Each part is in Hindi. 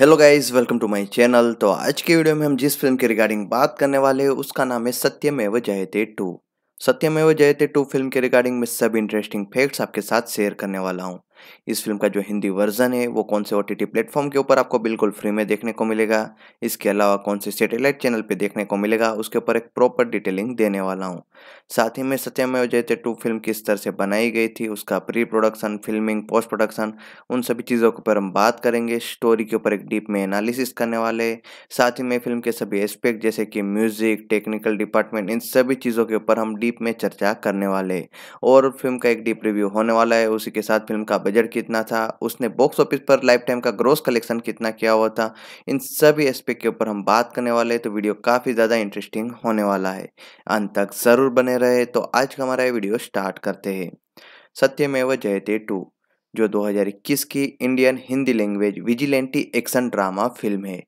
hello guys welcome to my channel तो आज के वीडियो में हम जिस फिल्म के रिगार्डिंग बात करने वाले हैं उसका नाम है सत्यमेव जयते टू सत्यमेव जयते टू फिल्म के रिगार्डिंग में सब इंटरेस्टिंग फैक्ट्स आपके साथ शेयर करने वाला हूँ इस फिल्म का जो हिंदी वर्जन है वो कौन से ओ टी प्लेटफॉर्म के ऊपर आपको बिल्कुल फ्री में देखने को मिलेगा इसके अलावा कौन से सेटेलाइट चैनल पे देखने को मिलेगा उसके ऊपर एक प्रॉपर डिटेलिंग देने वाला हूँ साथ ही में सत्यमय जयते टू फिल्म किस तरह से बनाई गई थी उसका pre production filming post production उन सभी चीज़ों के ऊपर हम बात करेंगे स्टोरी के ऊपर एक डीप में एनालिसिस करने वाले साथ ही में फिल्म के सभी एस्पेक्ट जैसे कि म्यूजिक टेक्निकल डिपार्टमेंट इन सभी चीज़ों के ऊपर हम डीप में चर्चा करने वाले और फिल्म का एक डीप रिव्यू होने वाला है उसी के साथ फिल्म का बजट बजट कितना था उसने बॉक्स ऑफिस पर लाइफ टाइम का ग्रोस कलेक्शन कितना किया हुआ था इन सभी एस्पेक्ट के ऊपर हम बात करने वाले हैं तो वीडियो काफ़ी ज़्यादा इंटरेस्टिंग होने वाला है अंत तक ज़रूर बने रहे तो आज का हमारा ये वीडियो स्टार्ट करते हैं सत्यमेव जयते टू जो 2021 की Indian Hindi language vigilante action drama film है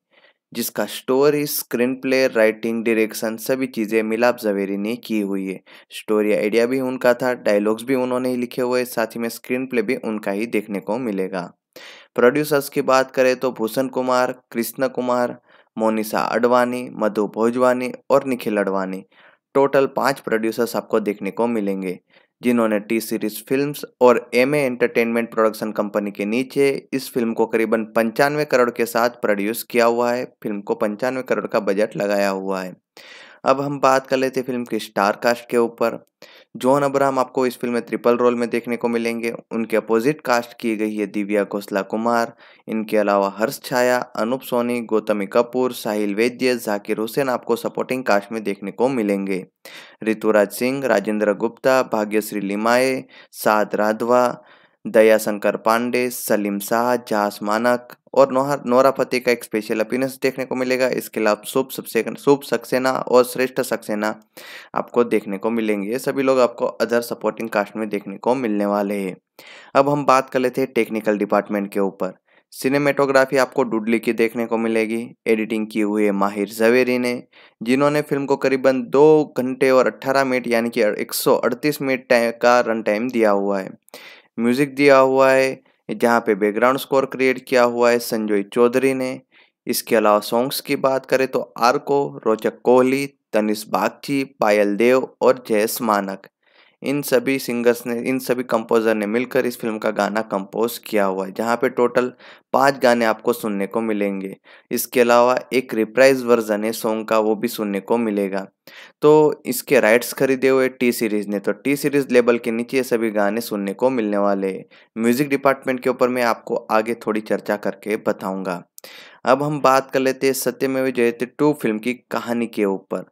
जिसका story screenplay writing direction सभी चीज़ें मिलाप जवेरी ने की हुई है स्टोरी आइडिया भी उनका था डायलॉग्स भी उन्होंने ही लिखे हुए साथ ही में स्क्रीन प्ले भी उनका ही देखने को मिलेगा प्रोड्यूसर्स की बात करें तो भूषण कुमार कृष्ण कुमार मोनिशा अडवाणी मधु भोजवानी और निखिल अडवाणी टोटल पाँच प्रोड्यूसर्स आपको देखने को मिलेंगे जिन्होंने टी सीरीज फिल्म्स और M A entertainment production company के नीचे इस फिल्म को करीबन पंचानवे करोड़ के साथ प्रोड्यूस किया हुआ है फिल्म को पंचानवे करोड़ का बजट लगाया हुआ है अब हम बात कर लेते फिल्म की स्टार कास्ट के ऊपर जॉन अब्राहम आपको इस फिल्म में ट्रिपल रोल में देखने को मिलेंगे उनके अपोजिट कास्ट की गई है दिव्या घोसला कुमार इनके अलावा हर्ष छाया अनूप सोनी गौतमी कपूर साहिल वैद्य जाकिर हुसैन आपको सपोर्टिंग कास्ट में देखने को मिलेंगे ऋतुराज सिंह राजेंद्र गुप्ता भाग्यश्री लिमाए साध राधवा दयाशंकर पांडे सलीम शाह जहाज मानक और नोहर नोरा फतेह का एक स्पेशल अपीनेंस देखने को मिलेगा इसके अलावा शुभ सबसे शुभ सक्सेना और श्रेष्ठ सक्सेना आपको देखने को मिलेंगे ये सभी लोग आपको अदर सपोर्टिंग कास्ट में देखने को मिलने वाले हैं अब हम बात कर लेते हैं टेक्निकल डिपार्टमेंट के ऊपर सिनेमेटोग्राफी आपको डुडली की देखने को मिलेगी एडिटिंग की हुई है माहिर जवेरी ने जिन्होंने फिल्म को करीबन दो घंटे और अट्ठारह मिनट यानी कि एक मिनट का रन टाइम दिया हुआ है म्यूजिक दिया हुआ है जहाँ पे बैकग्राउंड स्कोर क्रिएट किया हुआ है संजय चौधरी ने इसके अलावा सॉन्ग्स की बात करें तो आरको रोचक कोहली तनिष बागची पायल देव और जयस मानक इन सभी सिंगर्स ने इन सभी कंपोज़र ने मिलकर इस फिल्म का गाना कंपोज किया हुआ है जहाँ पे टोटल पांच गाने आपको सुनने को मिलेंगे इसके अलावा एक रिप्राइज वर्जन है सॉन्ग का वो भी सुनने को मिलेगा तो इसके राइट्स खरीदे हुए टी सीरीज़ ने तो टी सीरीज़ लेबल के नीचे सभी गाने सुनने को मिलने वाले म्यूज़िक डिपार्टमेंट के ऊपर मैं आपको आगे थोड़ी चर्चा करके बताऊँगा अब हम बात कर लेते हैं सत्यमेव जयते टू फिल्म की कहानी के ऊपर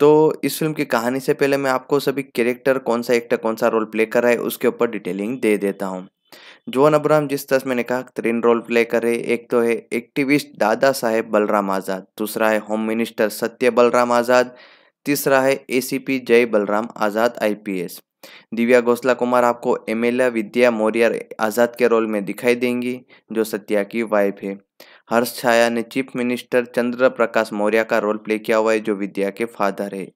तो इस फिल्म की कहानी से पहले मैं आपको सभी कैरेक्टर कौन सा एक्टर कौन सा रोल प्ले कर रहा है उसके ऊपर डिटेलिंग दे देता हूँ जोन अब्राहम जिस तरह मैंने कहा तीन रोल प्ले करे एक तो है एक्टिविस्ट दादा साहेब बलराम आज़ाद दूसरा है होम मिनिस्टर सत्य बलराम आज़ाद तीसरा है एसीपी जय बलराम आज़ाद आईपीएस दिव्या घोसला कुमार आपको एमएलए विद्या मौर्य आज़ाद के रोल में दिखाई देंगी जो सत्या की वाइफ है हर्ष छाया ने चीफ मिनिस्टर चंद्र प्रकाश मौर्य का रोल प्ले किया हुआ है जो विद्या के फादर है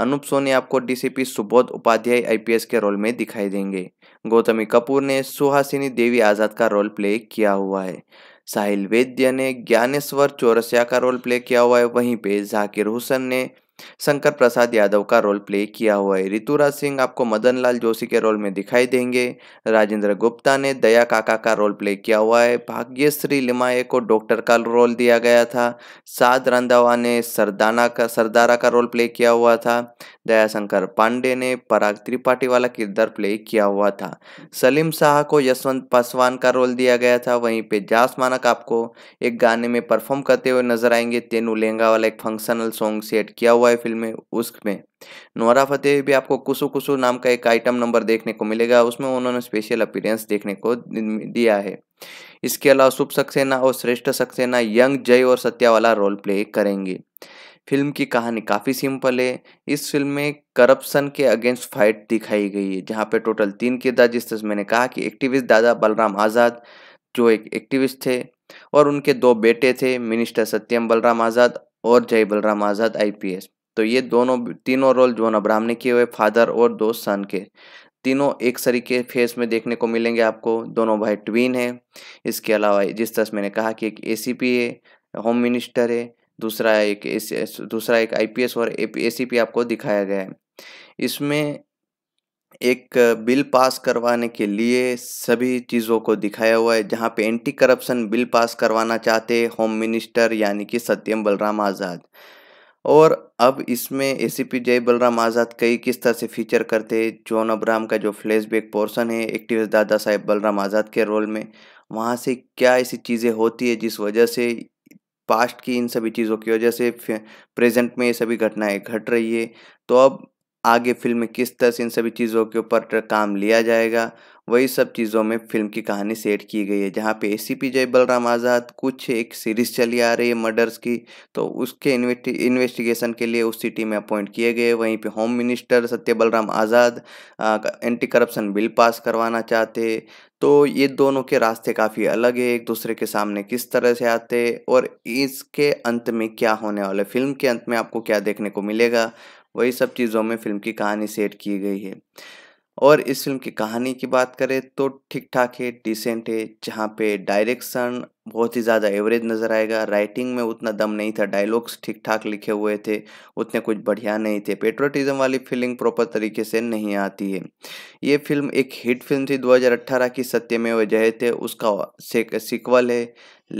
अनूप सोनी आपको डीसीपी सुबोध उपाध्याय आईपीएस के रोल में दिखाई देंगे गौतमी कपूर ने सुहासिनी देवी आज़ाद का रोल प्ले किया हुआ है साहिल वेद्य ने ज्ञानेश्वर चौरसिया का रोल प्ले किया हुआ है वहीं पे जाकिर हुसैन ने शंकर प्रसाद यादव का रोल प्ले किया हुआ है ऋतुराज सिंह आपको मदन लाल जोशी के रोल में दिखाई देंगे राजेंद्र गुप्ता ने दया काका का रोल प्ले किया हुआ है भाग्यश्री लिमाए को डॉक्टर का रोल दिया गया था साद रंधावा ने सरदाना का सरदारा का रोल प्ले किया हुआ था दयाशंकर पांडे ने पराग त्रिपाठी वाला किरदार प्ले किया हुआ था सलीम शाह को यशवंत पासवान का रोल दिया गया था वहीं पे जास मानक आपको एक गाने में परफॉर्म करते हुए नजर आएंगे तेनू लहंगा वाला एक फंक्शनल सॉन्ग सेट किया हुआ है फिल्म में उसमें नोरा फतेह भी आपको कुसु कुसु नाम का एक आइटम नंबर देखने को मिलेगा उसमें उन्होंने स्पेशल अपीरेंस देखने को दिया है इसके अलावा शुभ सक्सेना और श्रेष्ठ सक्सेना यंग जय और सत्या वाला रोल प्ले करेंगे फिल्म की कहानी काफ़ी सिंपल है इस फिल्म में करप्शन के अगेंस्ट फाइट दिखाई गई है जहाँ पे टोटल तीन किरदार जिस तरह मैंने कहा कि एक्टिविस्ट दादा बलराम आज़ाद जो एक एक्टिविस्ट थे और उनके दो बेटे थे मिनिस्टर सत्यम बलराम आज़ाद और जय बलराम आज़ाद आईपीएस तो ये दोनों तीनों रोल जोन अब्राहम ने किए हुए फादर और दो सन के तीनों एक सरीके फेस में देखने को मिलेंगे आपको दोनों भाई ट्वीन है इसके अलावा जिस तरह मैंने कहा कि एक एसीपी है होम मिनिस्टर है दूसरा एक दूसरा एक आईपीएस और एसीपी आपको दिखाया गया है इसमें एक बिल पास करवाने के लिए सभी चीज़ों को दिखाया हुआ है जहां पे एंटी करप्शन बिल पास करवाना चाहते होम मिनिस्टर यानी कि सत्यम बलराम आज़ाद और अब इसमें ए सी पी जय बलराम आज़ाद कई किस तरह से फीचर करते जॉन अब्राहम का जो फ्लैशबैक पोर्शन है एक्टिविस्ट दादा साहेब बलराम आज़ाद के रोल में वहाँ से क्या ऐसी चीज़ें होती है जिस वजह से पास्ट की इन सभी चीज़ों की वजह से प्रेजेंट में ये सभी घटनाएं घट रही है तो अब आगे फिल्म में किस तरह से इन सभी चीज़ों के ऊपर काम लिया जाएगा वही सब चीज़ों में फिल्म की कहानी सेट की गई है जहाँ पे ए सी पी जय बलराम आज़ाद कुछ एक सीरीज चली आ रही है मर्डर्स की तो उसके इन्वेस्टिगेशन के लिए उस सिटी में अपॉइंट किए गए वहीं पे home minister Satya Balram Azad anti corruption bill pass करवाना चाहते तो ये दोनों के रास्ते काफ़ी अलग है एक दूसरे के सामने किस तरह से आते और इसके अंत में क्या होने वाला है फिल्म के अंत में आपको क्या देखने को मिलेगा वही सब चीज़ों में फिल्म की कहानी सेट की गई है और इस फिल्म की कहानी की बात करें तो ठीक ठाक है डिसेंट है जहाँ पे डायरेक्शन बहुत ही ज़्यादा एवरेज नज़र आएगा राइटिंग में उतना दम नहीं था डायलॉग्स ठीक ठाक लिखे हुए थे उतने कुछ बढ़िया नहीं थे पेट्रोटिज्म वाली फीलिंग प्रॉपर तरीके से नहीं आती है ये फिल्म एक हिट फिल्म थी 2018 की सत्य में सत्यमेव थे उसका सिक्वल है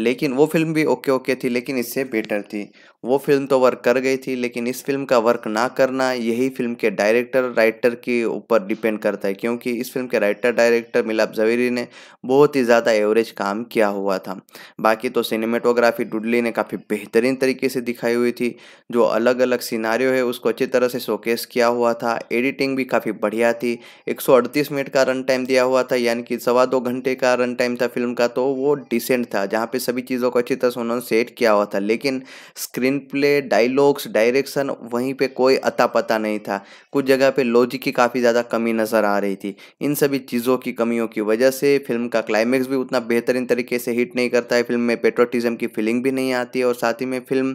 लेकिन वो फिल्म भी ओके ओके थी लेकिन इससे बेटर थी वो फिल्म तो वर्क कर गई थी लेकिन इस फिल्म का वर्क ना करना यही फिल्म के डायरेक्टर राइटर के ऊपर डिपेंड करता है क्योंकि इस फिल्म के राइटर डायरेक्टर मिलाप जवेरी ने बहुत ही ज़्यादा एवरेज काम किया हुआ था बाकी तो सिनेमेटोग्राफी डुडली ने काफ़ी बेहतरीन तरीके से दिखाई हुई थी जो अलग अलग सिनारियों है उसको अच्छी तरह से शोकेस किया हुआ था एडिटिंग भी काफ़ी बढ़िया थी 138 मिनट का रन टाइम दिया हुआ था यानी कि सवा दो घंटे का रन टाइम था फिल्म का तो वो डिसेंट था जहाँ पर सभी चीज़ों को अच्छी तरह से उन्होंने सेट किया हुआ था लेकिन स्क्रीन प्ले डायलॉग्स डायरेक्शन वहीं पर कोई अता पता नहीं था कुछ जगह पर लॉजिक की काफ़ी ज़्यादा कमी नज़र आ रही थी इन सभी चीज़ों की कमियों की वजह से फिल्म का क्लाइमैक्स भी उतना बेहतरीन तरीके से हिट नहीं करता करता है फिल्म में पेट्रोटिज़म की फीलिंग भी नहीं आती है और साथ ही में फिल्म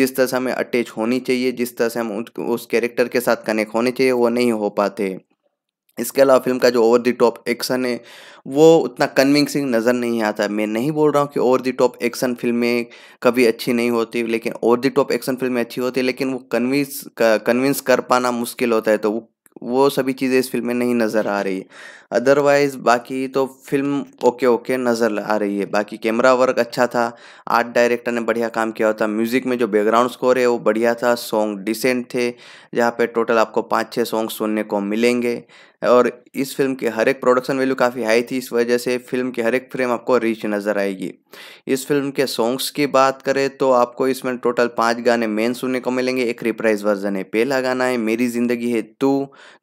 जिस तरह से हमें अटैच होनी चाहिए जिस तरह से हम उस कैरेक्टर के साथ कनेक्ट होने चाहिए वो नहीं हो पाते इसके अलावा फिल्म का जो ओवर द टॉप एक्शन है वो उतना कन्विंसिंग नज़र नहीं आता मैं नहीं बोल रहा हूँ कि ओवर द टॉप एक्शन फिल्में कभी अच्छी नहीं होती लेकिन ओवर द टॉप एक्शन फिल्में अच्छी होती है लेकिन वो कन्विंस कन्विंस कर पाना मुश्किल होता है तो वो वो सभी चीज़ें इस फिल्म में नहीं नज़र आ रही है अदरवाइज बाकी तो फिल्म ओके ओके नज़र आ रही है बाकी कैमरा वर्क अच्छा था आर्ट डायरेक्टर ने बढ़िया काम किया था म्यूज़िक में जो बैकग्राउंड स्कोर है वो बढ़िया था सॉन्ग डिसेंट थे जहाँ पे टोटल आपको पाँच छः सॉन्ग सुनने को मिलेंगे और इस फिल्म की हर एक प्रोडक्शन वैल्यू काफ़ी हाई थी इस वजह से फिल्म की हर एक फ्रेम आपको रिच नज़र आएगी इस फिल्म के सॉन्ग्स की बात करें तो आपको इसमें टोटल पाँच गाने मेन सुनने को मिलेंगे एक रिप्राइज वर्जन है पहला गाना है मेरी जिंदगी है तू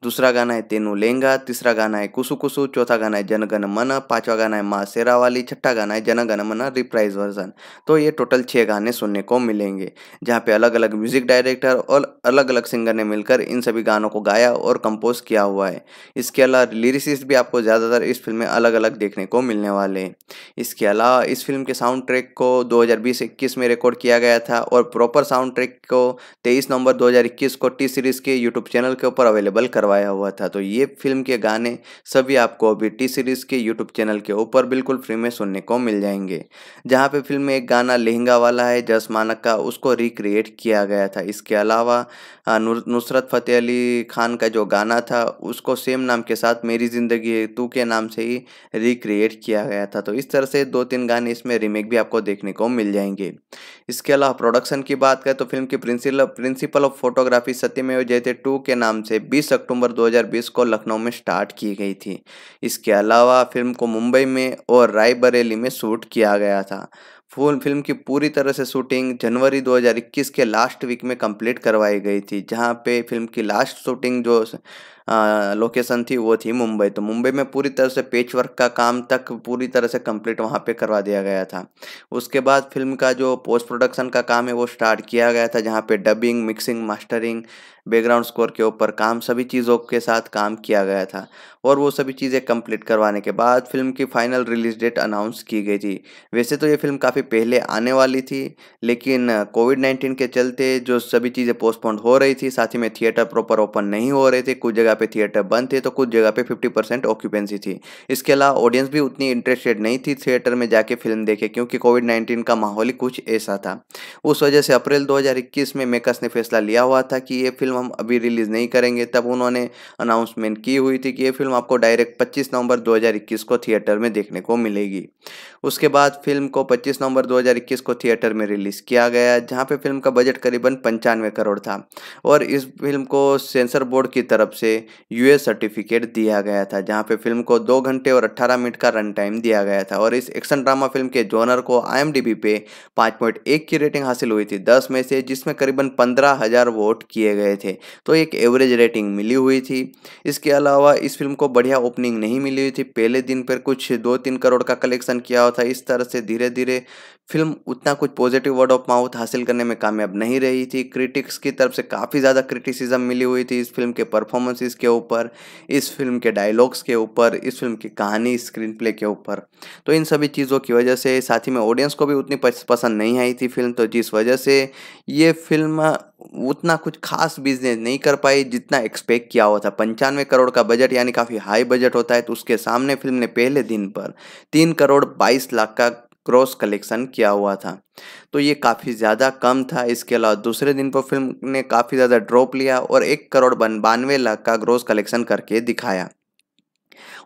दूसरा गाना है तेनू लेंगा तीसरा गाना है कुसु कुसु चौथा गाना है जनगण मन पाँचवा गाना है माँ शेरा वाली छठा गाना है जनगण मन रिप्राइज वर्जन तो ये टोटल छः गाने सुनने को मिलेंगे जहाँ पे अलग अलग म्यूजिक डायरेक्टर और अलग अलग सिंगर ने मिलकर इन सभी गानों को गाया और कंपोज किया हुआ है इसके अलावा लिरिसिस्ट भी आपको ज़्यादातर इस फिल्म में अलग अलग देखने को मिलने वाले हैं इसके अलावा इस फिल्म के साउंड ट्रैक को 2020-21 में रिकॉर्ड किया गया था और प्रॉपर साउंड ट्रैक को 23 नवंबर 2021 को टी सीरीज़ के यूट्यूब चैनल के ऊपर अवेलेबल करवाया हुआ था तो ये फिल्म के गाने सभी आपको अभी टी सीरीज़ के यूट्यूब चैनल के ऊपर बिल्कुल फ्री में सुनने को मिल जाएंगे जहाँ पे फिल्म में एक गाना लहंगा वाला है जस मानक का उसको रिक्रिएट किया गया था इसके अलावा हाँ, नुसरत फ़तेह अली खान का जो गाना था उसको सेम नाम के साथ मेरी ज़िंदगी है तू के नाम से ही रिक्रिएट किया गया था तो इस तरह से दो तीन गाने इसमें रीमेक भी आपको देखने को मिल जाएंगे इसके अलावा प्रोडक्शन की बात करें तो फिल्म की प्रिंसिपल प्रिंसिपल ऑफ फोटोग्राफी सत्यमेव जयते टू के नाम से बीस अक्टूबर दो को लखनऊ में स्टार्ट की गई थी इसके अलावा फिल्म को मुंबई में और रायबरेली में शूट किया गया था फुल फिल्म की पूरी तरह से शूटिंग जनवरी 2021 के लास्ट वीक में कंप्लीट करवाई गई थी जहां पे फिल्म की लास्ट शूटिंग जो आ, लोकेशन थी वो थी मुंबई तो मुंबई में पूरी तरह से पेच वर्क का काम तक पूरी तरह से कंप्लीट वहाँ पे करवा दिया गया था उसके बाद फिल्म का जो पोस्ट प्रोडक्शन का काम है वो स्टार्ट किया गया था जहाँ पे dubbing mixing mastering background score के ऊपर काम सभी चीज़ों के साथ काम किया गया था और वो सभी चीज़ें कंप्लीट करवाने के बाद फिल्म की फाइनल रिलीज डेट अनाउंस की गई थी वैसे तो ये फिल्म काफ़ी पहले आने वाली थी लेकिन कोविड नाइन्टीन के चलते जो सभी चीज़ें पोस्टपोन हो रही थी साथ ही में थिएटर प्रॉपर ओपन नहीं हो रहे थे कुछ जगह पे थिएटर बंद थे तो कुछ जगह पे फिफ्टी परसेंट ऑक्यूपेंसी थी इसके अलावा ऑडियंस भी उतनी इंटरेस्टेड नहीं थी थिएटर में जाके फिल्म देखे क्योंकि कोविड नाइन्टीन का माहौल ही कुछ ऐसा था उस वजह से अप्रैल दो में मेकर्स ने फैसला लिया हुआ था कि ये फिल्म फिल्म हम अभी रिलीज़ नहीं करेंगे तब उन्होंने अनाउंसमेंट की हुई थी कि ये फिल्म आपको डायरेक्ट 25 नवंबर 2021 को थिएटर में देखने को मिलेगी उसके बाद फिल्म को 25 नवंबर 2021 को थिएटर में रिलीज़ किया गया जहां पे फिल्म का बजट करीबन पंचानवे करोड़ था और इस फिल्म को सेंसर बोर्ड की तरफ से यूए सर्टिफिकेट दिया गया था जहां पे फिल्म को दो घंटे और अट्ठारह मिनट का रन टाइम दिया गया था और इस एक्शन ड्रामा फिल्म के जोनर को आई पे पाँच की रेटिंग हासिल हुई थी दस में से जिसमें करीबन पंद्रह हज़ार वोट किए गए थे तो एक एवरेज रेटिंग मिली हुई थी इसके अलावा इस फिल्म को बढ़िया ओपनिंग नहीं मिली हुई थी पहले दिन पर कुछ दो तीन करोड़ का कलेक्शन किया था इस तरह से धीरे धीरे फिल्म उतना कुछ पॉजिटिव वर्ड ऑफ माउथ हासिल करने में कामयाब नहीं रही थी क्रिटिक्स की तरफ से काफ़ी ज़्यादा क्रिटिसिज्म मिली हुई थी इस फिल्म के परफॉर्मेंसेस के ऊपर इस फिल्म के डायलॉग्स के ऊपर इस फिल्म की कहानी स्क्रीन प्ले के ऊपर तो इन सभी चीज़ों की वजह से साथ ही में ऑडियंस को भी उतनी पसंद नहीं आई थी फिल्म तो जिस वजह से ये फिल्म उतना कुछ खास बिजनेस नहीं कर पाई जितना एक्सपेक्ट किया हुआ था पंचानवे करोड़ का बजट यानी काफ़ी हाई बजट होता है तो उसके सामने फिल्म ने पहले दिन पर तीन करोड़ बाईस लाख का क्रॉस कलेक्शन किया हुआ था तो ये काफ़ी ज़्यादा कम था इसके अलावा दूसरे दिन पर फिल्म ने काफ़ी ज़्यादा ड्रॉप लिया और एक करोड़ बानवे लाख का ग्रोस कलेक्शन करके दिखाया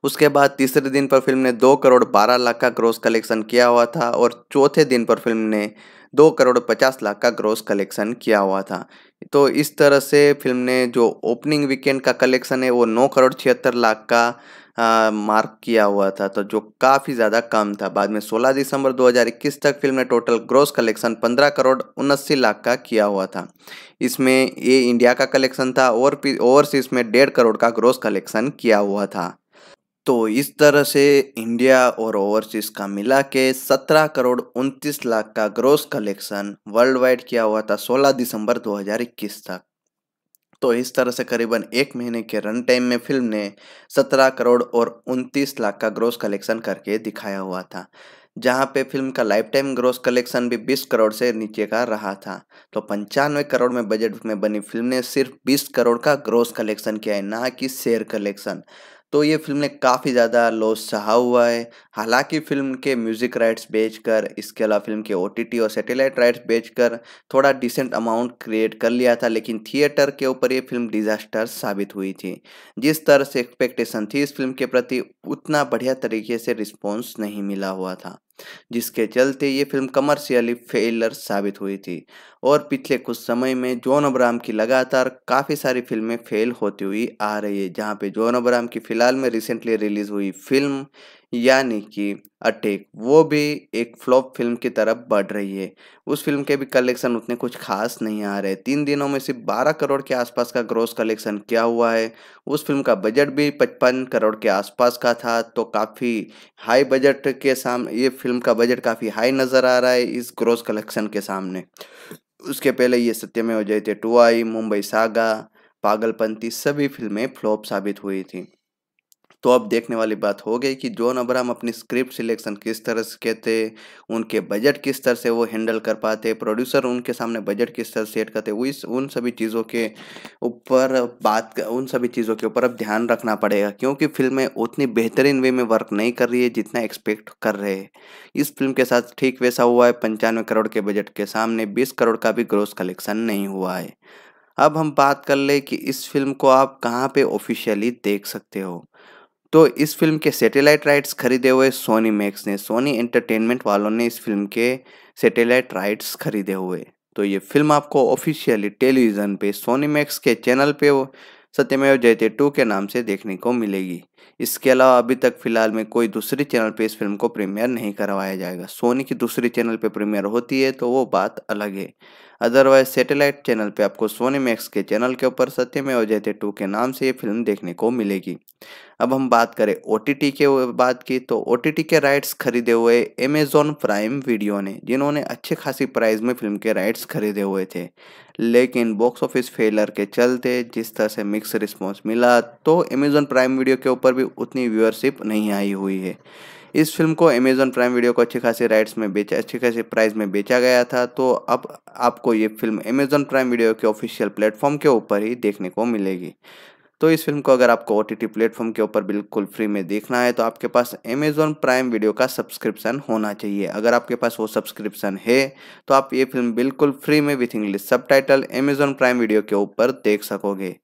उसके बाद तीसरे दिन पर फिल्म ने दो करोड़ बारह लाख का ग्रोस कलेक्शन किया हुआ था और चौथे दिन पर फिल्म ने दो करोड़ पचास लाख का ग्रोस कलेक्शन किया हुआ था तो इस तरह से फिल्म ने जो ओपनिंग वीकेंड का कलेक्शन है वो नौ करोड़ छिहत्तर लाख का आ, मार्क किया हुआ था तो जो काफ़ी ज़्यादा कम था बाद में 16 दिसंबर 2021 तक फिल्म ने टोटल ग्रोस कलेक्शन 15 करोड़ उन्नासी लाख का किया हुआ था इसमें ये इंडिया का कलेक्शन था और ओवरसीज में डेढ़ करोड़ का ग्रोस कलेक्शन किया हुआ था तो इस तरह से इंडिया और ओवरसीज का मिला के सत्रह करोड़ उनतीस लाख का ग्रोस कलेक्शन वर्ल्ड वाइड किया हुआ था 16 दिसंबर 2021 तक तो इस तरह से करीबन एक महीने के रन टाइम में फिल्म ने 17 करोड़ और उनतीस लाख का ग्रोस कलेक्शन करके दिखाया हुआ था जहां पे फिल्म का लाइफ टाइम ग्रोस कलेक्शन भी 20 करोड़ से नीचे का रहा था तो पंचानवे करोड़ में बजट में बनी फिल्म ने सिर्फ 20 करोड़ का ग्रोस कलेक्शन किया है ना कि शेयर कलेक्शन तो ये फिल्म ने काफ़ी ज़्यादा लॉस सहा हुआ है हालांकि फिल्म के म्यूज़िक राइट्स बेचकर इसके अलावा फिल्म के ओ और सैटेलाइट राइट्स बेचकर थोड़ा डिसेंट अमाउंट क्रिएट कर लिया था लेकिन थिएटर के ऊपर ये फिल्म डिज़ास्टर साबित हुई थी जिस तरह से एक्सपेक्टेशन थी इस फिल्म के प्रति उतना बढ़िया तरीके से रिस्पॉन्स नहीं मिला हुआ था जिसके चलते ये फिल्म कमर्शियली फेलर साबित हुई थी और पिछले कुछ समय में जॉन अब्राम की लगातार काफ़ी सारी फिल्में फेल होती हुई आ रही है जहाँ पे जॉन अब्राम की फ़िलहाल में रिसेंटली रिलीज़ हुई फिल्म यानी कि अटैक वो भी एक फ्लॉप फिल्म की तरफ बढ़ रही है उस फिल्म के भी कलेक्शन उतने कुछ खास नहीं आ रहे तीन दिनों में सिर्फ बारह करोड़ के आसपास का ग्रोस कलेक्शन किया हुआ है उस फिल्म का बजट भी पचपन करोड़ के आसपास का था तो काफ़ी हाई बजट के सामने ये फिल्म का बजट काफ़ी हाई नज़र आ रहा है इस ग्रॉस कलेक्शन के सामने उसके पहले ये सत्यमेव जयते टू आई मुंबई सागा पागलपंती सभी फिल्में फ्लॉप साबित हुई थी तो अब देखने वाली बात हो गई कि जॉन अब्राहम अपनी स्क्रिप्ट सिलेक्शन किस तरह से कहते उनके बजट किस तरह से वो हैंडल कर पाते प्रोड्यूसर उनके सामने बजट किस तरह सेट करते वो इस उन सभी चीज़ों के ऊपर बात उन सभी चीज़ों के ऊपर अब ध्यान रखना पड़ेगा क्योंकि फिल्में उतनी बेहतरीन वे में वर्क नहीं कर रही है जितना एक्सपेक्ट कर रहे हैं इस फिल्म के साथ ठीक वैसा हुआ है पंचानवे करोड़ के बजट के सामने बीस करोड़ का भी ग्रोस कलेक्शन नहीं हुआ है अब हम बात कर ले कि इस फिल्म को आप कहाँ पे ऑफिशियली देख सकते हो तो इस फिल्म के सैटेलाइट राइट्स खरीदे हुए सोनी मैक्स ने सोनी एंटरटेनमेंट वालों ने इस फिल्म के सैटेलाइट राइट्स खरीदे हुए तो ये फिल्म आपको ऑफिशियली टेलीविज़न पे सोनी मैक्स के चैनल पे सत्यमेव जयते टू के नाम से देखने को मिलेगी इसके अलावा अभी तक फिलहाल में कोई दूसरे चैनल पे इस फिल्म को प्रीमियर नहीं करवाया जाएगा सोनी की दूसरे चैनल पे प्रीमियर होती है तो वो बात अलग है अदरवाइज सैटेलाइट चैनल पे आपको सोनी मैक्स के चैनल के ऊपर सत्य में जयते टू के नाम से ये फिल्म देखने को मिलेगी अब हम बात करें ओ के बात की तो ओ के राइट्स खरीदे हुए अमेजोन प्राइम वीडियो ने जिन्होंने अच्छे खासी प्राइस में फिल्म के राइट्स खरीदे हुए थे लेकिन बॉक्स ऑफिस फेलर के चलते जिस तरह से मिक्स रिस्पॉन्स मिला तो अमेजोन प्राइम वीडियो के ऊपर भी उतनी व्यूअरशिप नहीं आई हुई है इस फिल्म को अमेजोन प्राइम वीडियो को अच्छी खासी राइट्स में बेचा अच्छी खासी प्राइस में बेचा गया था तो अब आपको ये फिल्म अमेजोन प्राइम वीडियो के ऑफिशियल प्लेटफॉर्म के ऊपर ही देखने को मिलेगी तो इस फिल्म को अगर आपको ओ टी प्लेटफॉर्म के ऊपर बिल्कुल फ्री में देखना है तो आपके पास अमेजोन प्राइम वीडियो का सब्सक्रिप्शन होना चाहिए अगर आपके पास वो सब्सक्रिप्शन है तो आप ये फिल्म बिल्कुल फ्री में with English subtitle Amazon Prime Video के ऊपर देख सकोगे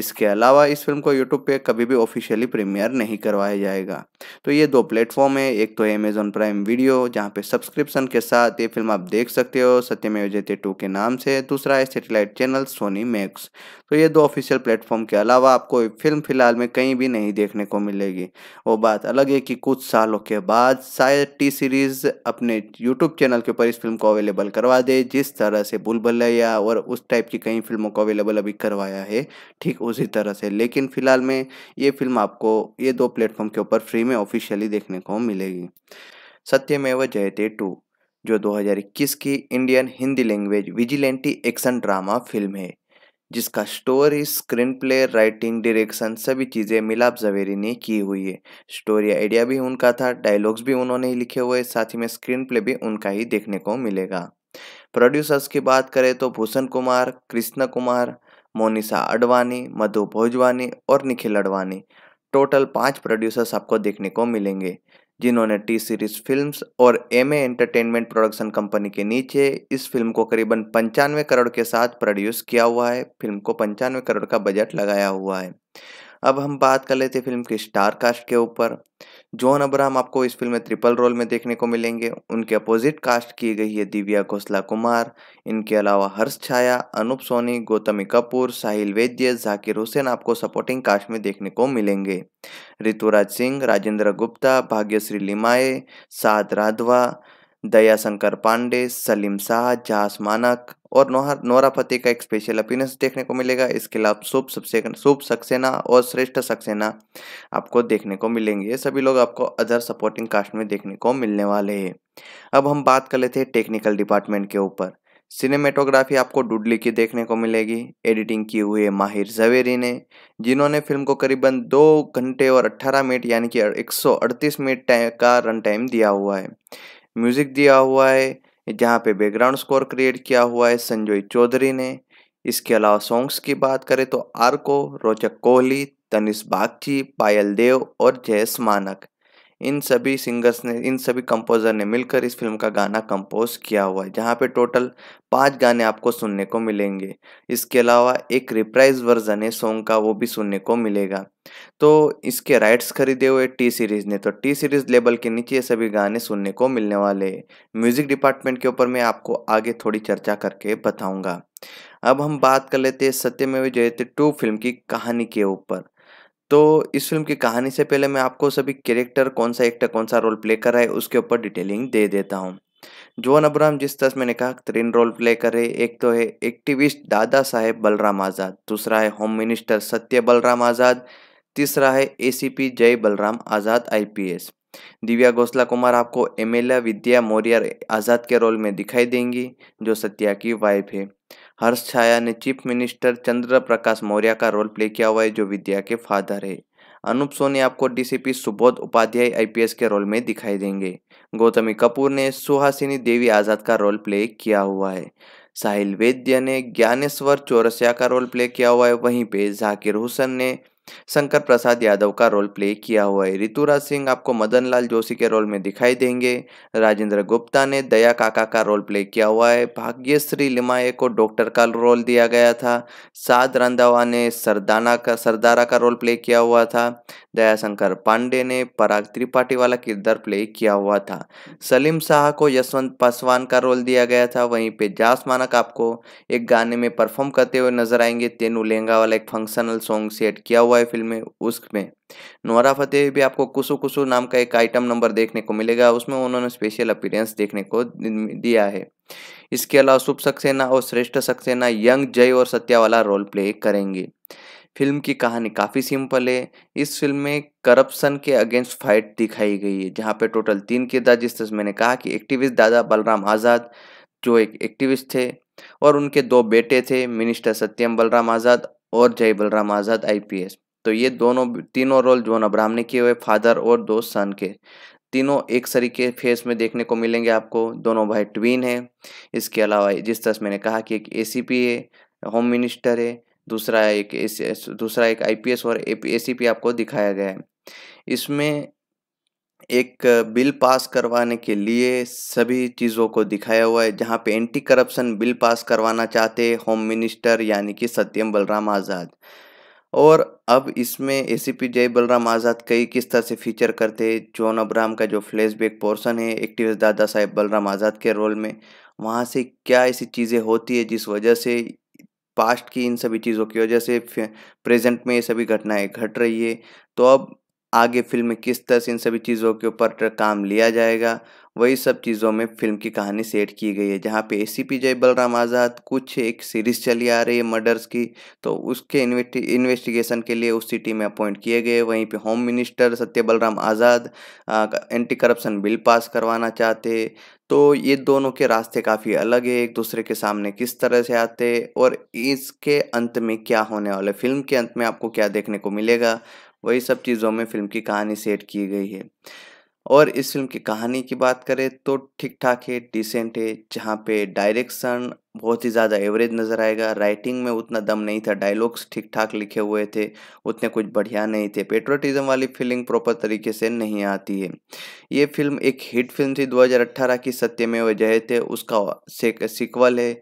इसके अलावा इस फिल्म को यूट्यूब पे कभी भी ऑफिशियली प्रीमियर नहीं करवाया जाएगा तो ये दो प्लेटफॉर्म है एक तो है अमेजोन प्राइम वीडियो जहाँ पे सब्सक्रिप्शन के साथ ये फिल्म आप देख सकते हो सत्यमेव जयते टू के नाम से दूसरा है सेटेलाइट चैनल सोनी मैक्स तो ये दो ऑफिशियल प्लेटफॉर्म के अलावा आपको फिल्म फिलहाल में कहीं भी नहीं देखने को मिलेगी वो बात अलग है कि कुछ सालों के बाद शायद टी सीरीज़ अपने यूट्यूब चैनल के ऊपर इस फिल्म को अवेलेबल करवा दे जिस तरह से बुलबुलैया और उस टाइप की कई फिल्मों को अवेलेबल अभी करवाया है ठीक उसी तरह से लेकिन फ़िलहाल में ये फिल्म आपको ये दो प्लेटफॉर्म के ऊपर फ्री में ऑफिशियली देखने को मिलेगी सत्यमेव जयते टू जो 2021 की Indian Hindi language vigilante action drama film है जिसका story screenplay writing direction सभी चीज़ें मिलाप जवेरी ने की हुई है स्टोरी आइडिया भी उनका था डायलॉग्स भी उन्होंने ही लिखे हुए साथ ही में स्क्रीन प्ले भी उनका ही देखने को मिलेगा प्रोड्यूसर्स की बात करें तो भूषण कुमार कृष्ण कुमार मोनिसा अडवाणी मधु भोजवानी और निखिल अडवाणी टोटल पाँच प्रोड्यूसर्स आपको देखने को मिलेंगे जिन्होंने टी सीरीज फिल्म्स और M A entertainment production company के नीचे इस फिल्म को करीबन पंचानवे करोड़ के साथ प्रोड्यूस किया हुआ है फिल्म को पंचानवे करोड़ का बजट लगाया हुआ है अब हम बात कर लेते फिल्म के स्टार कास्ट के ऊपर जॉन अब्राहम आपको इस फिल्म में ट्रिपल रोल में देखने को मिलेंगे उनके अपोजिट कास्ट की गई है दिव्या घोसला कुमार इनके अलावा हर्ष छाया अनूप सोनी गौतमी कपूर साहिल वैद्य जाकिर हुसैन आपको सपोर्टिंग कास्ट में देखने को मिलेंगे ऋतुराज सिंह राजेंद्र गुप्ता भाग्यश्री लिमाए साध राधवा दयाशंकर पांडे सलीम शाह जहास मानक और नोहर नोरा फतेह का एक स्पेशल अपीयरेंस देखने को मिलेगा इसके अलावा शुभ शुभ सक्सेना और श्रेष्ठ सक्सेना आपको देखने को मिलेंगे सभी लोग आपको अदर सपोर्टिंग कास्ट में देखने को मिलने वाले हैं अब हम बात कर लेते हैं टेक्निकल डिपार्टमेंट के ऊपर सिनेमेटोग्राफी आपको डुडली की देखने को मिलेगी एडिटिंग की हुई है माहिर जवेरी ने जिन्होंने फिल्म को करीबन दो घंटे और अट्ठारह मिनट यानी कि एक मिनट का रन टाइम दिया हुआ है म्यूज़िक दिया हुआ है जहाँ पे बैकग्राउंड स्कोर क्रिएट किया हुआ है संजय चौधरी ने इसके अलावा सॉन्ग्स की बात करें तो आरको रोचक कोहली तनिष बागची पायल देव और जयस मानक इन सभी सिंगर्स ने इन सभी कंपोज़र ने मिलकर इस फिल्म का गाना कंपोज किया हुआ है जहाँ पे टोटल पांच गाने आपको सुनने को मिलेंगे इसके अलावा एक रिप्राइज वर्जन है सॉन्ग का वो भी सुनने को मिलेगा तो इसके राइट्स खरीदे हुए टी सीरीज़ ने तो टी सीरीज़ लेबल के नीचे ये सभी गाने सुनने को मिलने वाले म्यूज़िक डिपार्टमेंट के ऊपर मैं आपको आगे थोड़ी चर्चा करके बताऊँगा अब हम बात कर लेते हैं सत्यमेव जयते टू फिल्म की कहानी के ऊपर तो इस फिल्म की कहानी से पहले मैं आपको सभी कैरेक्टर कौन सा एक्टर कौन सा रोल प्ले कर रहा है उसके ऊपर डिटेलिंग दे देता हूँ जोन अब्राहम जिस तरह मैंने कहा तीन रोल प्ले करे एक तो है एक्टिविस्ट दादा साहेब बलराम आज़ाद दूसरा है होम मिनिस्टर सत्य बलराम आज़ाद तीसरा है एसीपी जय बलराम आज़ाद आईपीएस दिव्या घोसला कुमार आपको एमएलए विद्या मौर्य आज़ाद के रोल में दिखाई देंगी जो सत्या की वाइफ है हर्ष छाया ने चीफ मिनिस्टर चंद्र प्रकाश मौर्य का रोल प्ले किया हुआ है जो विद्या के फादर है अनूप सोनी आपको डीसीपी सुबोध उपाध्याय आईपीएस के रोल में दिखाई देंगे गौतमी कपूर ने सुहासिनी देवी आज़ाद का रोल प्ले किया हुआ है साहिल वेद्य ने ज्ञानेश्वर चौरसिया का रोल प्ले किया हुआ है वहीं पे जाकिर हुसैन ने शंकर प्रसाद यादव का रोल प्ले किया हुआ है ऋतुराज सिंह आपको मदन लाल जोशी के रोल में दिखाई देंगे राजेंद्र गुप्ता ने दया काका का रोल प्ले किया हुआ है भाग्यश्री लिमाए को डॉक्टर का रोल दिया गया था साध रंधावा ने सरदाना का सरदारा का रोल प्ले किया हुआ था दयाशंकर पांडे ने पराग त्रिपाठी वाला किरदार प्ले किया हुआ था सलीम शाह को यशवंत पासवान का रोल दिया गया था वहीं पे जास मानक आपको एक गाने में परफॉर्म करते हुए नजर आएंगे तेनू लेंगा वाला एक फंक्शनल सॉन्ग सेट किया हुआ बॉय फिल्म में उसमें नोरा फतेह भी आपको कुसु कुसु नाम का एक आइटम नंबर देखने को मिलेगा उसमें उन्होंने स्पेशल अपीरेंस देखने को दिया है इसके अलावा शुभ सक्सेना और श्रेष्ठ सक्सेना यंग जय और सत्या वाला रोल प्ले करेंगे फिल्म की कहानी काफ़ी सिंपल है इस फिल्म में करप्शन के अगेंस्ट फाइट दिखाई गई है जहाँ पे टोटल तीन किरदार जिस तरह मैंने कहा कि एक्टिविस्ट दादा बलराम आज़ाद जो एक एक्टिविस्ट थे और उनके दो बेटे थे मिनिस्टर सत्यम बलराम आज़ाद और जय बलराम आज़ाद आईपीएस तो ये दोनों तीनों रोल जोन अब्राहम ने किए हुए फादर और दो सन के तीनों एक सरीके फेस में देखने को मिलेंगे आपको दोनों भाई ट्वीन हैं इसके अलावा जिस तरह से मैंने कहा कि एक ए है होम मिनिस्टर है दूसरा एक दूसरा एक आईपीएस और एसीपी आपको दिखाया गया है इसमें एक बिल पास करवाने के लिए सभी चीज़ों को दिखाया हुआ है जहां पे एंटी करप्शन बिल पास करवाना चाहते होम मिनिस्टर यानी कि सत्यम बलराम आज़ाद और अब इसमें ए सी पी जय बलराम आज़ाद कई किस तरह से फीचर करते हैं जॉन अब्राहम का जो फ्लैशबैक पोर्शन है एक्टिविस्ट दादा साहेब बलराम आज़ाद के रोल में वहाँ से क्या ऐसी चीज़ें होती है जिस वजह से पास्ट की इन सभी चीज़ों की वजह से प्रेजेंट में ये सभी घटनाएं घट रही है तो अब आगे फिल्म में किस तरह से इन सभी चीज़ों के ऊपर काम लिया जाएगा वही सब चीज़ों में फिल्म की कहानी सेट की गई है जहाँ पे ए सी पी जय बलराम आज़ाद कुछ एक सीरीज चली आ रही है मर्डर्स की तो उसके इन्वेस्टिगेशन के लिए उस सिटी में अपॉइंट किए गए वहीं पे home minister Satya Balram Azad anti corruption bill pass करवाना चाहते तो ये दोनों के रास्ते काफ़ी अलग है एक दूसरे के सामने किस तरह से आते और इसके अंत में क्या होने वाले फिल्म के अंत में आपको क्या देखने को मिलेगा वही सब चीज़ों में फिल्म की कहानी सेट की गई है और इस फिल्म की कहानी की बात करें तो ठीक ठाक है डिसेंट है जहाँ पे डायरेक्शन बहुत ही ज़्यादा एवरेज नज़र आएगा राइटिंग में उतना दम नहीं था डायलॉग्स ठीक ठाक लिखे हुए थे उतने कुछ बढ़िया नहीं थे पेट्रोटिज्म वाली फीलिंग प्रॉपर तरीके से नहीं आती है ये फिल्म एक हिट फिल्म थी 2018 की सत्य में वजह थे उसका सिक्वल है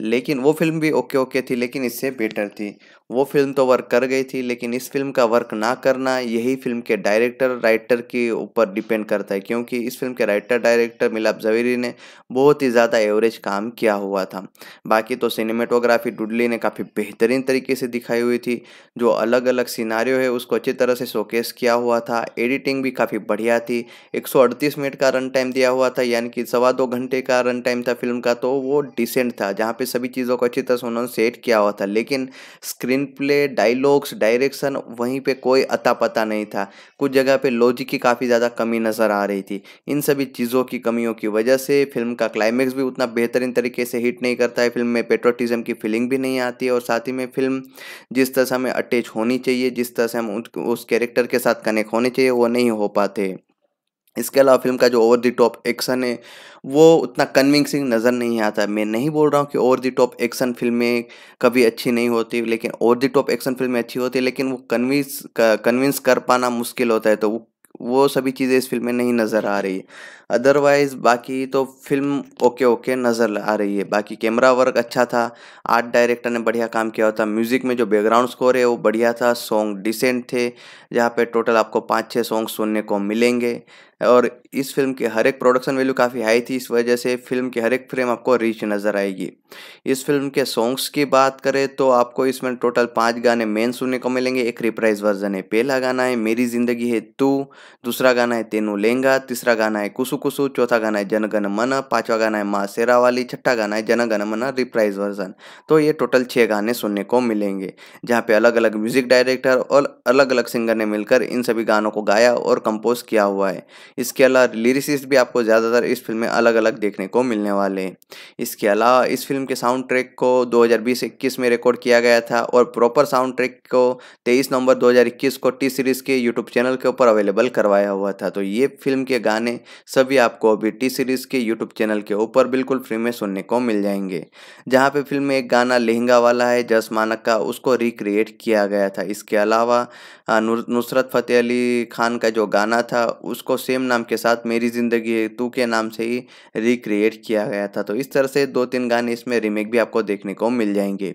लेकिन वो फिल्म भी ओके ओके थी लेकिन इससे बेटर थी वो फिल्म तो वर्क कर गई थी लेकिन इस फिल्म का वर्क ना करना यही फिल्म के डायरेक्टर राइटर के ऊपर डिपेंड करता है क्योंकि इस फिल्म के राइटर डायरेक्टर मिलाप जवेरी ने बहुत ही ज़्यादा एवरेज काम किया हुआ था बाकी तो सिनेमेटोग्राफी डुडली ने काफ़ी बेहतरीन तरीके से दिखाई हुई थी जो अलग अलग सीनारी है उसको अच्छी तरह से शोकेस किया हुआ था एडिटिंग भी काफ़ी बढ़िया थी एक मिनट का रन टाइम दिया हुआ था यानी कि सवा दो घंटे का रन टाइम था फिल्म का तो वो डिसेंट था जहाँ पे सभी चीज़ों को अच्छी तरह से उन्होंने सेट किया हुआ था लेकिन स्क्रीन प्ले डायलॉग्स डायरेक्शन वहीं पे कोई अता पता नहीं था कुछ जगह पे लॉजिक की काफ़ी ज़्यादा कमी नज़र आ रही थी इन सभी चीज़ों की कमियों की वजह से फिल्म का क्लाइमैक्स भी उतना बेहतरीन तरीके से हिट नहीं करता है फिल्म में पेट्रोटिज़म की फीलिंग भी नहीं आती है और साथ ही में फिल्म जिस तरह से हमें अटैच होनी चाहिए जिस तरह से हम उस कैरेक्टर के साथ कनेक्ट होने चाहिए वो नहीं हो पाते इसके अलावा फिल्म का जो ओवर द टॉप एक्शन है वो उतना कन्विंसिंग नज़र नहीं आता मैं नहीं बोल रहा हूँ कि ओवर द टॉप एक्शन फिल्में कभी अच्छी नहीं होती लेकिन ओवर द टॉप एक्शन फिल्में अच्छी होती है लेकिन वो कन्विंस कन्विंस कर पाना मुश्किल होता है तो वो वो सभी चीज़ें इस फिल्म में नहीं नज़र आ रही है अदरवाइज बाकी तो फिल्म ओके ओके नज़र आ रही है बाकी कैमरा वर्क अच्छा था आर्ट डायरेक्टर ने बढ़िया काम किया था म्यूज़िक में जो बैकग्राउंड स्कोर है वो बढ़िया था सॉन्ग डिसेंट थे जहाँ पे टोटल आपको पाँच छः सॉन्ग सुनने को मिलेंगे और इस फिल्म की हर एक प्रोडक्शन वैल्यू काफ़ी हाई थी इस वजह से फिल्म की हर एक फ्रेम आपको रिच नज़र आएगी इस फिल्म के सॉन्ग्स की बात करें तो आपको इसमें टोटल पांच गाने मेन सुनने को मिलेंगे एक रिप्राइज वर्जन है पहला गाना है मेरी ज़िंदगी है तू दूसरा गाना है तेनू लेंगा तीसरा गाना है कुसु कुसुकुसु चौथा गाना है जनगण मन पांचवा गाना है माँ वाली छठा गाना है जनगण मन रिप्राइज वर्जन तो ये टोटल छः गाने सुनने को मिलेंगे जहाँ पे अलग अलग म्यूजिक डायरेक्टर और अलग अलग सिंगर ने मिलकर इन सभी गानों को गाया और कंपोज किया हुआ है इसके अलावा लिरिसिस्ट भी आपको ज़्यादातर इस फिल्म में अलग अलग देखने को मिलने वाले हैं इसके अलावा इस फिल्म के साउंड ट्रैक को दो हज़ार में रिकॉर्ड किया गया था और प्रॉपर साउंड ट्रैक को तेईस नवंबर दो को टी सीरीज़ के यूट्यूब चैनल के ऊपर अवेलेबल करवाया हुआ था तो ये फिल्म के गाने सब भी आपको अभी टी सीरीज़ के यूट्यूब चैनल के ऊपर बिल्कुल फ्री में सुनने को मिल जाएंगे जहाँ पे फिल्म में एक गाना लहंगा वाला है जस मानक का उसको रिक्रिएट किया गया था इसके अलावा नुसरत फ़तेह अली खान का जो गाना था उसको सेम नाम के साथ मेरी ज़िंदगी तू के नाम से ही रिक्रिएट किया गया था तो इस तरह से दो तीन गाने इसमें रीमेक भी आपको देखने को मिल जाएंगे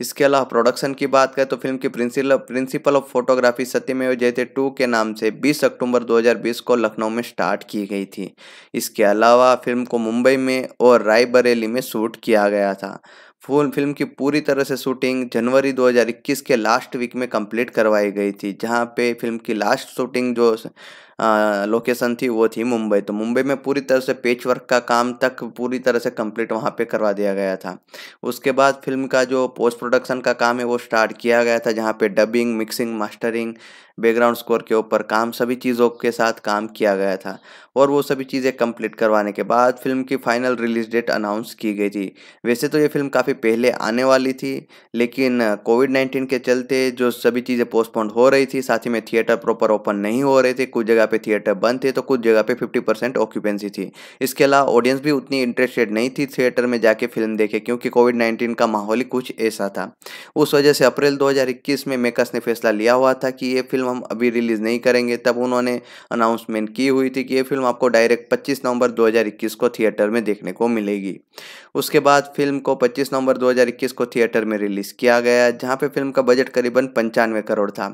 इसके अलावा प्रोडक्शन की बात करें तो फिल्म की प्रिंसिपल प्रिंसिपल ऑफ फोटोग्राफी सत्यमेव जयते टू के नाम से 20 अक्टूबर 2020 को लखनऊ में स्टार्ट की गई थी थी इसके अलावा फिल्म को मुंबई में और रायबरेली में शूट किया गया था फुल फिल्म की पूरी तरह से शूटिंग जनवरी 2021 के लास्ट वीक में कंप्लीट करवाई गई थी जहां पे फिल्म की लास्ट शूटिंग जो लोकेशन थी वो थी मुंबई तो मुंबई में पूरी तरह से पेच वर्क का काम तक पूरी तरह से कंप्लीट वहाँ पे करवा दिया गया था उसके बाद फिल्म का जो पोस्ट प्रोडक्शन का काम है वो स्टार्ट किया गया था जहाँ पे dubbing mixing mastering background score के ऊपर काम सभी चीज़ों के साथ काम किया गया था और वो सभी चीज़ें कंप्लीट करवाने के बाद फिल्म की फाइनल रिलीज डेट अनाउंस की गई थी वैसे तो ये फिल्म काफ़ी पहले आने वाली थी लेकिन कोविड नाइन्टीन के चलते जो सभी चीज़ें पोस्टपोन्ड हो रही थी साथ ही में थिएटर प्रॉपर ओपन नहीं हो रहे थे कुछ जगह जगह पे थिएटर बंद थे तो कुछ जगह पे 50 परसेंट ऑक्यूपेंसी थी इसके अलावा ऑडियंस भी उतनी इंटरेस्टेड नहीं थी थिएटर में जाके फिल्म देखे क्योंकि कोविड 19 का माहौल ही कुछ ऐसा था उस वजह से अप्रैल 2021 में मेकर्स ने फैसला लिया हुआ था कि ये फिल्म हम अभी रिलीज़ नहीं करेंगे तब उन्होंने अनाउंसमेंट की हुई थी कि ये फिल्म आपको डायरेक्ट पच्चीस नवंबर दो को थिएटर में देखने को मिलेगी उसके बाद फिल्म को पच्चीस नवंबर दो को थिएटर में रिलीज़ किया गया जहाँ पे फिल्म का बजट करीबन पंचानवे करोड़ था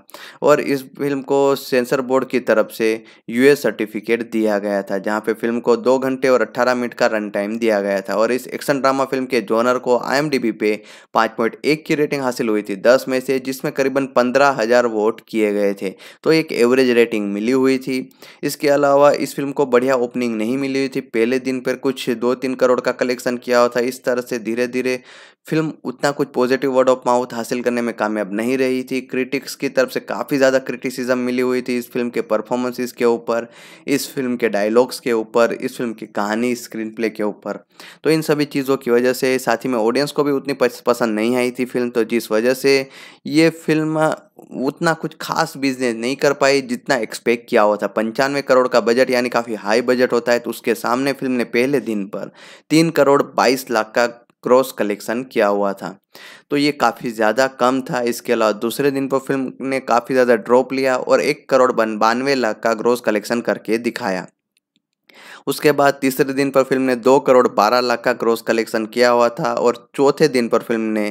और इस फिल्म को सेंसर बोर्ड की तरफ से यूए सर्टिफिकेट दिया गया था जहां पे फिल्म को दो घंटे और अट्ठारह मिनट का रन टाइम दिया गया था और इस एक्शन ड्रामा फिल्म के जोनर को आई पे एक की रेटिंग हासिल हुई थी दस में से जिसमें करीबन पंद्रह हज़ार वोट किए गए थे तो एक एवरेज रेटिंग मिली हुई थी इसके अलावा इस फिल्म को बढ़िया ओपनिंग नहीं मिली हुई थी पहले दिन पर कुछ दो तीन करोड़ का कलेक्शन किया हुआ था इस तरह से धीरे धीरे फिल्म उतना कुछ पॉजिटिव वर्ड ऑफ माउथ हासिल करने में कामयाब नहीं रही थी क्रिटिक्स की तरफ से काफ़ी ज़्यादा क्रिटिसिज्म मिली हुई थी इस फिल्म के परफॉर्मेंसेस के ऊपर इस फिल्म के डायलॉग्स के ऊपर इस फिल्म की कहानी स्क्रीन प्ले के ऊपर तो इन सभी चीज़ों की वजह से साथ ही में ऑडियंस को भी उतनी पसंद नहीं आई थी फिल्म तो जिस वजह से ये फिल्म उतना कुछ खास बिजनेस नहीं कर पाई जितना एक्सपेक्ट किया हुआ था पंचानवे करोड़ का बजट यानी काफ़ी हाई बजट होता है तो उसके सामने फिल्म ने पहले दिन पर तीन करोड़ बाईस लाख का क्रॉस कलेक्शन किया हुआ था तो ये काफ़ी ज़्यादा कम था इसके अलावा दूसरे दिन पर फिल्म ने काफ़ी ज़्यादा ड्रॉप लिया और एक करोड़ बानवे लाख का ग्रोस कलेक्शन करके दिखाया उसके बाद तीसरे दिन पर फिल्म ने दो करोड़ बारह लाख का ग्रोस कलेक्शन किया हुआ था और चौथे दिन पर फिल्म ने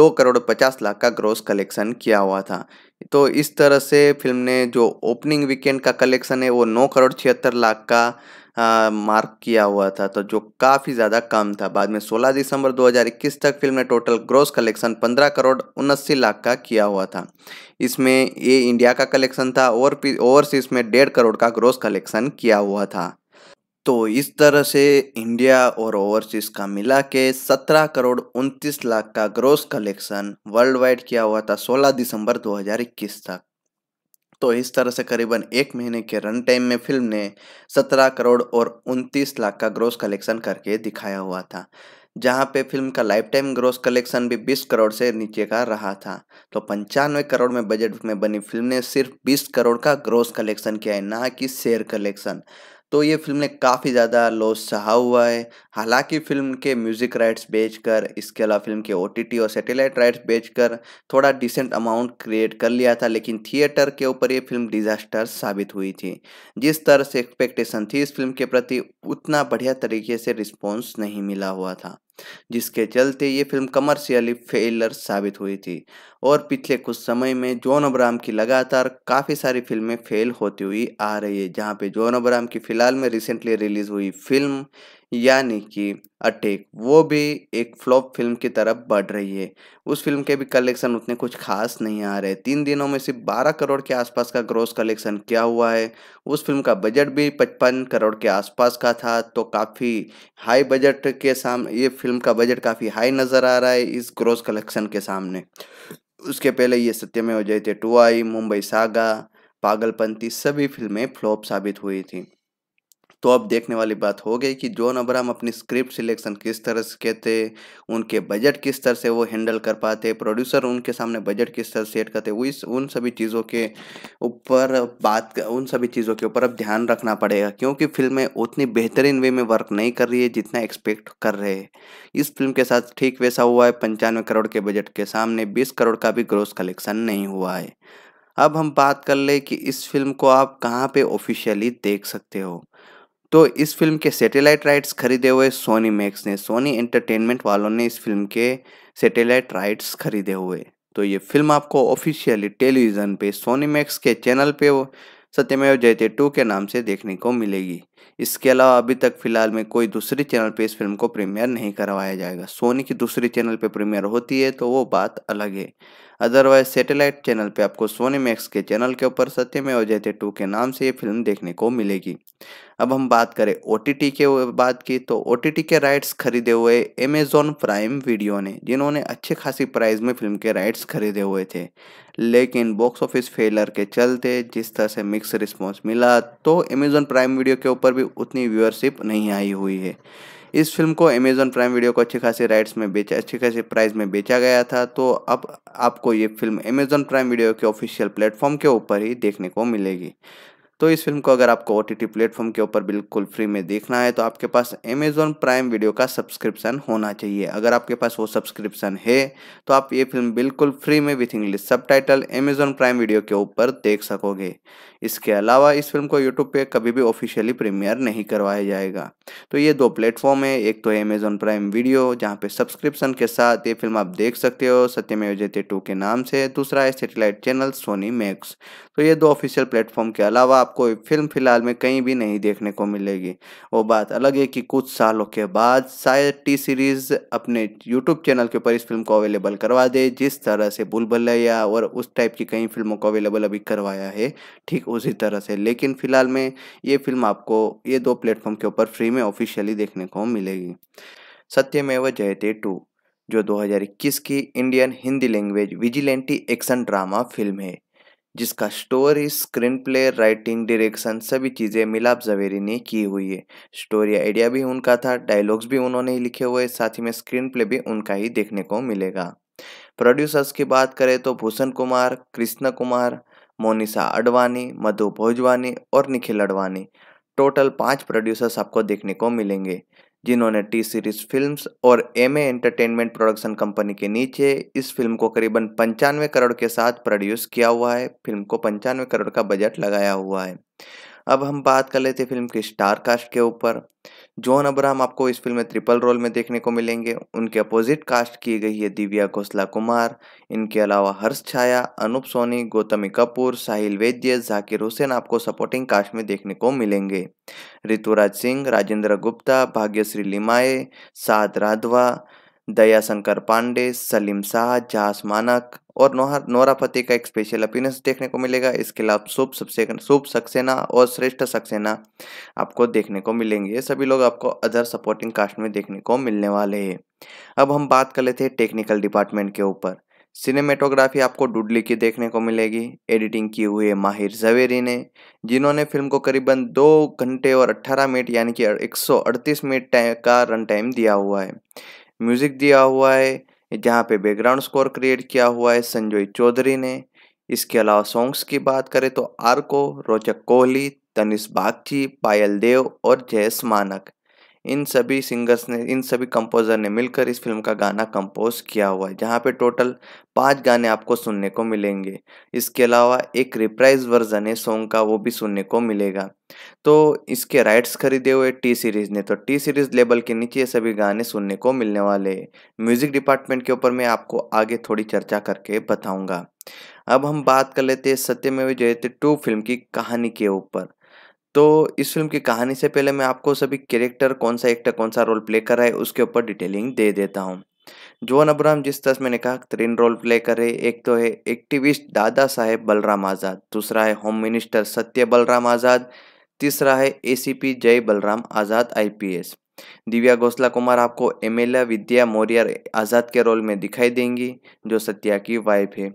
दो करोड़ पचास लाख का ग्रोस कलेक्शन किया हुआ था तो इस तरह से फिल्म ने जो ओपनिंग वीकेंड का कलेक्शन है वो नौ करोड़ छिहत्तर लाख का मार्क किया हुआ था तो जो काफ़ी ज़्यादा कम था बाद में 16 दिसंबर 2021 तक फिल्म ने टोटल ग्रोस कलेक्शन 15 करोड़ उन्नासी लाख का किया हुआ था इसमें ये इंडिया का कलेक्शन था और ओवरसीज में डेढ़ करोड़ का ग्रोस कलेक्शन किया हुआ था तो इस तरह से इंडिया और ओवरसीज का मिला के सत्रह करोड़ उनतीस लाख का ग्रोस कलेक्शन वर्ल्ड वाइड किया हुआ था 16 दिसंबर 2021 तक तो इस तरह से करीबन एक महीने के रन टाइम में फिल्म ने 17 करोड़ और 29 लाख का ग्रोस कलेक्शन करके दिखाया हुआ था जहां पे फिल्म का लाइफ टाइम ग्रोस कलेक्शन भी 20 करोड़ से नीचे का रहा था तो पंचानवे करोड़ में बजट में बनी फिल्म ने सिर्फ 20 करोड़ का ग्रोस कलेक्शन किया है ना कि शेयर कलेक्शन तो ये फिल्म ने काफ़ी ज़्यादा लॉस सहा हुआ है हालांकि फिल्म के म्यूज़िक राइट्स बेचकर इसके अलावा फिल्म के ओ और सैटेलाइट राइट्स बेचकर थोड़ा डिसेंट अमाउंट क्रिएट कर लिया था लेकिन थिएटर के ऊपर ये फिल्म डिजास्टर साबित हुई थी जिस तरह से एक्सपेक्टेशन थी इस फिल्म के प्रति उतना बढ़िया तरीके से रिस्पॉन्स नहीं मिला हुआ था जिसके चलते ये फिल्म कमर्शियली फेलर साबित हुई थी और पिछले कुछ समय में जॉन अब्राम की लगातार काफ़ी सारी फिल्में फेल होती हुई आ रही है जहाँ पे जॉन अब्राम की फ़िलहाल में रिसेंटली रिलीज़ हुई फिल्म यानी कि अटैक वो भी एक फ्लॉप फिल्म की तरफ बढ़ रही है उस फिल्म के भी कलेक्शन उतने कुछ खास नहीं आ रहे तीन दिनों में सिर्फ बारह करोड़ के आसपास का ग्रोस कलेक्शन किया हुआ है उस फिल्म का बजट भी पचपन करोड़ के आसपास का था तो काफ़ी हाई बजट के सामने ये फिल्म का बजट काफ़ी हाई नज़र आ रहा है इस ग्रोस कलेक्शन के सामने उसके पहले ये सत्यमेव जयते टू आई मुंबई सागा पागलपंती सभी फिल्में फ्लॉप साबित हुई थी तो अब देखने वाली बात हो गई कि जॉन अब्राहम अपनी स्क्रिप्ट सिलेक्शन किस तरह से कहते उनके बजट किस तरह से वो हैंडल कर पाते प्रोड्यूसर उनके सामने बजट किस तरह सेट करते वो इस उन सभी चीज़ों के ऊपर बात उन सभी चीज़ों के ऊपर अब ध्यान रखना पड़ेगा क्योंकि फिल्में उतनी बेहतरीन वे में वर्क नहीं कर रही है जितना एक्सपेक्ट कर रहे हैं इस फिल्म के साथ ठीक वैसा हुआ है पंचानवे करोड़ के बजट के सामने बीस करोड़ का भी ग्रोस कलेक्शन नहीं हुआ है अब हम बात कर ले कि इस फिल्म को आप कहाँ पे ऑफिशियली देख सकते हो तो इस फिल्म के सैटेलाइट राइट्स खरीदे हुए सोनी मैक्स ने सोनी एंटरटेनमेंट वालों ने इस फिल्म के सैटेलाइट राइट्स खरीदे हुए तो ये फिल्म आपको ऑफिशियली टेलीविज़न पे सोनी मैक्स के चैनल पे सत्यमेव जयते टू के नाम से देखने को मिलेगी इसके अलावा अभी तक फिलहाल में कोई दूसरी चैनल पे इस फिल्म को प्रीमियर नहीं करवाया जाएगा सोनी की दूसरी चैनल पे प्रीमियर होती है तो वो बात अलग है अदरवाइज सैटेलाइट चैनल पे आपको सोनी मैक्स के चैनल के ऊपर सत्यमेव जयते टू के नाम से ये फिल्म देखने को मिलेगी अब हम बात करें ओ के बात की तो ओ के राइट्स खरीदे हुए अमेजोन प्राइम वीडियो ने जिन्होंने अच्छे खासी प्राइस में फिल्म के राइट्स खरीदे हुए थे लेकिन बॉक्स ऑफिस फेलर के चलते जिस तरह से मिक्स रिस्पॉन्स मिला तो अमेजोन प्राइम वीडियो के ऊपर भी उतनी व्यूअरशिप नहीं आई हुई है इस फिल्म को अमेजोन प्राइम वीडियो को अच्छी खासी राइट्स में बेचा अच्छे खासी प्राइस में बेचा गया था तो अब आपको ये फिल्म अमेजोन प्राइम वीडियो के ऑफिशियल प्लेटफॉर्म के ऊपर ही देखने को मिलेगी तो इस फिल्म को अगर आपको ओ टी टी प्लेटफॉर्म के ऊपर बिल्कुल फ्री में देखना है तो आपके पास अमेजोन प्राइम वीडियो का सब्सक्रिप्शन होना चाहिए अगर आपके पास वो सब्सक्रिप्शन है तो आप ये फिल्म बिल्कुल फ्री में with English subtitle Amazon Prime Video के ऊपर देख सकोगे इसके अलावा इस फिल्म को यूट्यूब पर कभी भी ऑफिशियली प्रीमियर नहीं करवाया जाएगा तो ये दो प्लेटफॉर्म है एक तो है अमेजोन प्राइम वीडियो जहाँ पे सब्सक्रिप्शन के साथ ये फिल्म आप देख सकते हो सत्यमेव जयते टू के नाम से दूसरा है सेटेलाइट चैनल सोनी मैक्स तो ये दो ऑफिशियल प्लेटफॉर्म के अलावा आपको फिल्म फिलहाल में कहीं भी नहीं देखने को मिलेगी वो बात अलग है कि कुछ सालों के बाद शायद टी सीरीज़ अपने यूट्यूब चैनल के ऊपर इस फिल्म को अवेलेबल करवा दे जिस तरह से बुल भलैया और उस टाइप की कई फिल्मों को अवेलेबल अभी करवाया है ठीक उसी तरह से लेकिन फिलहाल में ये फिल्म आपको ये दो प्लेटफॉर्म के ऊपर फ्री में ऑफिशियली देखने को मिलेगी सत्यमेव जयते टू जो 2021 की Indian Hindi language vigilante action drama film है जिसका story screenplay writing direction सभी चीज़ें मिलाप जवेरी ने की हुई है स्टोरी आइडिया भी उनका था डायलॉग्स भी उन्होंने ही लिखे हुए साथ ही में स्क्रीन प्ले भी उनका ही देखने को मिलेगा प्रोड्यूसर्स की बात करें तो भूषण कुमार कृष्ण कुमार मोनिशा अडवाणी मधु भोजवानी और निखिल अडवाणी टोटल पाँच प्रोड्यूसर्स आपको देखने को मिलेंगे जिन्होंने टी सीरीज फिल्म्स और M A entertainment production company के नीचे इस फिल्म को करीबन पंचानवे करोड़ के साथ प्रोड्यूस किया हुआ है फिल्म को पंचानवे करोड़ का बजट लगाया हुआ है अब हम बात कर लेते फिल्म के स्टार कास्ट के ऊपर जॉन अब्राहम आपको इस फिल्म में ट्रिपल रोल में देखने को मिलेंगे उनके अपोजिट कास्ट की गई है दिव्या घोसला कुमार इनके अलावा हर्ष छाया अनूप सोनी गौतमी कपूर साहिल वैद्य जाकिर हुसैन आपको सपोर्टिंग कास्ट में देखने को मिलेंगे ऋतुराज सिंह राजेंद्र गुप्ता भाग्यश्री लिमाए साध राधवा दयाशंकर पांडे सलीम शाह जहास मानक और नोहर नोरा फतेह का एक स्पेशल अपीनेंस देखने को मिलेगा इसके अलावा शुभ सबसे शुभ सक्सेना और श्रेष्ठ सक्सेना आपको देखने को मिलेंगे ये सभी लोग आपको अदर सपोर्टिंग कास्ट में देखने को मिलने वाले हैं अब हम बात कर लेते हैं टेक्निकल डिपार्टमेंट के ऊपर सिनेमेटोग्राफी आपको डुडली की देखने को मिलेगी एडिटिंग की हुई है माहिर जवेरी ने जिन्होंने फिल्म को करीबन दो घंटे और अट्ठारह मिनट यानी कि अड़तीस मिनट का रन टाइम दिया हुआ है म्यूज़िक दिया हुआ है जहाँ पे बैकग्राउंड स्कोर क्रिएट किया हुआ है संजय चौधरी ने इसके अलावा सॉन्ग्स की बात करें तो आर्को रोचक कोहली तनिष बागची पायल देव और जयस मानक इन सभी सिंगर्स ने इन सभी कंपोज़र ने मिलकर इस फिल्म का गाना कंपोज किया हुआ है जहाँ पे टोटल पांच गाने आपको सुनने को मिलेंगे इसके अलावा एक रिप्राइज वर्जन है सॉन्ग का वो भी सुनने को मिलेगा तो इसके राइट्स खरीदे हुए टी सीरीज़ ने तो टी सीरीज़ लेबल के नीचे सभी गाने सुनने को मिलने वाले म्यूज़िक डिपार्टमेंट के ऊपर मैं आपको आगे थोड़ी चर्चा करके बताऊँगा अब हम बात कर लेते हैं सत्यमेव जयते टू फिल्म की कहानी के ऊपर तो इस फिल्म की कहानी से पहले मैं आपको सभी कैरेक्टर कौन सा एक्टर कौन सा रोल प्ले कर रहा है उसके ऊपर डिटेलिंग दे देता हूँ जोन अब्राहम जिस तरह मैंने कहा तीन रोल प्ले कर रहे एक तो है एक्टिविस्ट दादा साहेब बलराम आज़ाद दूसरा है होम मिनिस्टर सत्य बलराम आज़ाद तीसरा है एसीपी जय बलराम आज़ाद आईपीएस दिव्या घोसला कुमार आपको एमएलए विद्या मौर्य आज़ाद के रोल में दिखाई देंगी जो सत्या की वाइफ है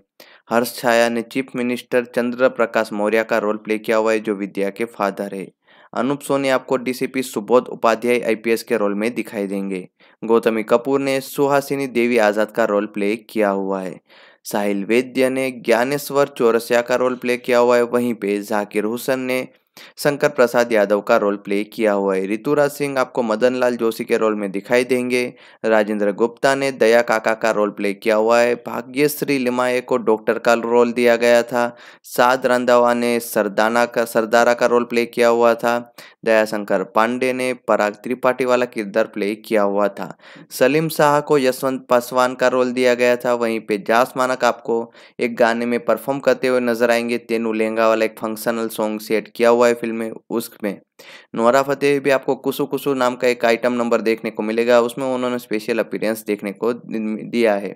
हर्ष छाया ने चीफ मिनिस्टर चंद्र प्रकाश मौर्य का रोल प्ले किया हुआ है जो विद्या के फादर है अनूप सोनी आपको डीसीपी सुबोध उपाध्याय आईपीएस के रोल में दिखाई देंगे गौतमी कपूर ने सुहासिनी देवी आज़ाद का रोल प्ले किया हुआ है साहिल वेद्य ने ज्ञानेश्वर चौरसिया का रोल प्ले किया हुआ है वहीं पे जाकिर हुसैन ने शंकर प्रसाद यादव का रोल प्ले किया हुआ है ऋतुराज सिंह आपको मदन लाल जोशी के रोल में दिखाई देंगे राजेंद्र गुप्ता ने दया काका का रोल प्ले किया हुआ है भाग्यश्री लिमाए को डॉक्टर का रोल दिया गया था साध रंधावा ने सरदाना का सरदारा का रोल प्ले किया हुआ था दयाशंकर पांडे ने पराग त्रिपाठी वाला किरदार प्ले किया हुआ था सलीम शाह को यशवंत पासवान का रोल दिया गया था वहीं पे जास मानक आपको एक गाने में परफॉर्म करते हुए नजर आएंगे तेनू लहंगा वाला एक फंक्शनल सॉन्ग सेट किया हुआ हुआ है में उसमें नोरा फतेह भी आपको कुसु कुसु नाम का एक आइटम नंबर देखने को मिलेगा उसमें उन्होंने स्पेशल अपीरेंस देखने को दिया है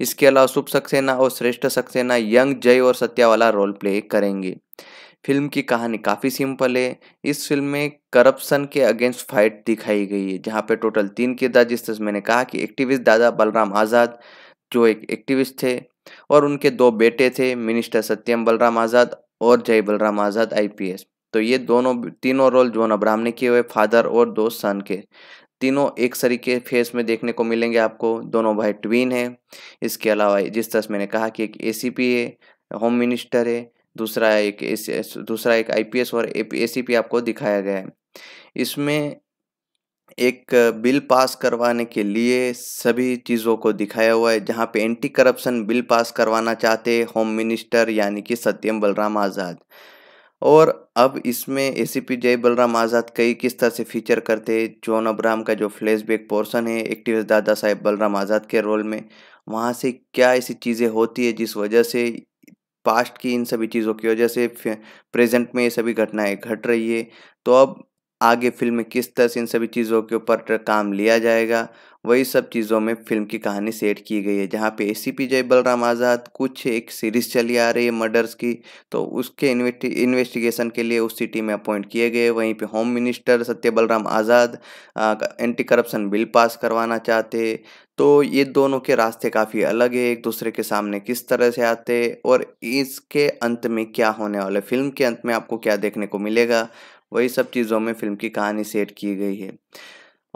इसके अलावा शुभ सक्सेना और श्रेष्ठ सक्सेना यंग जय और सत्या वाला रोल प्ले करेंगे फिल्म की कहानी काफ़ी सिंपल है इस फिल्म में करप्शन के अगेंस्ट फाइट दिखाई गई है जहाँ पे टोटल तीन किरदार जिस तरह मैंने कहा कि एक्टिविस्ट दादा बलराम आज़ाद जो एक एक्टिविस्ट थे और उनके दो बेटे थे मिनिस्टर सत्यम बलराम आज़ाद और जय बलराम आज़ाद आईपीएस तो ये दोनों तीनों रोल जॉन अब्राहम ने किए हुए फादर और दो सन के तीनों एक सरीके फेस में देखने को मिलेंगे आपको दोनों भाई ट्वीन है इसके अलावा जिस तरह से मैंने कहा कि एक ए है होम मिनिस्टर है दूसरा एक दूसरा एक आई और ए आपको दिखाया गया है इसमें एक बिल पास करवाने के लिए सभी चीज़ों को दिखाया हुआ है जहाँ पे एंटी करप्शन बिल पास करवाना चाहते होम मिनिस्टर यानी कि सत्यम बलराम आज़ाद और अब इसमें ए सी पी जय बलराम आज़ाद कई किस तरह से फीचर करते हैं जॉन अब्राहम का जो फ्लैशबैक पोर्शन है एक्टिव दादा साहेब बलराम आज़ाद के रोल में वहाँ से क्या ऐसी चीज़ें होती है जिस वजह से पास्ट की इन सभी चीज़ों की वजह से प्रेजेंट में ये सभी घटनाएं घट रही है तो अब आगे फिल्म में किस तरह से इन सभी चीज़ों के ऊपर काम लिया जाएगा वही सब चीज़ों में फिल्म की कहानी सेट की गई है जहाँ पे ए सी पी जय बलराम आज़ाद कुछ एक सीरीज चली आ रही है मर्डर्स की तो उसके इन्वेस्टिगेशन के लिए उस सिटी में अपॉइंट किए गए वहीं पे home minister Satya Balram Azad anti corruption bill pass करवाना चाहते तो ये दोनों के रास्ते काफ़ी अलग है एक दूसरे के सामने किस तरह से आते और इसके अंत में क्या होने वाले फिल्म के अंत में आपको क्या देखने को मिलेगा वही सब चीज़ों में फिल्म की कहानी सेट की गई है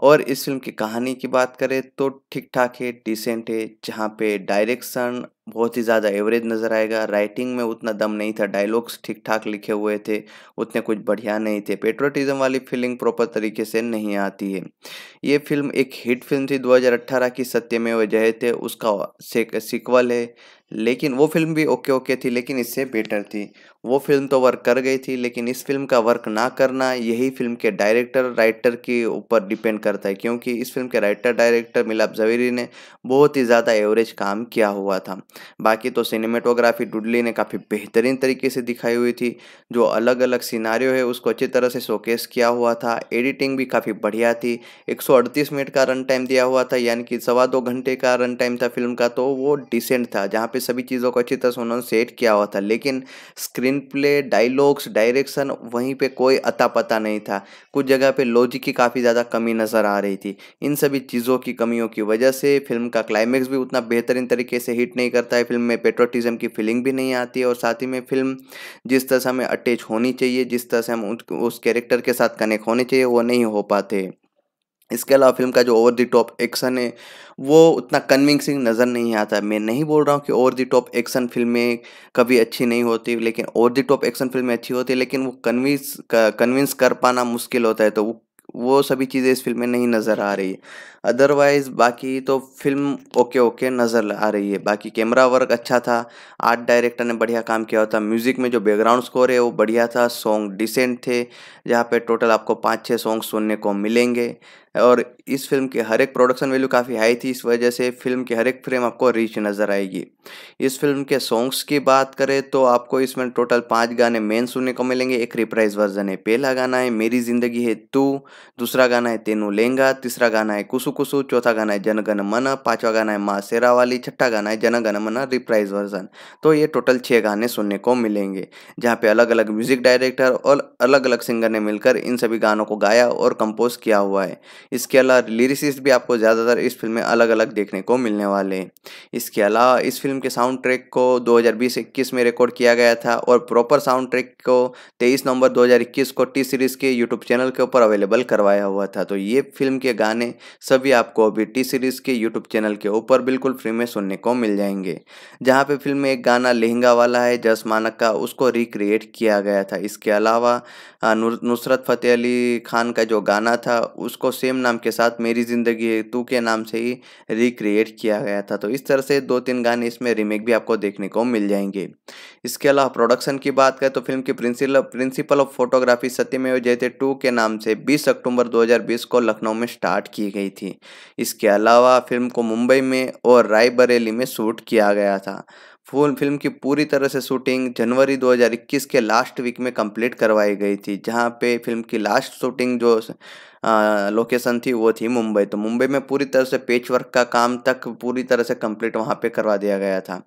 और इस फिल्म की कहानी की बात करें तो ठीक ठाक है डिसेंट है जहाँ पे डायरेक्शन बहुत ही ज़्यादा एवरेज नज़र आएगा राइटिंग में उतना दम नहीं था डायलॉग्स ठीक ठाक लिखे हुए थे उतने कुछ बढ़िया नहीं थे पेट्रोटिज्म वाली फीलिंग प्रॉपर तरीके से नहीं आती है ये फिल्म एक हिट फिल्म थी 2018 की सत्य में वजह थे उसका सिक्वल है लेकिन वो फिल्म भी ओके ओके थी लेकिन इससे बेटर थी वो फिल्म तो वर्क कर गई थी लेकिन इस फिल्म का वर्क ना करना यही फिल्म के डायरेक्टर राइटर के ऊपर डिपेंड करता है क्योंकि इस फिल्म के राइटर डायरेक्टर मिलाप जवेरी ने बहुत ही ज़्यादा एवरेज काम किया हुआ था बाकी तो सिनेमेटोग्राफी डुडली ने काफ़ी बेहतरीन तरीके से दिखाई हुई थी जो अलग अलग सीनारी है उसको अच्छी तरह से शोकेस किया हुआ था एडिटिंग भी काफ़ी बढ़िया थी एक मिनट का रन टाइम दिया हुआ था यानी कि सवा दो घंटे का रन टाइम था फिल्म का तो वो डिसेंट था जहाँ पे सभी चीज़ों को अच्छी तरह से उन्होंने सेट किया हुआ था लेकिन स्क्रीन प्ले डायलॉग्स डायरेक्शन वहीं पे कोई अता पता नहीं था कुछ जगह पे लॉजिक की काफ़ी ज़्यादा कमी नज़र आ रही थी इन सभी चीज़ों की कमियों की वजह से फिल्म का क्लाइमैक्स भी उतना बेहतरीन तरीके से हिट नहीं करता है फिल्म में पेट्रोटिज़म की फीलिंग भी नहीं आती है और साथ ही में फिल्म जिस तरह से हमें अटैच होनी चाहिए जिस तरह से हम उस कैरेक्टर के साथ कनेक्ट होने चाहिए वो नहीं हो पाते इसके अलावा फिल्म का जो ओवर द टॉप एक्शन है वो उतना कन्विंसिंग नज़र नहीं आता मैं नहीं बोल रहा हूँ कि ओवर द टॉप एक्शन फिल्में कभी अच्छी नहीं होती लेकिन ओवर द टॉप एक्शन फिल्में अच्छी होती है लेकिन वो कन्विंस कन्विंस कर पाना मुश्किल होता है तो वो वो सभी चीज़ें इस फिल्म में नहीं नज़र आ रही है अदरवाइज़ बाकी तो फिल्म ओके ओके नज़र आ रही है बाकी कैमरा वर्क अच्छा था आर्ट डायरेक्टर ने बढ़िया काम किया था म्यूज़िक में जो बैकग्राउंड स्कोर है वो बढ़िया था सॉन्ग डिसेंट थे जहाँ पे टोटल आपको पाँच छः सॉन्ग सुनने को मिलेंगे और इस फिल्म की हर एक प्रोडक्शन वैल्यू काफ़ी हाई थी इस वजह से फिल्म की हर एक फ्रेम आपको रिच नज़र आएगी इस फिल्म के सॉन्ग्स की बात करें तो आपको इसमें टोटल पाँच गाने मेन सुनने को मिलेंगे एक रिप्राइज वर्जन है पहला गाना है मेरी ज़िंदगी है तू दूसरा गाना है तेनू लेंगा तीसरा गाना है कुसु कुसु चौथा गाना है जनगण मन पांचवा गाना है माँ शेरा वाली छठा गाना है जनगण मन रिप्राइज वर्जन तो ये टोटल छः गाने सुनने को मिलेंगे जहाँ पे अलग अलग म्यूजिक डायरेक्टर और अलग अलग सिंगर ने मिलकर इन सभी गानों को गाया और कंपोज किया हुआ है इसके अलावा लिरिसिस्ट भी आपको ज़्यादातर इस फिल्म में अलग अलग देखने को मिलने वाले हैं इसके अलावा इस फिल्म के साउंड ट्रैक को दो 21 में रिकॉर्ड किया गया था और प्रॉपर साउंड ट्रैक को तेईस नवंबर 2021 को टी सीरीज़ के यूट्यूब चैनल के ऊपर अवेलेबल करवाया हुआ था तो ये फिल्म के गाने सब सभी आपको अभी टी सीरीज़ के यूट्यूब चैनल के ऊपर बिल्कुल फ्री में सुनने को मिल जाएंगे जहाँ पे फिल्म में एक गाना लहंगा वाला है जस मानक का उसको रिक्रिएट किया गया था इसके अलावा नुसरत फ़तेह अली खान का जो गाना था उसको सेम नाम के साथ मेरी ज़िंदगी तू के नाम से ही रिक्रिएट किया गया था तो इस तरह से दो तीन गाने इसमें रीमेक भी आपको देखने को मिल जाएंगे इसके अलावा प्रोडक्शन की बात करें तो फिल्म की प्रिंसिपल प्रिंसिपल ऑफ फोटोग्राफी सत्यमेव जयते टू के नाम से बीस अक्टूबर 2020 को लखनऊ में स्टार्ट की गई थी थी इसके अलावा फिल्म को मुंबई में और रायबरेली में शूट किया गया था फुल फिल्म की पूरी तरह से शूटिंग जनवरी 2021 के लास्ट वीक में कंप्लीट करवाई गई थी जहां पे फिल्म की लास्ट शूटिंग जो लोकेशन थी वो थी मुंबई तो मुंबई में पूरी तरह से पेच वर्क का काम तक पूरी तरह से कंप्लीट वहाँ पे करवा दिया गया था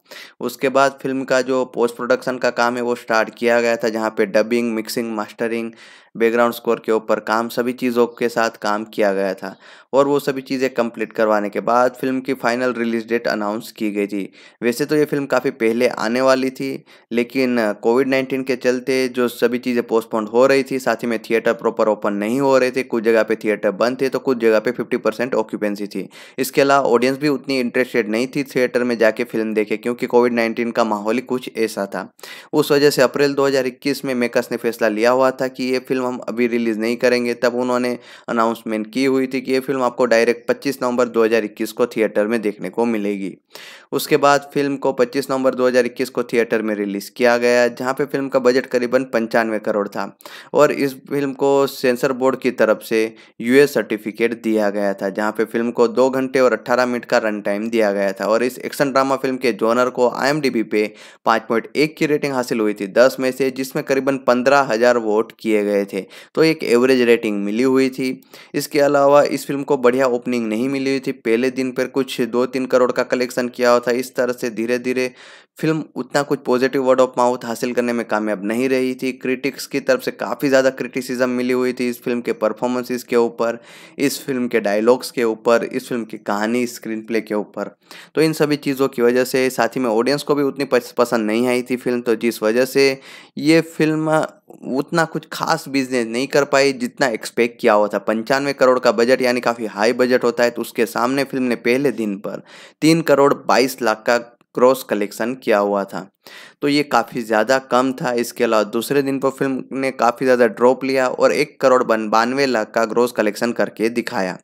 उसके बाद फिल्म का जो पोस्ट प्रोडक्शन का काम है वो स्टार्ट किया गया था जहाँ पे dubbing mixing mastering background score के ऊपर काम सभी चीज़ों के साथ काम किया गया था और वो सभी चीज़ें कंप्लीट करवाने के बाद फिल्म की फाइनल रिलीज डेट अनाउंस की गई थी वैसे तो ये फिल्म काफ़ी पहले आने वाली थी लेकिन कोविड नाइन्टीन के चलते जो सभी चीज़ें पोस्टपोन्ड हो रही थी साथ ही में थिएटर प्रॉपर ओपन नहीं हो रहे थे कुछ जगह पे थिएटर बंद थे तो कुछ जगह पे 50 परसेंट ऑक्यूपेंसी थी इसके अलावा ऑडियंस भी उतनी इंटरेस्टेड नहीं थी थिएटर में जाके फिल्म देखे क्योंकि कोविड 19 का माहौल ही कुछ ऐसा था उस वजह से अप्रैल 2021 में मेकर्स ने फैसला लिया हुआ था कि ये फिल्म हम अभी रिलीज़ नहीं करेंगे तब उन्होंने अनाउंसमेंट की हुई थी कि ये फिल्म आपको डायरेक्ट पच्चीस नवंबर दो को थिएटर में देखने को मिलेगी उसके बाद फिल्म को पच्चीस नवंबर दो को थिएटर में रिलीज़ किया गया जहां पे फिल्म का बजट करीबन पंचानवे करोड़ था और इस फिल्म को सेंसर बोर्ड की तरफ से से यूएस सर्टिफिकेट दिया गया था जहां पे फिल्म को दो घंटे और अट्ठारह मिनट का रन टाइम दिया गया था और इस एक्शन ड्रामा फिल्म के जोनर को आई पे 5.1 की रेटिंग हासिल हुई थी दस में से जिसमें करीबन पंद्रह हज़ार वोट किए गए थे तो एक एवरेज रेटिंग मिली हुई थी इसके अलावा इस फिल्म को बढ़िया ओपनिंग नहीं मिली हुई थी पहले दिन पर कुछ दो तीन करोड़ का कलेक्शन किया था इस तरह से धीरे धीरे फिल्म उतना कुछ पॉजिटिव वर्ड ऑफ माउथ हासिल करने में कामयाब नहीं रही थी क्रिटिक्स की तरफ से काफ़ी ज़्यादा क्रिटिसिज्म मिली हुई थी इस फिल्म के परफॉर्मेंसेस स्टोरीज के ऊपर इस फिल्म के डायलॉग्स के ऊपर इस फिल्म की कहानी स्क्रीन प्ले के ऊपर तो इन सभी चीज़ों की वजह से साथ ही में ऑडियंस को भी उतनी पसंद नहीं आई थी फिल्म तो जिस वजह से ये फिल्म उतना कुछ खास बिजनेस नहीं कर पाई जितना एक्सपेक्ट किया हुआ था पंचानवे करोड़ का बजट यानी काफ़ी हाई बजट होता है तो उसके सामने फिल्म ने पहले दिन पर तीन करोड़ बाईस लाख का क्रॉस कलेक्शन किया हुआ था तो ये काफ़ी ज़्यादा कम था इसके अलावा दूसरे दिन पर फिल्म ने काफ़ी ज़्यादा ड्रॉप लिया और एक करोड़ बानवे लाख का ग्रोस कलेक्शन करके दिखाया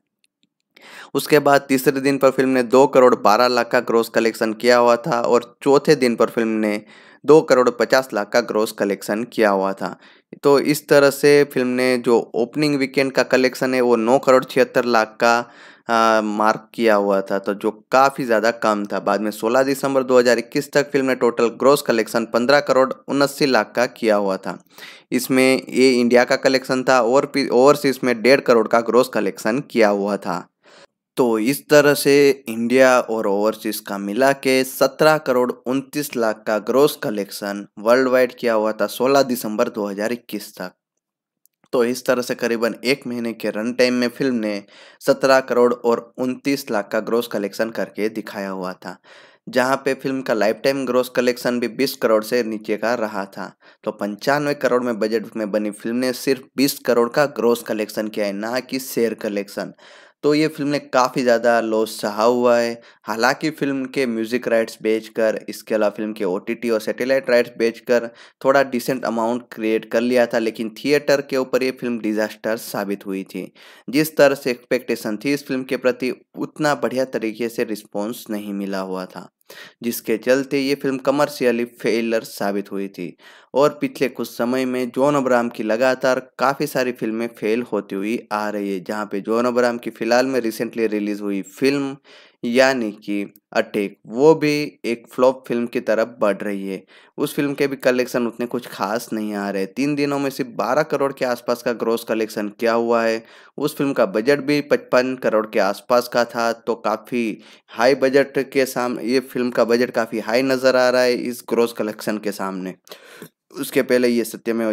उसके बाद तीसरे दिन पर फिल्म ने दो करोड़ बारह लाख का ग्रोस कलेक्शन किया हुआ था और चौथे दिन पर फिल्म ने दो करोड़ पचास लाख का ग्रॉस कलेक्शन किया हुआ था तो इस तरह से फिल्म ने जो ओपनिंग वीकेंड का कलेक्शन है वो नौ करोड़ छिहत्तर लाख का हाँ, मार्क किया हुआ था तो जो काफ़ी ज़्यादा कम था बाद में 16 दिसंबर 2021 तक फिल्म ने टोटल ग्रोस कलेक्शन 15 करोड़ उन्नासी लाख का किया हुआ था इसमें ये इंडिया का कलेक्शन था और ओवरसीज में डेढ़ करोड़ का ग्रोस कलेक्शन किया हुआ था तो इस तरह से इंडिया और ओवरसीज का मिला के सत्रह करोड़ उनतीस लाख का ग्रोस कलेक्शन वर्ल्ड वाइड किया हुआ था 16 दिसंबर 2021 तक तो इस तरह से करीबन एक महीने के रन टाइम में फिल्म ने 17 करोड़ और 29 लाख का ग्रोस कलेक्शन करके दिखाया हुआ था जहां पे फिल्म का लाइफ टाइम ग्रोस कलेक्शन भी 20 करोड़ से नीचे का रहा था तो पंचानवे करोड़ में बजट में बनी फिल्म ने सिर्फ 20 करोड़ का ग्रोस कलेक्शन किया है ना कि शेयर कलेक्शन तो ये फिल्म ने काफ़ी ज़्यादा लॉस सहा हुआ है हालांकि फिल्म के म्यूज़िक राइट्स बेचकर इसके अलावा फिल्म के ओटीटी और सैटेलाइट राइट्स बेचकर थोड़ा डिसेंट अमाउंट क्रिएट कर लिया था लेकिन थिएटर के ऊपर ये फिल्म डिजास्टर साबित हुई थी जिस तरह से एक्सपेक्टेशन थी इस फिल्म के प्रति उतना बढ़िया तरीके से रिस्पॉन्स नहीं मिला हुआ था जिसके चलते ये फिल्म कमर्शियली फेलर साबित हुई थी और पिछले कुछ समय में जॉन अब्राम की लगातार काफ़ी सारी फिल्में फेल होती हुई आ रही है जहाँ पे जॉन अब्राम की फ़िलहाल में रिसेंटली रिलीज़ हुई फिल्म यानी कि अटैक वो भी एक फ्लॉप फिल्म की तरफ बढ़ रही है उस फिल्म के भी कलेक्शन उतने कुछ खास नहीं आ रहे तीन दिनों में सिर्फ बारह करोड़ के आसपास का ग्रोस कलेक्शन किया हुआ है उस फिल्म का बजट भी पचपन करोड़ के आसपास का था तो काफ़ी हाई बजट के सामने ये फिल्म का बजट काफ़ी हाई नज़र आ रहा है इस ग्रॉस कलेक्शन के सामने उसके पहले ये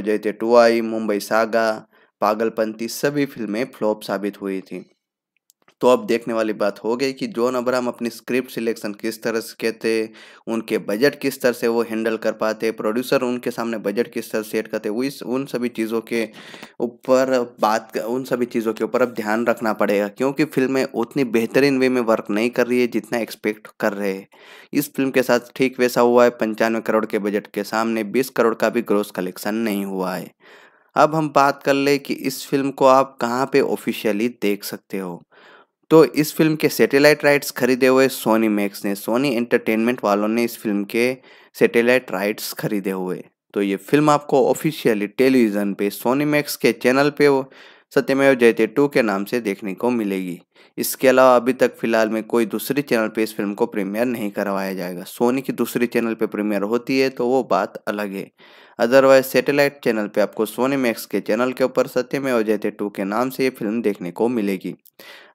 जाए थे टू आई मुंबई सागा पागलपंथी सभी फिल्में फ्लॉप साबित हुई थी तो अब देखने वाली बात हो गई कि जॉन अब्राहम अपनी स्क्रिप्ट सिलेक्शन किस तरह से कहते उनके बजट किस तरह से वो हैंडल कर पाते प्रोड्यूसर उनके सामने बजट किस तरह सेट करते वो इस उन सभी चीज़ों के ऊपर बात उन सभी चीज़ों के ऊपर अब ध्यान रखना पड़ेगा क्योंकि फिल्में उतनी बेहतरीन वे में वर्क नहीं कर रही है जितना एक्सपेक्ट कर रहे हैं इस फिल्म के साथ ठीक वैसा हुआ है पंचानवे करोड़ के बजट के सामने बीस करोड़ का भी ग्रोस कलेक्शन नहीं हुआ है अब हम बात कर ले कि इस फिल्म को आप कहाँ पे ऑफिशियली देख सकते हो तो इस फिल्म के सैटेलाइट राइट्स खरीदे हुए सोनी मैक्स ने सोनी एंटरटेनमेंट वालों ने इस फिल्म के सैटेलाइट राइट्स खरीदे हुए तो ये फिल्म आपको ऑफिशियली टेलीविज़न पे सोनी मैक्स के चैनल पे सत्यमेव जयते टू के नाम से देखने को मिलेगी इसके अलावा अभी तक फिलहाल में कोई दूसरे चैनल पे इस फिल्म को प्रीमियर नहीं करवाया जाएगा सोनी की दूसरी चैनल पे प्रीमियर होती है तो वो बात अलग है अदरवाइज सैटेलाइट चैनल पे आपको सोनी मैक्स के चैनल के ऊपर सत्यमेव में जयते टू के नाम से ये फिल्म देखने को मिलेगी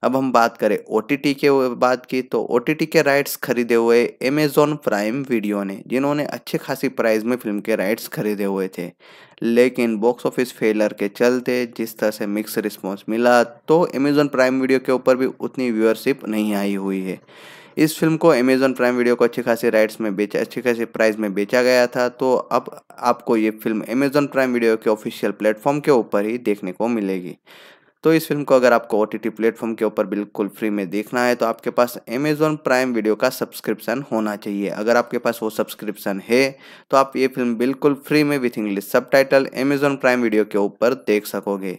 अब हम बात करें ओ के बात की तो ओ के राइट्स खरीदे हुए अमेजोन प्राइम वीडियो ने जिन्होंने अच्छे खासी प्राइस में फिल्म के राइट्स खरीदे हुए थे लेकिन बॉक्स ऑफिस फेलर के चलते जिस तरह से मिक्स रिस्पॉन्स मिला तो अमेजोन प्राइम वीडियो के ऊपर भी उतनी व्यूअरशिप नहीं आई हुई है इस फिल्म को अमेजोन प्राइम वीडियो को अच्छी खासी राइट्स में बेचा अच्छी खासी प्राइस में बेचा गया था तो अब आपको ये फिल्म अमेजोन प्राइम वीडियो के ऑफिशियल प्लेटफॉर्म के ऊपर ही देखने को मिलेगी तो इस फिल्म को अगर आपको ओ टी प्लेटफॉर्म के ऊपर बिल्कुल फ्री में देखना है तो आपके पास अमेजोन प्राइम वीडियो का सब्सक्रिप्शन होना चाहिए अगर आपके पास वो सब्सक्रिप्शन है तो आप ये फिल्म बिल्कुल फ्री में with English subtitle Amazon Prime Video के ऊपर देख सकोगे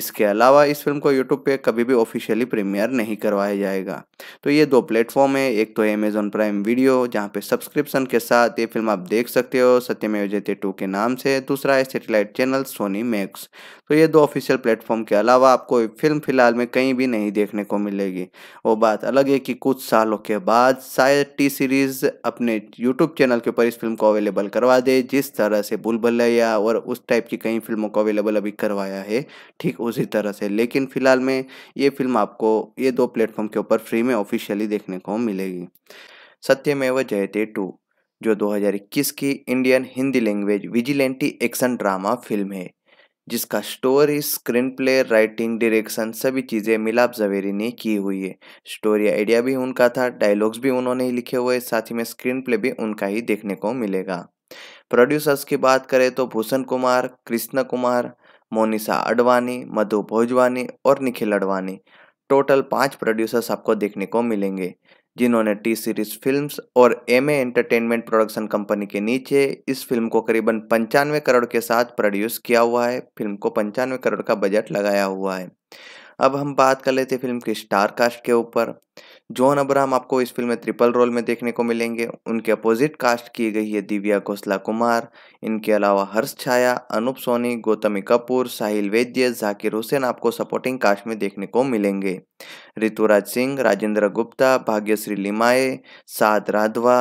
इसके अलावा इस फिल्म को यूट्यूब पर कभी भी ऑफिशियली प्रीमियर नहीं करवाया जाएगा तो ये दो प्लेटफॉर्म है एक तो अमेजोन प्राइम वीडियो जहाँ पे सब्सक्रिप्शन के साथ ये फिल्म आप देख सकते हो सत्यमेव जयते टू के नाम से दूसरा है सेटेलाइट चैनल सोनी मैक्स तो ये दो ऑफिशियल प्लेटफॉर्म के अलावा आपको फिल्म फिलहाल में कहीं भी नहीं देखने को मिलेगी वो बात अलग है कि कुछ सालों के बाद शायद टी सीरीज़ अपने यूट्यूब चैनल के ऊपर इस फिल्म को अवेलेबल करवा दे जिस तरह से बुलबुलैया और उस टाइप की कई फिल्मों को अवेलेबल अभी करवाया है ठीक उसी तरह से लेकिन फिलहाल में ये फिल्म आपको ये दो प्लेटफॉर्म के ऊपर फ्री में ऑफिशियली देखने को मिलेगी सत्यमेव जयते टू जो 2021 की Indian Hindi language vigilante action drama film है जिसका story screenplay writing direction सभी चीज़ें मिलाप जवेरी ने की हुई है स्टोरी आइडिया भी उनका था डायलॉग्स भी उन्होंने ही लिखे हुए साथ ही में स्क्रीन प्ले भी उनका ही देखने को मिलेगा प्रोड्यूसर्स की बात करें तो भूषण कुमार कृष्ण कुमार मोनिसा अडवाणी मधु भोजवानी और निखिल अडवाणी टोटल पाँच प्रोड्यूसर्स आपको देखने को मिलेंगे जिन्होंने टी सीरीज फिल्म्स और एम एंटरटेनमेंट प्रोडक्शन कंपनी के नीचे इस फिल्म को करीबन पंचानवे करोड़ के साथ प्रोड्यूस किया हुआ है फिल्म को पंचानवे करोड़ का बजट लगाया हुआ है अब हम बात कर लेते फिल्म के स्टार कास्ट के ऊपर जॉन अब्राहम आपको इस फिल्म में ट्रिपल रोल में देखने को मिलेंगे उनके अपोजिट कास्ट की गई है दिव्या घोसला कुमार इनके अलावा हर्ष छाया अनूप सोनी गौतमी कपूर साहिल वैद्य जाकिर हुसैन आपको सपोर्टिंग कास्ट में देखने को मिलेंगे ऋतुराज सिंह राजेंद्र गुप्ता भाग्यश्री लिमाए साध राधवा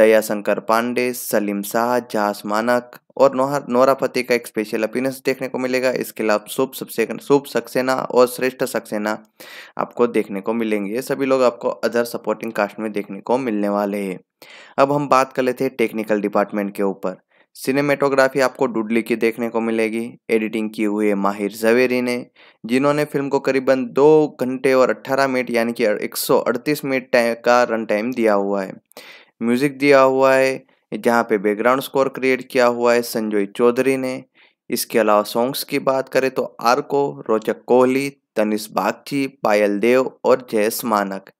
दयाशंकर पांडे सलीम शाह जहास मानक और नोहर नोरा फतेह का एक स्पेशल अपीनस देखने को मिलेगा इसके अलावा शुभ सबसे शुभ सक्सेना और श्रेष्ठ सक्सेना आपको देखने को मिलेंगे ये सभी लोग आपको अदर सपोर्टिंग कास्ट में देखने को मिलने वाले हैं अब हम बात कर लेते हैं टेक्निकल डिपार्टमेंट के ऊपर सिनेमेटोग्राफी आपको डुडली की देखने को मिलेगी एडिटिंग की हुई है माहिर जवेरी ने जिन्होंने फिल्म को करीबन दो घंटे और अट्ठारह मिनट यानी कि एक मिनट का रन टाइम दिया हुआ है म्यूज़िक दिया हुआ है जहाँ पे बैकग्राउंड स्कोर क्रिएट किया हुआ है संजय चौधरी ने इसके अलावा सॉन्ग्स की बात करें तो आरको रोचक कोहली तनिष बागची पायल देव और जयस मानक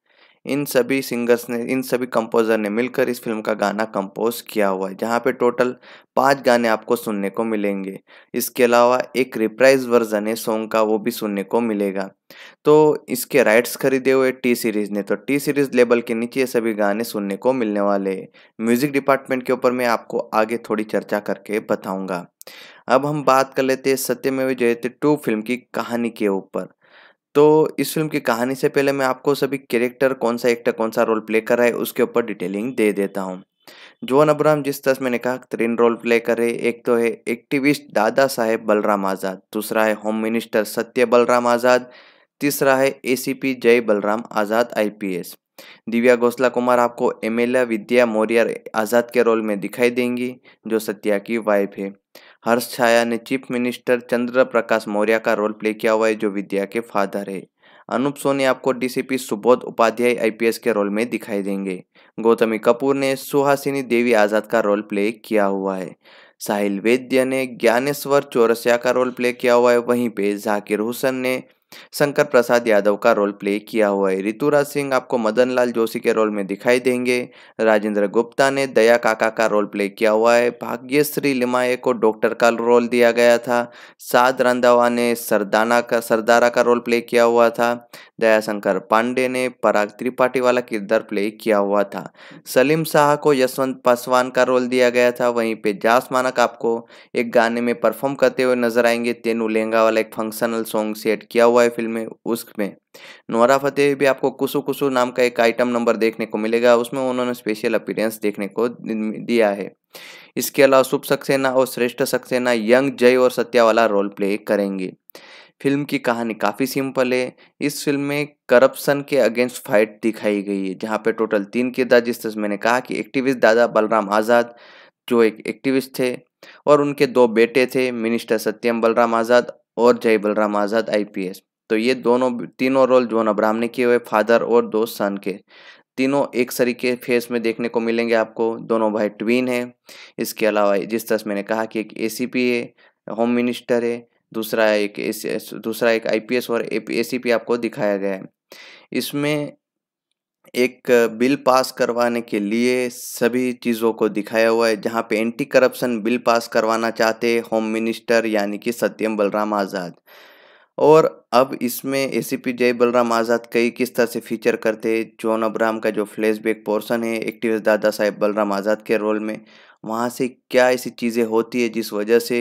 इन सभी सिंगर्स ने इन सभी कंपोज़र ने मिलकर इस फिल्म का गाना कंपोज किया हुआ है जहाँ पे टोटल पांच गाने आपको सुनने को मिलेंगे इसके अलावा एक रिप्राइज वर्जन है सॉन्ग का वो भी सुनने को मिलेगा तो इसके राइट्स खरीदे हुए टी सीरीज़ ने तो टी सीरीज़ लेबल के नीचे ये सभी गाने सुनने को मिलने वाले हैं म्यूज़िक डिपार्टमेंट के ऊपर मैं आपको आगे थोड़ी चर्चा करके बताऊँगा अब हम बात कर लेते हैं सत्यमेव जयते टू फिल्म की कहानी के ऊपर तो इस फिल्म की कहानी से पहले मैं आपको सभी कैरेक्टर कौन सा एक्टर कौन सा रोल प्ले कर रहा है उसके ऊपर डिटेलिंग दे देता हूँ जोन अब्राहम जिस तरह मैंने कहा तीन रोल प्ले कर रहे एक तो है एक्टिविस्ट दादा साहेब बलराम आज़ाद दूसरा है होम मिनिस्टर सत्य बलराम आज़ाद तीसरा है एसीपी जय बलराम आज़ाद आईपीएस दिव्या घोसला कुमार आपको एमएलए विद्या मौर्य आज़ाद के रोल में दिखाई देंगी जो सत्या की वाइफ है हर्ष छाया ने चीफ मिनिस्टर चंद्र प्रकाश मौर्य का रोल प्ले किया हुआ है जो विद्या के फादर है अनूप सोनी आपको डीसीपी सुबोध उपाध्याय आईपीएस के रोल में दिखाई देंगे गौतमी कपूर ने सुहासिनी देवी आज़ाद का रोल प्ले किया हुआ है साहिल वेद्य ने ज्ञानेश्वर चौरसिया का रोल प्ले किया हुआ है वहीं पे जाकिर हुसैन ने शंकर प्रसाद यादव का रोल प्ले किया हुआ है ऋतुराज सिंह आपको मदन लाल जोशी के रोल में दिखाई देंगे राजेंद्र गुप्ता ने दया काका का रोल प्ले किया हुआ है भाग्यश्री लिमाए को डॉक्टर का रोल दिया गया था साध रंधावा ने सरदाना का सरदारा का रोल प्ले किया हुआ था दयाशंकर पांडे ने पराग त्रिपाठी वाला किरदार प्ले किया हुआ था सलीम शाह को यशवंत पासवान का रोल दिया गया था वहीं पे जास मानक आपको एक गाने में परफॉर्म करते हुए नजर आएंगे तेनू लहंगा वाला एक फंक्शनल सॉन्ग सेट किया हुआ है बॉय फिल्म में उसमें नोरा फतेह भी आपको कुसु कुसु नाम का एक आइटम नंबर देखने को मिलेगा उसमें उन्होंने स्पेशल अपीरेंस देखने को दिया है इसके अलावा शुभ सक्सेना और श्रेष्ठ सक्सेना यंग जय और सत्या वाला रोल प्ले करेंगे फिल्म की कहानी काफ़ी सिंपल है इस फिल्म में करप्शन के अगेंस्ट फाइट दिखाई गई है जहाँ पे टोटल तीन किरदार जिस तरह मैंने कहा कि एक्टिविस्ट दादा बलराम आज़ाद जो एक एक्टिविस्ट थे और उनके दो बेटे थे मिनिस्टर सत्यम बलराम आज़ाद और जय बलराम आज़ाद आईपीएस तो ये दोनों तीनों रोल जोन अब्राहम ने किए हुए फादर और दो सन के तीनों एक सरीके फेस में देखने को मिलेंगे आपको दोनों भाई ट्वीन हैं इसके अलावा जिस तरह मैंने कहा कि एक ए है होम मिनिस्टर है दूसरा एक दूसरा एक आईपीएस और एसीपी आपको दिखाया गया है इसमें एक बिल पास करवाने के लिए सभी चीज़ों को दिखाया हुआ है जहाँ पे एंटी करप्शन बिल पास करवाना चाहते होम मिनिस्टर यानी कि सत्यम बलराम आज़ाद और अब इसमें ए सी पी जय बलराम आज़ाद कई किस तरह से फीचर करते हैं जॉन अब्राहम का जो फ्लैशबैक पोर्शन है एक्टिविस्ट दादा साहेब बलराम आज़ाद के रोल में वहाँ से क्या ऐसी चीज़ें होती है जिस वजह से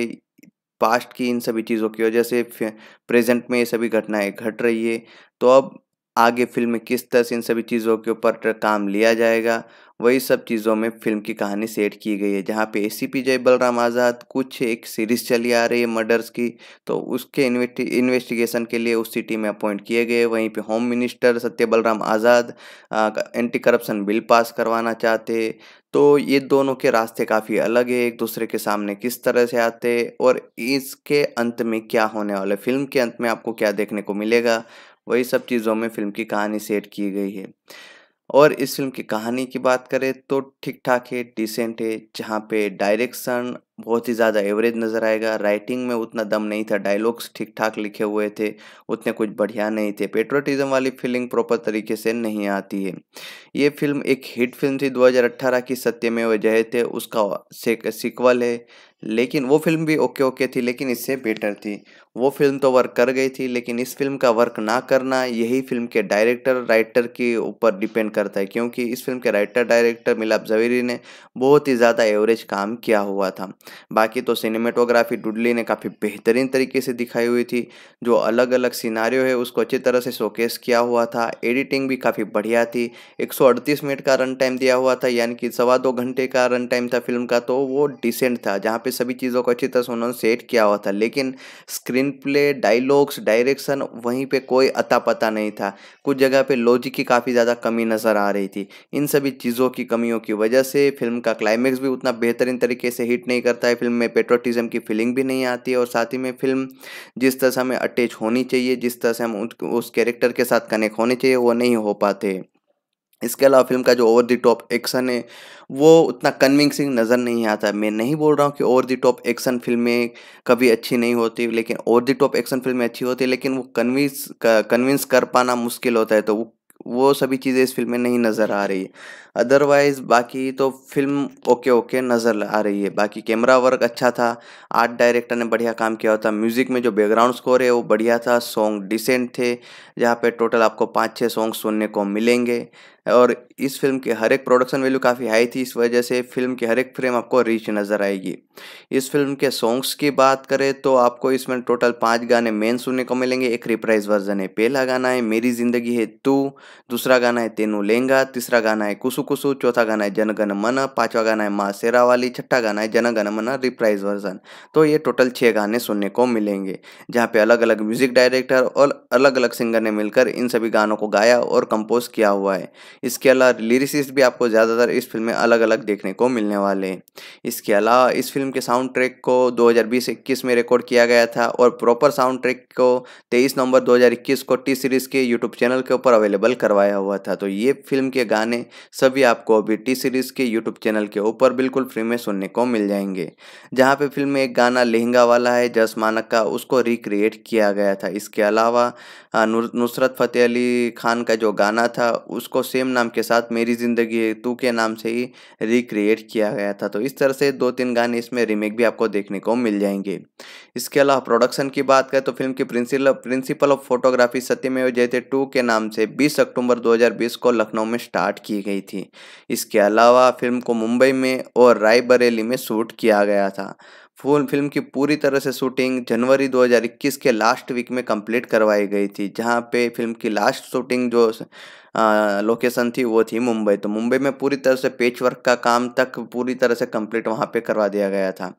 पास्ट की इन सभी चीज़ों की वजह से प्रेजेंट में ये सभी घटनाएं घट रही है तो अब आगे फिल्म में किस तरह से इन सभी चीज़ों के ऊपर काम लिया जाएगा वही सब चीज़ों में फिल्म की कहानी सेट की गई है जहाँ पे ए सी जय बलराम आज़ाद कुछ एक सीरीज चली आ रही है मर्डर्स की तो उसके इन्वेस्टिगेशन के लिए उस सिटी में अपॉइंट किए गए वहीं पे home minister Satya Balram Azad anti corruption bill pass करवाना चाहते तो ये दोनों के रास्ते काफ़ी अलग है एक दूसरे के सामने किस तरह से आते और इसके अंत में क्या होने वाले फिल्म के अंत में आपको क्या देखने को मिलेगा वही सब चीज़ों में फिल्म की कहानी सेट की गई है और इस फिल्म की कहानी की बात करें तो ठीक ठाक है डिसेंट है जहाँ पे डायरेक्शन बहुत ही ज़्यादा एवरेज नज़र आएगा राइटिंग में उतना दम नहीं था डायलॉग्स ठीक ठाक लिखे हुए थे उतने कुछ बढ़िया नहीं थे पेट्रोटिज्म वाली फीलिंग प्रॉपर तरीके से नहीं आती है ये फिल्म एक हिट फिल्म थी 2018 की सत्य में वजह थे उसका सिक्वल है लेकिन वो फिल्म भी ओके ओके थी लेकिन इससे बेटर थी वो फिल्म तो वर्क कर गई थी लेकिन इस फिल्म का वर्क ना करना यही फिल्म के डायरेक्टर राइटर के ऊपर डिपेंड करता है क्योंकि इस फिल्म के राइटर डायरेक्टर मिलाप जवेरी ने बहुत ही ज़्यादा एवरेज काम किया हुआ था बाकी तो सिनेमेटोग्राफी डुडली ने काफ़ी बेहतरीन तरीके से दिखाई हुई थी जो अलग अलग सीनारी है उसको अच्छी तरह से शोकेस किया हुआ था एडिटिंग भी काफ़ी बढ़िया थी एक मिनट का रन टाइम दिया हुआ था यानी कि सवा दो घंटे का रन टाइम था फिल्म का तो वो डिसेंट था जहाँ पे सभी चीज़ों को अच्छी तरह से उन्होंने सेट किया हुआ था लेकिन स्क्रीन प्ले डायलॉग्स डायरेक्शन वहीं पे कोई अता पता नहीं था कुछ जगह पे लॉजिक की काफ़ी ज़्यादा कमी नज़र आ रही थी इन सभी चीज़ों की कमियों की वजह से फिल्म का क्लाइमैक्स भी उतना बेहतरीन तरीके से हिट नहीं करता है फिल्म में पेट्रोटिज़म की फीलिंग भी नहीं आती है और साथ ही में फिल्म जिस तरह से हमें अटैच होनी चाहिए जिस तरह से हम उस कैरेक्टर के साथ कनेक्ट होने चाहिए वो नहीं हो पाते इसके अलावा फिल्म का जो ओवर द टॉप एक्शन है वो उतना कन्विंसिंग नज़र नहीं आता मैं नहीं बोल रहा हूँ कि ओवर द टॉप एक्शन फिल्में कभी अच्छी नहीं होती लेकिन ओवर द टॉप एक्शन फिल्में अच्छी होती है लेकिन वो कन्विंस कन्विंस कर पाना मुश्किल होता है तो वो वो सभी चीज़ें इस फिल्म में नहीं नज़र आ रही है अदरवाइज़ बाकी तो फिल्म ओके ओके नज़र आ रही है बाकी कैमरा वर्क अच्छा था आर्ट डायरेक्टर ने बढ़िया काम किया था म्यूज़िक में जो बैकग्राउंड स्कोर है वो बढ़िया था सॉन्ग डिसेंट थे जहाँ पे टोटल आपको पाँच छः सॉन्ग सुनने को मिलेंगे और इस फिल्म की हर एक प्रोडक्शन वैल्यू काफ़ी हाई थी इस वजह से फिल्म की हर एक फ्रेम आपको रिच नज़र आएगी इस फिल्म के सॉन्ग्स की बात करें तो आपको इसमें टोटल पाँच गाने मेन सुनने को मिलेंगे एक रिप्राइज वर्जन है पहला गाना है मेरी जिंदगी है तू दूसरा गाना है तेनू लेंगा तीसरा गाना है कुसु कुसु चौथा गाना है जनगण मन पाँचवा गाना है माँ शेरा वाली छठा गाना है जनगण मन रिप्राइज वर्जन तो ये टोटल छः गाने सुनने को मिलेंगे जहाँ पे अलग अलग म्यूजिक डायरेक्टर और अलग अलग सिंगर ने मिलकर इन सभी गानों को गाया और कंपोज किया हुआ है इसके अलावा लिरिसिस्ट भी आपको ज़्यादातर इस फिल्म में अलग अलग देखने को मिलने वाले हैं इसके अलावा इस फिल्म के साउंड ट्रैक को 2020-21 में रिकॉर्ड किया गया था और प्रॉपर साउंड ट्रैक को 23 नवंबर 2021 को टी सीरीज़ के यूट्यूब चैनल के ऊपर अवेलेबल करवाया हुआ था तो ये फिल्म के गाने सभी आपको अभी टी सीरीज़ के यूट्यूब चैनल के ऊपर बिल्कुल फ्री में सुनने को मिल जाएंगे जहाँ पर फिल्म में एक गाना लहंगा वाला है जस मानक का उसको रिक्रिएट किया गया था इसके अलावा नुसरत फतेह अली खान का जो गाना था उसको सेम सेम नाम के साथ मेरी ज़िंदगी है तू के नाम से ही रिक्रिएट किया गया था तो इस तरह से दो तीन गाने इसमें रीमेक भी आपको देखने को मिल जाएंगे इसके अलावा प्रोडक्शन की बात करें तो फिल्म की प्रिंसिपल प्रिंसिपल ऑफ फोटोग्राफी सत्यमेव जयते टू के नाम से बीस अक्टूबर 2020 को लखनऊ में स्टार्ट की गई थी इसके अलावा फिल्म को मुंबई में और रायबरेली में शूट किया गया था फुल फिल्म की पूरी तरह से शूटिंग जनवरी 2021 के लास्ट वीक में कंप्लीट करवाई गई थी जहां पे फिल्म की लास्ट शूटिंग जो लोकेशन थी वो थी मुंबई तो मुंबई में पूरी तरह से पेच वर्क का काम तक पूरी तरह से कंप्लीट वहाँ पे करवा दिया गया था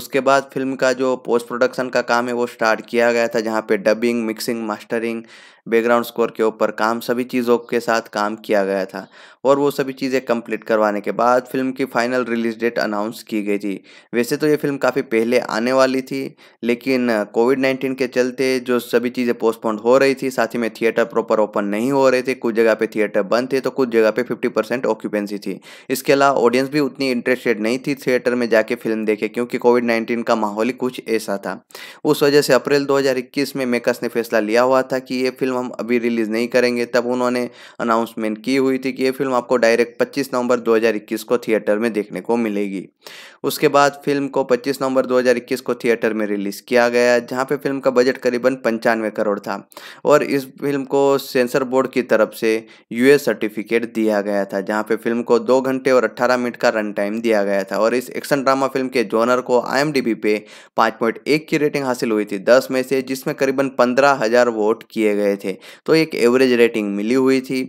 उसके बाद फिल्म का जो पोस्ट प्रोडक्शन का काम है वो स्टार्ट किया गया था जहाँ पे dubbing mixing mastering background score के ऊपर काम सभी चीज़ों के साथ काम किया गया था और वो सभी चीज़ें कंप्लीट करवाने के बाद फिल्म की फाइनल रिलीज डेट अनाउंस की गई थी वैसे तो ये फिल्म काफ़ी पहले आने वाली थी लेकिन कोविड नाइन्टीन के चलते जो सभी चीज़ें पोस्टपोन हो रही थी साथ ही में थिएटर प्रॉपर ओपन नहीं हो रहे थे कुछ जगह पे थिएटर बंद थे तो कुछ जगह पे फिफ्टी परसेंट ऑक्यूपेंसी थी इसके अलावा ऑडियंस भी उतनी इंटरेस्टेड नहीं थी थिएटर में जाके फिल्म देखे क्योंकि कोविड नाइन्टीन का माहौल ही कुछ ऐसा था उस वजह से अप्रैल दो में मेकर्स ने फैसला लिया हुआ था कि ये फिल्म फिल्म हम अभी रिलीज़ नहीं करेंगे तब उन्होंने अनाउंसमेंट की हुई थी कि ये फिल्म आपको डायरेक्ट 25 नवंबर 2021 को थिएटर में देखने को मिलेगी उसके बाद फिल्म को 25 नवंबर 2021 को थिएटर में रिलीज़ किया गया जहाँ पे फिल्म का बजट करीबन पंचानवे करोड़ था और इस फिल्म को सेंसर बोर्ड की तरफ से यू सर्टिफिकेट दिया गया था जहाँ पर फिल्म को दो घंटे और अट्ठारह मिनट का रन टाइम दिया गया था और इस एक्शन ड्रामा फिल्म के जोनर को आई पे पाँच की रेटिंग हासिल हुई थी दस में से जिसमें करीबन पंद्रह हजार वोट किए गए थे थे तो एक एवरेज रेटिंग मिली हुई थी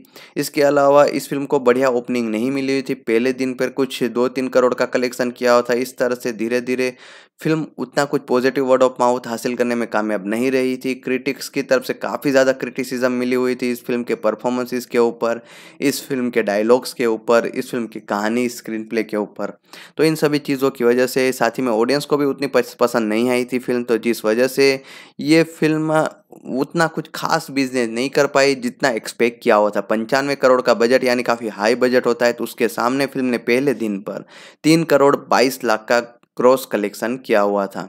इसके अलावा इस फिल्म को बढ़िया ओपनिंग नहीं मिली हुई थी पहले दिन पर कुछ दो तीन करोड़ का कलेक्शन किया हुआ था इस तरह से धीरे धीरे फिल्म उतना कुछ पॉजिटिव वर्ड ऑफ माउथ हासिल करने में कामयाब नहीं रही थी क्रिटिक्स की तरफ से काफ़ी ज़्यादा क्रिटिसिज्म मिली हुई थी इस फिल्म के परफॉर्मेंसेस के ऊपर इस फिल्म के डायलॉग्स के ऊपर इस फिल्म की कहानी स्क्रीन प्ले के ऊपर तो इन सभी चीज़ों की वजह से साथ ही में ऑडियंस को भी उतनी पसंद नहीं आई थी फिल्म तो जिस वजह से ये फिल्म उतना कुछ खास बिजनेस नहीं कर पाई जितना एक्सपेक्ट किया हुआ था पंचानवे करोड़ का बजट यानी काफ़ी हाई बजट होता है तो उसके सामने फिल्म ने पहले दिन पर तीन करोड़ बाईस लाख का क्रॉस कलेक्शन किया हुआ था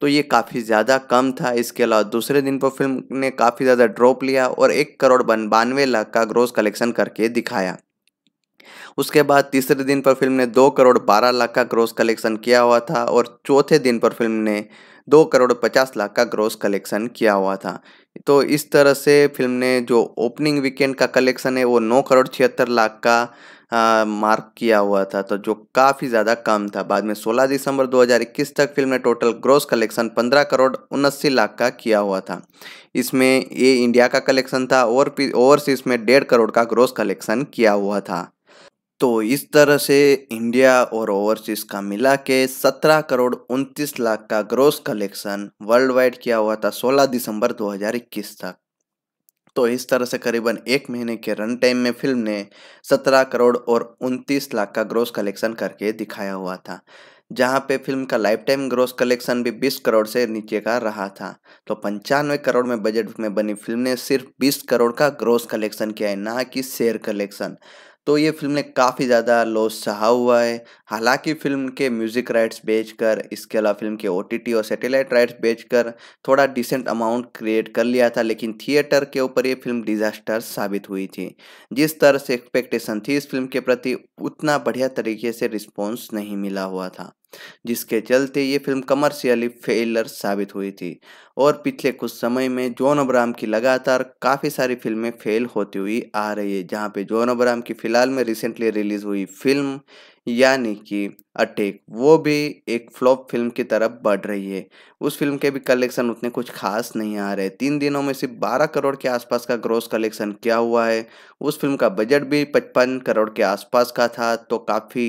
तो ये काफ़ी ज़्यादा कम था इसके अलावा दूसरे दिन पर फिल्म ने काफ़ी ज़्यादा ड्रॉप लिया और एक करोड़ बानवे लाख का ग्रोस कलेक्शन करके दिखाया उसके बाद तीसरे दिन पर फिल्म ने दो करोड़ बारह लाख का ग्रोस कलेक्शन किया हुआ था और चौथे दिन पर फिल्म ने दो करोड़ पचास लाख का ग्रोस कलेक्शन किया हुआ था तो इस तरह से फिल्म ने जो ओपनिंग वीकेंड का कलेक्शन है वो नौ करोड़ छिहत्तर लाख का मार्क किया हुआ था तो जो काफ़ी ज़्यादा कम था बाद में 16 दिसंबर 2021 तक फिल्म ने टोटल ग्रोस कलेक्शन 15 करोड़ उन्नासी लाख का किया हुआ था इसमें ये इंडिया का कलेक्शन था और ओवरसीज में डेढ़ करोड़ का ग्रोस कलेक्शन किया हुआ था तो इस तरह से इंडिया और ओवरसीज का मिला के सत्रह करोड़ उनतीस लाख का ग्रोस कलेक्शन वर्ल्ड वाइड किया हुआ था 16 दिसंबर 2021 तक तो इस तरह से करीबन एक महीने के रन टाइम में फिल्म ने 17 करोड़ और 29 लाख का ग्रोस कलेक्शन करके दिखाया हुआ था जहां पे फिल्म का लाइफ टाइम ग्रोस कलेक्शन भी 20 करोड़ से नीचे का रहा था तो पंचानवे करोड़ में बजट में बनी फिल्म ने सिर्फ 20 करोड़ का ग्रोस कलेक्शन किया है ना कि शेयर कलेक्शन तो ये फिल्म ने काफ़ी ज़्यादा लॉस सहा हुआ है हालांकि फिल्म के म्यूज़िक राइट्स बेचकर इसके अलावा फिल्म के ओ और सैटेलाइट राइट्स बेचकर थोड़ा डिसेंट अमाउंट क्रिएट कर लिया था लेकिन थिएटर के ऊपर ये फिल्म डिजास्टर साबित हुई थी जिस तरह से एक्सपेक्टेशन थी इस फिल्म के प्रति उतना बढ़िया तरीके से रिस्पॉन्स नहीं मिला हुआ था जिसके चलते ये फिल्म कमर्शियली फेलर साबित हुई थी और पिछले कुछ समय में जॉन अब्राम की लगातार काफ़ी सारी फिल्में फेल होती हुई आ रही है जहाँ पे जॉन अब्राम की फ़िलहाल में रिसेंटली रिलीज़ हुई फिल्म यानी कि अटैक वो भी एक फ्लॉप फिल्म की तरफ बढ़ रही है उस फिल्म के भी कलेक्शन उतने कुछ खास नहीं आ रहे तीन दिनों में सिर्फ बारह करोड़ के आसपास का ग्रोस कलेक्शन क्या हुआ है उस फिल्म का बजट भी पचपन करोड़ के आसपास का था तो काफ़ी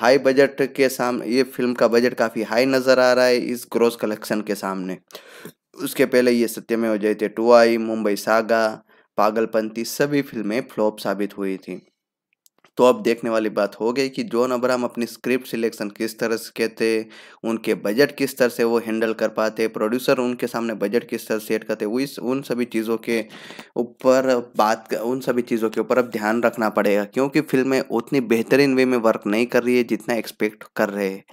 हाई बजट के सामने ये फिल्म का बजट काफ़ी हाई नज़र आ रहा है इस ग्रोस कलेक्शन के सामने उसके पहले ये सत्यमेव जयते टू आई मुंबई सागा पागलपंती सभी फिल्में फ्लॉप साबित हुई थी तो अब देखने वाली बात हो गई कि जॉन अब्राहम अपनी स्क्रिप्ट सिलेक्शन किस तरह से कहते उनके बजट किस तरह से वो हैंडल कर पाते प्रोड्यूसर उनके सामने बजट किस तरह सेट करते वो इस उन सभी चीज़ों के ऊपर बात उन सभी चीज़ों के ऊपर अब ध्यान रखना पड़ेगा क्योंकि फिल्में उतनी बेहतरीन वे में वर्क नहीं कर रही है जितना एक्सपेक्ट कर रहे हैं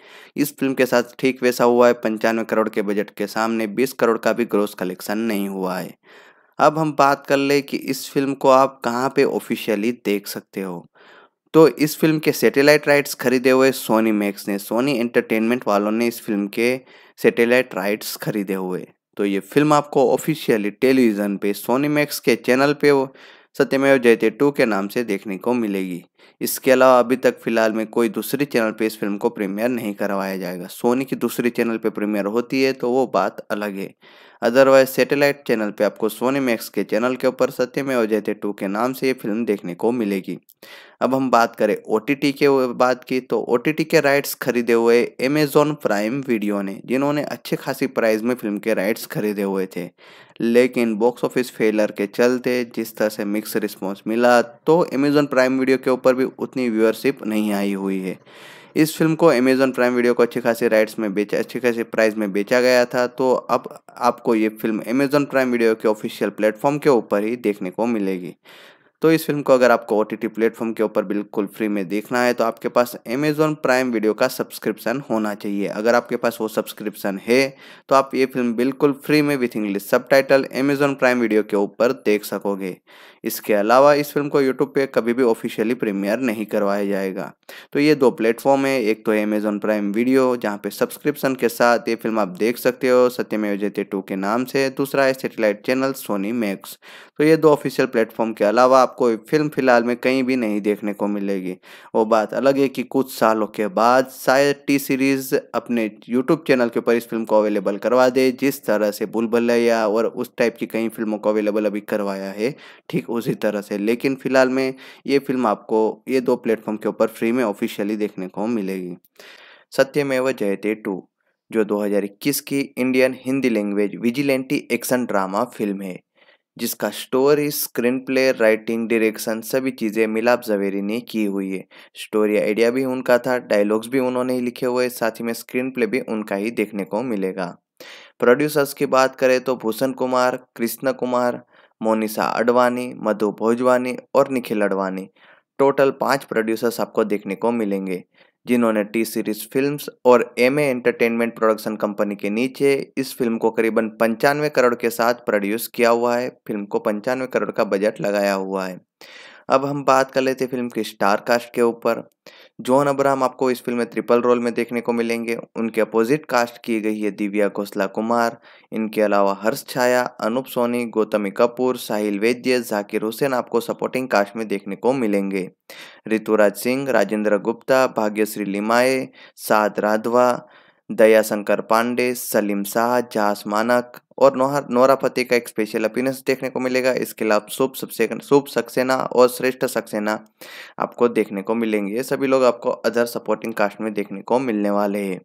इस फिल्म के साथ ठीक वैसा हुआ है पंचानवे करोड़ के बजट के सामने बीस करोड़ का भी ग्रोस कलेक्शन नहीं हुआ है अब हम बात कर ले कि इस फिल्म को आप कहाँ पे ऑफिशियली देख सकते हो तो इस फिल्म के सैटेलाइट राइट्स खरीदे हुए सोनी मैक्स ने सोनी एंटरटेनमेंट वालों ने इस फिल्म के सैटेलाइट राइट्स खरीदे हुए तो ये फिल्म आपको ऑफिशियली टेलीविज़न पे सोनी मैक्स के चैनल पे सत्यमेव जयते टू के नाम से देखने को मिलेगी इसके अलावा अभी तक फिलहाल में कोई दूसरी चैनल पे इस फिल्म को प्रीमियर नहीं करवाया जाएगा सोनी की दूसरी चैनल पे प्रीमियर होती है तो वो बात अलग है अदरवाइज सैटेलाइट चैनल पे आपको सोनी मैक्स के चैनल के ऊपर सत्यमेव जयते टू के नाम से ये फिल्म देखने को मिलेगी अब हम बात करें ओ के बात की तो ओ के राइट्स खरीदे हुए अमेजोन प्राइम वीडियो ने जिन्होंने अच्छे खासी प्राइस में फिल्म के राइट्स खरीदे हुए थे लेकिन बॉक्स ऑफिस फेलर के चलते जिस तरह से मिक्स रिस्पॉन्स मिला तो अमेजोन प्राइम वीडियो के ऊपर भी उतनी व्यूअरशिप नहीं आई हुई है इस फिल्म को अमेजोन प्राइम वीडियो को अच्छी खासी राइट्स में बेचा अच्छी खासी प्राइस में बेचा गया था तो अब आपको ये फिल्म अमेजोन प्राइम वीडियो के ऑफिशियल प्लेटफॉर्म के ऊपर ही देखने को मिलेगी तो इस फिल्म को अगर आपको ओ टी टी प्लेटफॉर्म के ऊपर बिल्कुल फ्री में देखना है तो आपके पास अमेजोन प्राइम वीडियो का सब्सक्रिप्शन होना चाहिए अगर आपके पास वो सब्सक्रिप्शन है तो आप ये फिल्म बिल्कुल फ्री में with English subtitle Amazon Prime Video के ऊपर देख सकोगे इसके अलावा इस फिल्म को यूट्यूब पर कभी भी ऑफिशियली प्रीमियर नहीं करवाया जाएगा तो ये दो प्लेटफॉर्म है एक तो है अमेजोन प्राइम वीडियो जहाँ पे सब्सक्रिप्शन के साथ ये फिल्म आप देख सकते हो सत्यमेव जयते टू के नाम से दूसरा है सेटेलाइट चैनल सोनी मैक्स तो ये दो ऑफिशियल प्लेटफॉर्म के अलावा आप आपको फिल्म फिलहाल में कहीं भी नहीं देखने को मिलेगी वो बात अलग है कि कुछ सालों के बाद शायद टी सीरीज़ अपने यूट्यूब चैनल के ऊपर इस फिल्म को अवेलेबल करवा दे जिस तरह से बुल और उस टाइप की कई फिल्मों को अवेलेबल अभी करवाया है ठीक उसी तरह से लेकिन फिलहाल में ये फिल्म आपको ये दो प्लेटफॉर्म के ऊपर फ्री में ऑफिशियली देखने को मिलेगी सत्यमेव जयते टू जो 2021 की Indian Hindi language vigilante action drama film है जिसका story screenplay writing direction सभी चीज़ें मिलाप जवेरी ने की हुई है स्टोरी आइडिया भी उनका था डायलॉग्स भी उन्होंने ही लिखे हुए साथ ही में स्क्रीन प्ले भी उनका ही देखने को मिलेगा प्रोड्यूसर्स की बात करें तो भूषण कुमार कृष्ण कुमार मोनिशा अडवाणी मधु भोजवानी और निखिल अडवाणी टोटल पाँच प्रोड्यूसर्स आपको देखने को मिलेंगे जिन्होंने टी सीरीज फिल्म्स और M A entertainment production company के नीचे इस फिल्म को करीबन पंचानवे करोड़ के साथ प्रोड्यूस किया हुआ है फिल्म को पंचानवे करोड़ का बजट लगाया हुआ है अब हम बात कर लेते फिल्म के स्टार कास्ट के ऊपर जॉन अब्राहम आपको इस फिल्म में ट्रिपल रोल में देखने को मिलेंगे उनके अपोजिट कास्ट की गई है दिव्या घोसला कुमार इनके अलावा हर्ष छाया अनूप सोनी गौतमी कपूर साहिल वैद्य जाकिर हुसैन आपको सपोर्टिंग कास्ट में देखने को मिलेंगे ऋतुराज सिंह राजेंद्र गुप्ता भाग्यश्री लिमाए साध राधवा दयाशंकर पांडे सलीम शाह जहास मानक और नोहर नोरा फतेह का एक स्पेशल अपीनेंस देखने को मिलेगा इसके अलावा शुभ सबसे शुभ सक्सेना और श्रेष्ठ सक्सेना आपको देखने को मिलेंगे ये सभी लोग आपको अदर सपोर्टिंग कास्ट में देखने को मिलने वाले हैं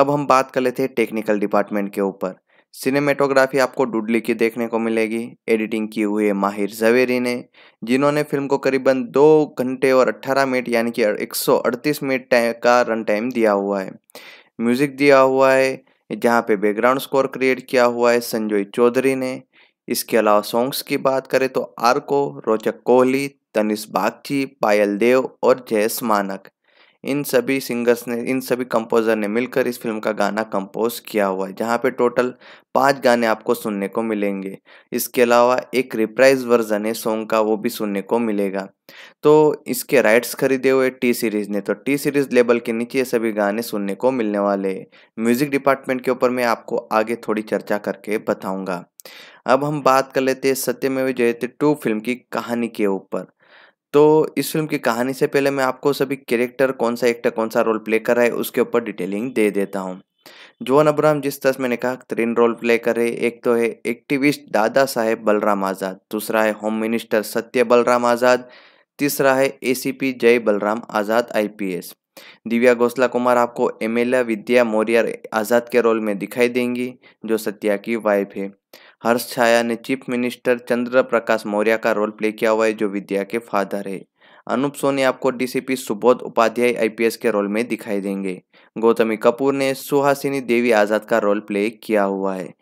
अब हम बात कर लेते हैं टेक्निकल डिपार्टमेंट के ऊपर सिनेमेटोग्राफी आपको डुडली की देखने को मिलेगी एडिटिंग की हुई है माहिर जवेरी ने जिन्होंने फिल्म को करीबन दो घंटे और अट्ठारह मिनट यानी कि एक मिनट का रन टाइम दिया हुआ है म्यूज़िक दिया हुआ है जहाँ पे बैकग्राउंड स्कोर क्रिएट किया हुआ है संजय चौधरी ने इसके अलावा सॉन्ग्स की बात करें तो आर्को रोचक कोहली तनिष बागची पायल देव और जयस मानक इन सभी सिंगर्स ने इन सभी कंपोज़र ने मिलकर इस फिल्म का गाना कंपोज किया हुआ है जहाँ पे टोटल पांच गाने आपको सुनने को मिलेंगे इसके अलावा एक रिप्राइज वर्जन है सॉन्ग का वो भी सुनने को मिलेगा तो इसके राइट्स खरीदे हुए टी सीरीज़ ने तो टी सीरीज़ लेबल के नीचे ये सभी गाने सुनने को मिलने वाले हैं म्यूज़िक डिपार्टमेंट के ऊपर मैं आपको आगे थोड़ी चर्चा करके बताऊँगा अब हम बात कर लेते हैं सत्यमेव जयते टू फिल्म की कहानी के ऊपर तो इस फिल्म की कहानी से पहले मैं आपको सभी कैरेक्टर कौन सा एक्टर कौन सा रोल प्ले कर रहा है उसके ऊपर डिटेलिंग दे देता हूँ जोन अब्राहम जिस तरह मैंने कहा तीन रोल प्ले करे एक तो है एक्टिविस्ट दादा साहेब बलराम आज़ाद दूसरा है होम मिनिस्टर सत्य बलराम आज़ाद तीसरा है एसीपी जय बलराम आज़ाद आईपीएस दिव्या घोसला कुमार आपको एमएलए विद्या मौर्य आज़ाद के रोल में दिखाई देंगी जो सत्या की वाइफ है हर्ष छाया ने चीफ मिनिस्टर चंद्र प्रकाश मौर्य का रोल प्ले किया हुआ है जो विद्या के फादर है अनूप सोनी आपको डीसीपी सुबोध उपाध्याय आईपीएस के रोल में दिखाई देंगे गौतमी कपूर ने सुहासिनी देवी आज़ाद का रोल प्ले किया हुआ है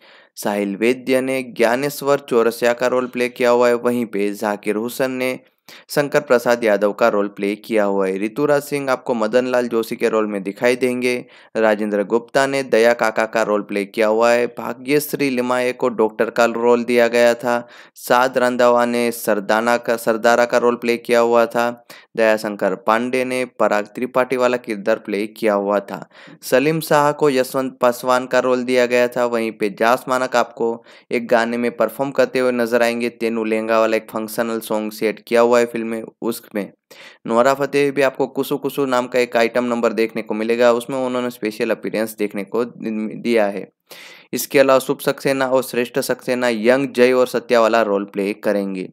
साहिल वेद्य ने ज्ञानेश्वर चौरसिया का रोल प्ले किया हुआ है वहीं पे जाकिर हुसैन ने शंकर प्रसाद यादव का रोल प्ले किया हुआ है ऋतुराज सिंह आपको मदन लाल जोशी के रोल में दिखाई देंगे राजेंद्र गुप्ता ने दया काका का रोल प्ले किया हुआ है भाग्यश्री लिमाए को डॉक्टर का रोल दिया गया था साध रंधावा ने सरदाना का सरदारा का रोल प्ले किया हुआ था दयाशंकर पांडे ने पराग त्रिपाठी वाला किरदार प्ले किया हुआ था सलीम शाह को यशवंत पासवान का रोल दिया गया था वहीं पे जास मानक आपको एक गाने में परफॉर्म करते हुए नजर आएंगे तेनू लहंगा वाला एक फंक्शनल सॉन्ग सेट किया हुआ हुआ है फिल्में उसमें नोरा फतेह भी आपको कुसु कुसु नाम का एक आइटम नंबर देखने को मिलेगा उसमें उन्होंने स्पेशल अपीरेंस देखने को दिया है इसके अलावा शुभ सक्सेना और श्रेष्ठ सक्सेना यंग जय और सत्या वाला रोल प्ले करेंगे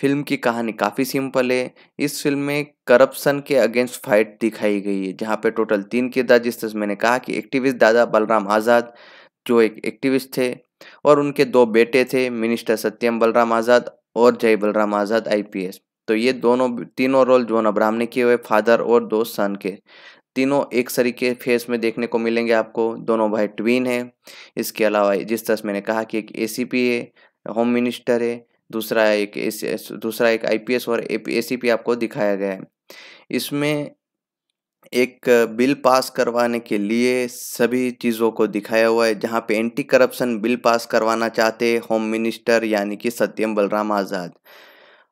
फिल्म की कहानी काफ़ी सिंपल है इस फिल्म में करप्शन के अगेंस्ट फाइट दिखाई गई है जहाँ पे टोटल तीन किरदार जिस तरह मैंने कहा कि एक्टिविस्ट दादा बलराम आज़ाद जो एक एक्टिविस्ट थे और उनके दो बेटे थे मिनिस्टर सत्यम बलराम आज़ाद और जय बलराम आज़ाद आईपीएस तो ये दोनों तीनों रोल जो अब्राहम ने किए हुए फादर और दो सन के तीनों एक सरीके फेस में देखने को मिलेंगे आपको दोनों भाई ट्वीन है इसके अलावा जिस तरह मैंने कहा कि एक ए है होम मिनिस्टर है दूसरा एक दूसरा एक आई और ए आपको दिखाया गया है इसमें एक बिल पास करवाने के लिए सभी चीज़ों को दिखाया हुआ है जहाँ पे एंटी करप्शन बिल पास करवाना चाहते होम मिनिस्टर यानी कि सत्यम बलराम आज़ाद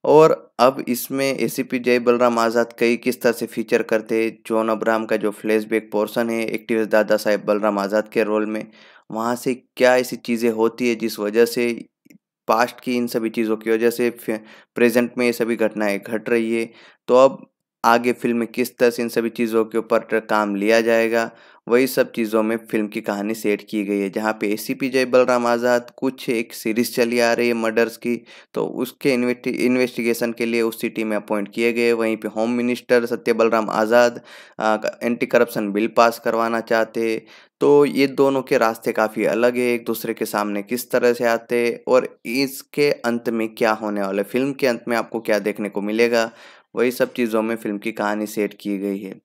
और अब इसमें ए सी पी जय बलराम आज़ाद कई किस तरह से फीचर करते हैं जॉन अब्राहम का जो फ्लैशबैक पोर्शन है एक्टिव दादा साहेब बलराम आज़ाद के रोल में वहाँ से क्या ऐसी चीज़ें होती है जिस वजह से पास्ट की इन सभी चीज़ों की वजह से प्रेजेंट में ये सभी घटनाएं घट रही है तो अब आगे फिल्म में किस तरह से इन सभी चीज़ों के ऊपर काम लिया जाएगा वही सब चीज़ों में फिल्म की कहानी सेट की गई है जहाँ पे ए सी पी जय बलराम आज़ाद कुछ एक सीरीज चली आ रही है मर्डर्स की तो उसके इन्वेस्टिगेशन के लिए उस सिटी में अपॉइंट किए गए वहीं पे home minister Satya Balram Azad anti corruption bill pass करवाना चाहते तो ये दोनों के रास्ते काफ़ी अलग है एक दूसरे के सामने किस तरह से आते और इसके अंत में क्या होने वाला है फिल्म के अंत में आपको क्या देखने को मिलेगा वही सब चीज़ों में फिल्म की कहानी सेट की गई है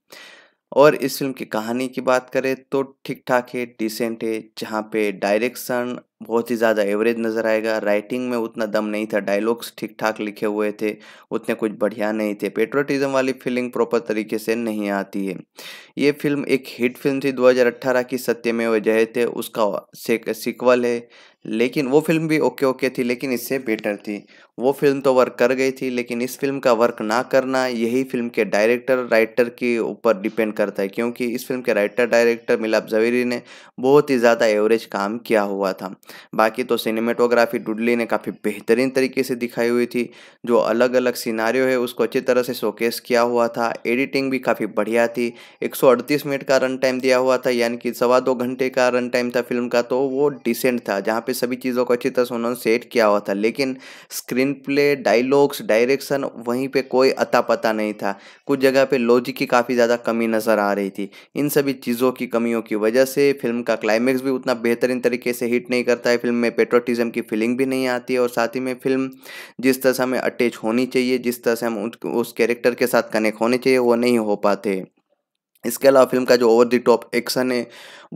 और इस फिल्म की कहानी की बात करें तो ठीक ठाक है डिसेंट है जहाँ पे डायरेक्शन बहुत ही ज़्यादा एवरेज नज़र आएगा राइटिंग में उतना दम नहीं था डायलॉग्स ठीक ठाक लिखे हुए थे उतने कुछ बढ़िया नहीं थे पेट्रोटिज्म वाली फीलिंग प्रॉपर तरीके से नहीं आती है ये फिल्म एक हिट फिल्म थी 2018 की सत्य में वजह थे उसका सिक्वल है लेकिन वो फिल्म भी ओके ओके थी लेकिन इससे बेटर थी वो फिल्म तो वर्क कर गई थी लेकिन इस फिल्म का वर्क ना करना यही फिल्म के डायरेक्टर राइटर के ऊपर डिपेंड करता है क्योंकि इस फिल्म के राइटर डायरेक्टर मिलाप जवेरी ने बहुत ही ज़्यादा एवरेज काम किया हुआ था बाकी तो सिनेमेटोग्राफी डुडली ने काफ़ी बेहतरीन तरीके से दिखाई हुई थी जो अलग अलग सिनारियो है उसको अच्छी तरह से शोकेस किया हुआ था एडिटिंग भी काफ़ी बढ़िया थी एक मिनट का रन टाइम दिया हुआ था यानी कि सवा दो घंटे का रन टाइम था फिल्म का तो वो डिसेंट था जहाँ पर पे सभी चीज़ों को अच्छी तरह से उन्होंने सेट किया हुआ था लेकिन स्क्रीन प्ले डायलॉग्स डायरेक्शन वहीं पे कोई अता पता नहीं था कुछ जगह पे लॉजिक की काफ़ी ज़्यादा कमी नज़र आ रही थी इन सभी चीज़ों की कमियों की वजह से फिल्म का क्लाइमैक्स भी उतना बेहतरीन तरीके से हिट नहीं करता है फिल्म में पेट्रोटिज़म की फीलिंग भी नहीं आती है और साथ ही में फिल्म जिस तरह से हमें अटैच होनी चाहिए जिस तरह से हम उस कैरेक्टर के साथ कनेक्ट होने चाहिए वो नहीं हो पाते इसके अलावा फिल्म का जो ओवर द टॉप एक्शन है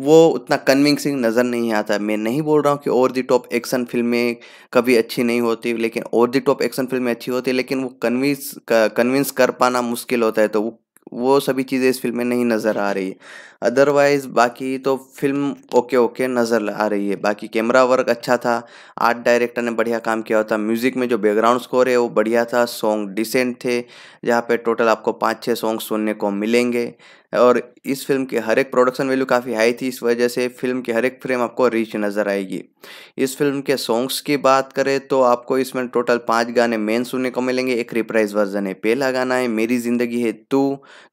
वो उतना कन्विंसिंग नज़र नहीं आता मैं नहीं बोल रहा हूँ कि ओवर द टॉप एक्शन फिल्में कभी अच्छी नहीं होती लेकिन ओवर द टॉप एक्शन फिल्में अच्छी होती है लेकिन वो कन्विंस कन्विंस कर पाना मुश्किल होता है तो वो वो सभी चीज़ें इस फिल्म में नहीं नज़र आ रही है अदरवाइज़ बाकी तो फिल्म ओके ओके नज़र आ रही है बाकी कैमरा वर्क अच्छा था आर्ट डायरेक्टर ने बढ़िया काम किया था म्यूज़िक में जो बैकग्राउंड स्कोर है वो बढ़िया था सॉन्ग डिसेंट थे जहाँ पे टोटल आपको पाँच छः सॉन्ग सुनने को मिलेंगे और इस फिल्म की हर एक प्रोडक्शन वैल्यू काफ़ी हाई थी इस वजह से फिल्म की हर एक फ्रेम आपको रिच नज़र आएगी इस फिल्म के सॉन्ग्स की बात करें तो आपको इसमें टोटल पाँच गाने मेन सुनने को मिलेंगे एक रिप्राइज वर्जन है पहला गाना है मेरी जिंदगी है तू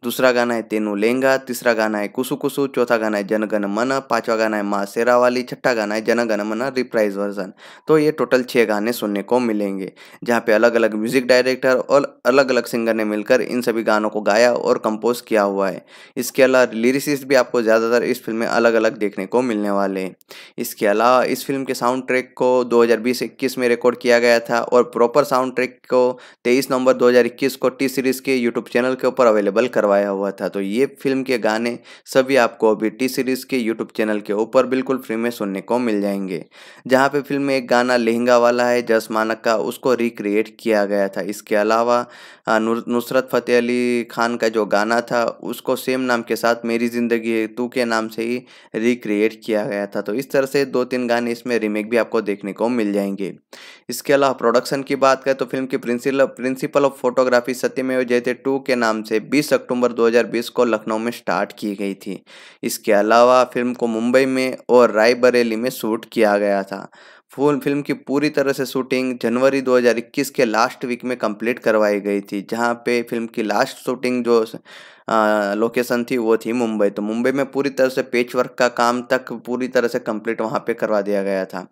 दूसरा गाना है तेनू लेंगा तीसरा गाना है कुसु कुसु चौथा गाना है जनगण मन पाँचवा गाना है माँ शेरा वाली छठा गाना है जनगण मन रिप्राइज वर्जन तो ये टोटल छः गाने सुनने को मिलेंगे जहाँ पे अलग अलग म्यूजिक डायरेक्टर और अलग अलग सिंगर ने मिलकर इन सभी गानों को गाया और कंपोज किया हुआ है इसके अलावा लिरिसिस्ट भी आपको ज़्यादातर इस फिल्म में अलग अलग देखने को मिलने वाले हैं इसके अलावा इस फिल्म के साउंड ट्रैक को दो हज़ार में रिकॉर्ड किया गया था और प्रॉपर साउंड ट्रैक को 23 नवंबर 2021 को टी सीरीज़ के यूट्यूब चैनल के ऊपर अवेलेबल करवाया हुआ था तो ये फिल्म के गाने सभी आपको अभी टी सीरीज़ के यूट्यूब चैनल के ऊपर बिल्कुल फ्री में सुनने को मिल जाएंगे जहाँ पर फिल्म में एक गाना लहंगा वाला है जस मानक का उसको रिक्रिएट किया गया था इसके अलावा नुसरत फतेह अली खान का जो गाना था उसको सेम सेम नाम के साथ मेरी ज़िंदगी है तू के नाम से ही रिक्रिएट किया गया था तो इस तरह से दो तीन गाने इसमें रीमेक भी आपको देखने को मिल जाएंगे इसके अलावा प्रोडक्शन की बात करें तो फिल्म की प्रिंसिपल प्रिंसिपल ऑफ फोटोग्राफी सत्यमेव जयते टू के नाम से 20 अक्टूबर 2020 को लखनऊ में स्टार्ट की गई थी इसके अलावा फिल्म को मुंबई में और रायबरेली में शूट किया गया था फुल फिल्म की पूरी तरह से शूटिंग जनवरी 2021 के लास्ट वीक में कंप्लीट करवाई गई थी जहां पे फिल्म की लास्ट शूटिंग जो लोकेशन थी वो थी मुंबई तो मुंबई में पूरी तरह से पेच वर्क का काम तक पूरी तरह से कंप्लीट वहाँ पे करवा दिया गया था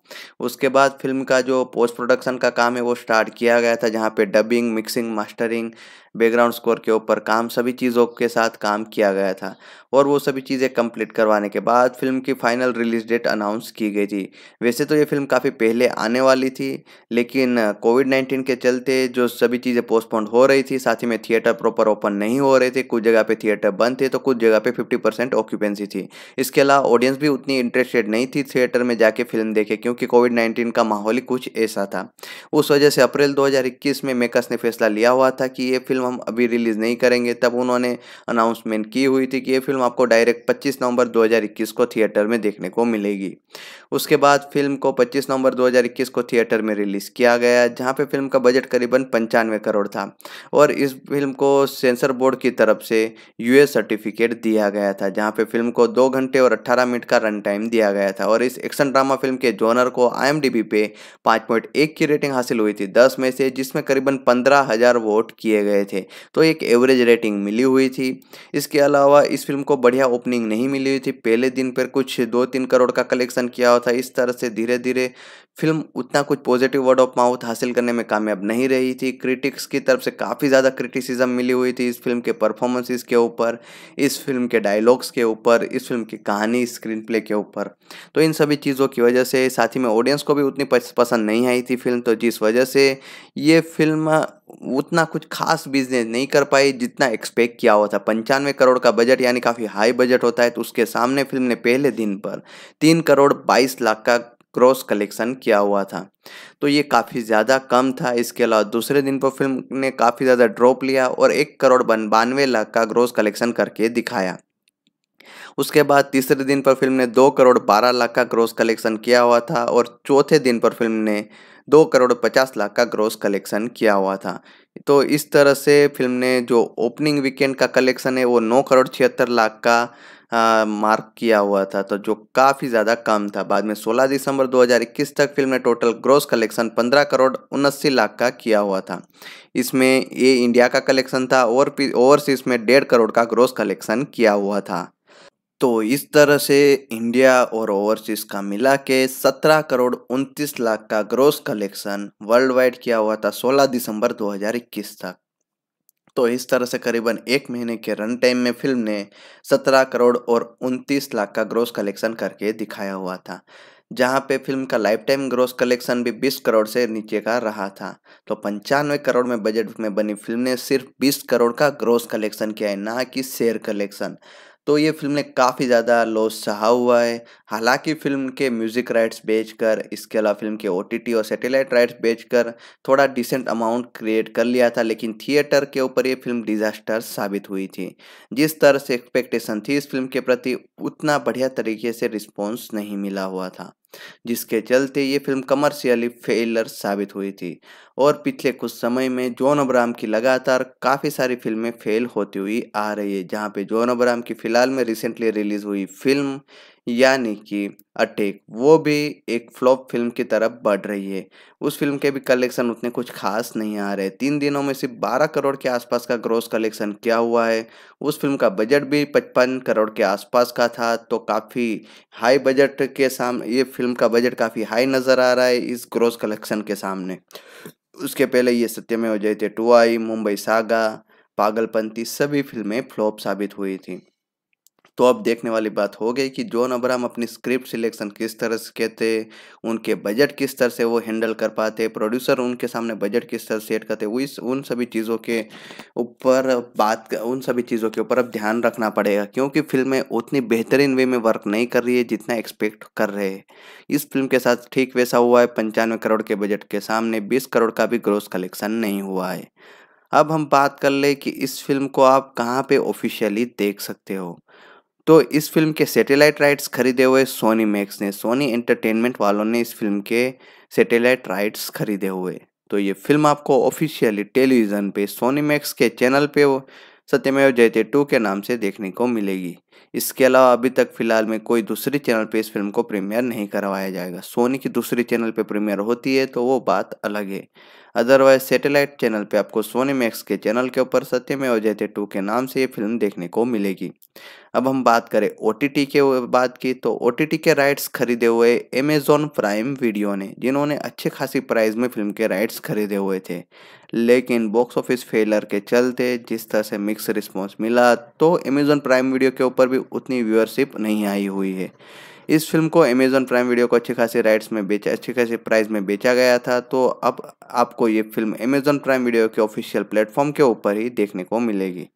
उसके बाद फिल्म का जो पोस्ट प्रोडक्शन का काम है वो स्टार्ट किया गया था जहाँ पे dubbing mixing mastering background score के ऊपर काम सभी चीज़ों के साथ काम किया गया था और वो सभी चीज़ें कंप्लीट करवाने के बाद फिल्म की फाइनल रिलीज डेट अनाउंस की गई थी वैसे तो ये फिल्म काफ़ी पहले आने वाली थी लेकिन कोविड नाइन्टीन के चलते जो सभी चीज़ें पोस्टपोन्ड हो रही थी साथ ही में थिएटर प्रॉपर ओपन नहीं हो रहे थे कुछ जगह जगह पे थिएटर बंद थे तो कुछ जगह पे 50 परसेंट ऑक्यूपेंसी थी इसके अलावा ऑडियंस भी उतनी इंटरेस्टेड नहीं थी थिएटर में जाके फिल्म देखे क्योंकि कोविड 19 का माहौल ही कुछ ऐसा था उस वजह से अप्रैल 2021 में मेकर्स ने फैसला लिया हुआ था कि ये फिल्म हम अभी रिलीज़ नहीं करेंगे तब उन्होंने अनाउंसमेंट की हुई थी कि ये फिल्म आपको डायरेक्ट पच्चीस नवंबर दो को थिएटर में देखने को मिलेगी उसके बाद फिल्म को पच्चीस नवंबर दो को थिएटर में रिलीज़ किया गया जहाँ पे फिल्म का बजट करीबन पंचानवे करोड़ था और इस फिल्म को सेंसर बोर्ड की तरफ से यूए सर्टिफिकेट दिया गया था जहां पे फिल्म को दो घंटे और अट्ठारह मिनट का रन टाइम दिया गया था और इस एक्शन ड्रामा फिल्म के जोनर को आई पे 5.1 की रेटिंग हासिल हुई थी दस में से जिसमें करीबन पंद्रह हज़ार वोट किए गए थे तो एक एवरेज रेटिंग मिली हुई थी इसके अलावा इस फिल्म को बढ़िया ओपनिंग नहीं मिली हुई थी पहले दिन पर कुछ दो तीन करोड़ का कलेक्शन किया हुआ था इस तरह से धीरे धीरे फिल्म उतना कुछ पॉजिटिव वर्ड ऑफ माउथ हासिल करने में कामयाब नहीं रही थी क्रिटिक्स की तरफ से काफ़ी ज़्यादा क्रिटिसिज्म मिली हुई थी इस फिल्म के परफॉर्मेंसेस के ऊपर इस फिल्म के डायलॉग्स के ऊपर इस फिल्म की कहानी स्क्रीन प्ले के ऊपर तो इन सभी चीज़ों की वजह से साथ ही में ऑडियंस को भी उतनी पसंद नहीं आई थी फिल्म तो जिस वजह से ये फिल्म उतना कुछ खास बिजनेस नहीं कर पाई जितना एक्सपेक्ट किया हुआ था पंचानवे करोड़ का बजट यानी काफ़ी हाई बजट होता है तो उसके सामने फिल्म ने पहले दिन पर तीन करोड़ बाईस लाख का क्रॉस कलेक्शन किया हुआ था तो ये काफ़ी ज़्यादा कम था इसके अलावा दूसरे दिन पर फिल्म ने काफ़ी ज़्यादा ड्रॉप लिया और एक करोड़ बानवे लाख का ग्रोस कलेक्शन करके दिखाया उसके बाद तीसरे दिन पर फिल्म ने दो करोड़ बारह लाख का ग्रोस कलेक्शन किया हुआ था और चौथे दिन पर फिल्म ने दो करोड़ पचास लाख का ग्रोस कलेक्शन किया हुआ था तो इस तरह से फिल्म ने जो ओपनिंग वीकेंड का कलेक्शन है वो नौ करोड़ छिहत्तर लाख का मार्क किया हुआ था तो जो काफ़ी ज़्यादा कम था बाद में 16 दिसंबर 2021 तक फिल्म ने टोटल ग्रोस कलेक्शन 15 करोड़ उन्नासी लाख का किया हुआ था इसमें ये इंडिया का कलेक्शन था और ओवरसीज में डेढ़ करोड़ का ग्रोस कलेक्शन किया हुआ था तो इस तरह से इंडिया और ओवरसीज का मिला के सत्रह करोड़ उनतीस लाख का ग्रोस कलेक्शन वर्ल्ड वाइड किया हुआ था 16 दिसंबर 2021 तक तो इस तरह से करीबन एक महीने के रन टाइम में फिल्म ने 17 करोड़ और 29 लाख का ग्रोस कलेक्शन करके दिखाया हुआ था जहां पे फिल्म का लाइफ टाइम ग्रोस कलेक्शन भी 20 करोड़ से नीचे का रहा था तो पंचानवे करोड़ में बजट में बनी फिल्म ने सिर्फ 20 करोड़ का ग्रोस कलेक्शन किया है ना कि शेयर कलेक्शन तो ये फिल्म ने काफ़ी ज़्यादा लॉस सहा हुआ है हालांकि फिल्म के म्यूज़िक राइट्स बेचकर इसके अलावा फिल्म के ओ और सैटेलाइट राइट्स बेचकर थोड़ा डिसेंट अमाउंट क्रिएट कर लिया था लेकिन थिएटर के ऊपर ये फिल्म डिजास्टर साबित हुई थी जिस तरह से एक्सपेक्टेशन थी इस फिल्म के प्रति उतना बढ़िया तरीके से रिस्पॉन्स नहीं मिला हुआ था जिसके चलते ये फिल्म कमर्शियली फेलर साबित हुई थी और पिछले कुछ समय में जॉन अब्राम की लगातार काफ़ी सारी फिल्में फेल होती हुई आ रही है जहाँ पे जॉन अब्राम की फ़िलहाल में रिसेंटली रिलीज़ हुई फिल्म यानी कि अटैक वो भी एक फ्लॉप फिल्म की तरफ बढ़ रही है उस फिल्म के भी कलेक्शन उतने कुछ खास नहीं आ रहे तीन दिनों में सिर्फ बारह करोड़ के आसपास का ग्रोस कलेक्शन क्या हुआ है उस फिल्म का बजट भी पचपन करोड़ के आसपास का था तो काफ़ी हाई बजट के सामने ये फिल्म का बजट काफ़ी हाई नज़र आ रहा है इस ग्रॉस कलेक्शन के सामने उसके पहले ये जाए थे टू आई मुंबई सागा पागलपंथी सभी फिल्में फ्लॉप साबित हुई थी तो अब देखने वाली बात हो गई कि जॉन अब्राहम अपनी स्क्रिप्ट सिलेक्शन किस तरह से कहते उनके बजट किस तरह से वो हैंडल कर पाते प्रोड्यूसर उनके सामने बजट किस तरह सेट करते वो इस उन सभी चीज़ों के ऊपर बात उन सभी चीज़ों के ऊपर अब ध्यान रखना पड़ेगा क्योंकि फिल्में उतनी बेहतरीन वे में वर्क नहीं कर रही है जितना एक्सपेक्ट कर रहे हैं इस फिल्म के साथ ठीक वैसा हुआ है पंचानवे करोड़ के बजट के सामने बीस करोड़ का भी ग्रोस कलेक्शन नहीं हुआ है अब हम बात कर ले कि इस फिल्म को आप कहाँ पे ऑफिशियली देख सकते हो तो इस फिल्म के सैटेलाइट राइट्स खरीदे हुए सोनी मैक्स ने सोनी एंटरटेनमेंट वालों ने इस फिल्म के सैटेलाइट राइट्स खरीदे हुए तो ये फिल्म आपको ऑफिशियली टेलीविज़न पे सोनी मैक्स के चैनल पे वो सत्यमेव जयते टू के नाम से देखने को मिलेगी इसके अलावा अभी तक फिलहाल में कोई दूसरे चैनल पे इस फिल्म को प्रीमियर नहीं करवाया जाएगा सोनी की दूसरे चैनल पे प्रीमियर होती है तो वो बात अलग है अदरवाइज सैटेलाइट चैनल पे आपको सोनी मैक्स के चैनल के ऊपर सत्यमय और जयते टू के नाम से ये फिल्म देखने को मिलेगी अब हम बात करें ओ के बात की तो ओ के राइट्स खरीदे हुए अमेजोन प्राइम वीडियो ने जिन्होंने अच्छे खासी प्राइस में फिल्म के राइट्स खरीदे हुए थे लेकिन बॉक्स ऑफिस फेलर के चलते जिस तरह से मिक्स रिस्पॉन्स मिला तो अमेजोन प्राइम वीडियो के ऊपर भी उतनी व्यूअरशिप नहीं आई हुई है इस फिल्म को अमेजोन प्राइम वीडियो को अच्छी खासी राइट्स में बेचा अच्छी खासी प्राइस में बेचा गया था तो अब आपको ये फिल्म अमेजोन प्राइम वीडियो के ऑफिशियल प्लेटफॉर्म के ऊपर ही देखने को मिलेगी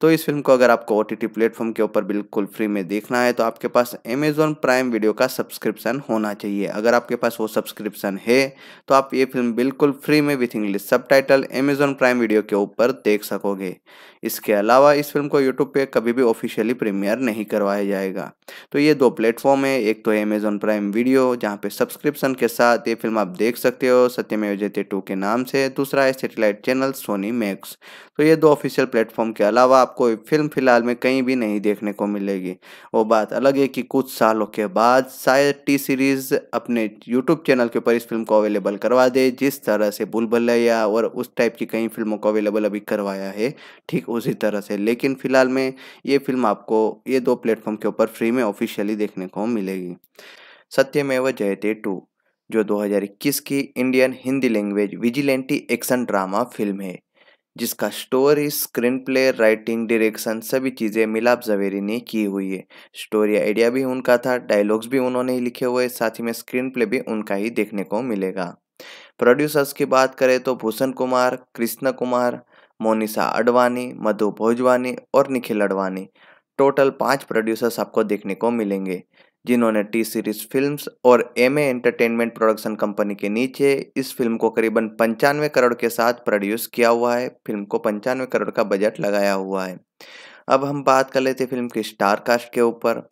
तो इस फिल्म को अगर आपको ओ टी प्लेटफॉर्म के ऊपर बिल्कुल फ्री में देखना है तो आपके पास अमेजोन प्राइम वीडियो का सब्सक्रिप्शन होना चाहिए अगर आपके पास वो सब्सक्रिप्शन है तो आप ये फिल्म बिल्कुल फ्री में with English subtitle Amazon Prime Video के ऊपर देख सकोगे इसके अलावा इस फिल्म को यूट्यूब पर कभी भी ऑफिशियली प्रीमियर नहीं करवाया जाएगा तो ये दो प्लेटफॉर्म है एक तो है अमेजोन प्राइम वीडियो जहाँ पे सब्सक्रिप्शन के साथ ये फिल्म आप देख सकते हो सत्यमेव जयते टू के नाम से दूसरा है सेटेलाइट चैनल सोनी मैक्स तो ये दो ऑफिशियल प्लेटफॉर्म के अलावा आपको फिल्म फिलहाल में कहीं भी नहीं देखने को मिलेगी वो बात अलग है कि कुछ सालों के बाद शायद टी सीरीज़ अपने यूट्यूब चैनल के ऊपर इस फिल्म को अवेलेबल करवा दे जिस तरह से बुलबुलैया और उस टाइप की कई फिल्मों को अवेलेबल अभी करवाया है ठीक उसी तरह से लेकिन फिलहाल में ये फिल्म आपको ये दो प्लेटफॉर्म के ऊपर फ्री में ऑफिशियली देखने को मिलेगी सत्यमेव जयते टू जो 2021 की Indian Hindi language vigilante action drama film है जिसका story screenplay writing direction सभी चीज़ें मिलाप जवेरी ने की हुई है स्टोरी आइडिया भी उनका था डायलॉग्स भी उन्होंने ही लिखे हुए साथ ही में स्क्रीन प्ले भी उनका ही देखने को मिलेगा प्रोड्यूसर्स की बात करें तो भूषण कुमार कृष्ण कुमार मोनिसा अडवाणी मधु भोजवानी और निखिल अडवाणी टोटल पाँच प्रोड्यूसर्स आपको देखने को मिलेंगे जिन्होंने टी सीरीज फिल्म्स और एम एंटरटेनमेंट प्रोडक्शन कंपनी के नीचे इस फिल्म को करीबन पंचानवे करोड़ के साथ प्रोड्यूस किया हुआ है फिल्म को पंचानवे करोड़ का बजट लगाया हुआ है अब हम बात कर लेते हैं फिल्म के स्टार कास्ट के ऊपर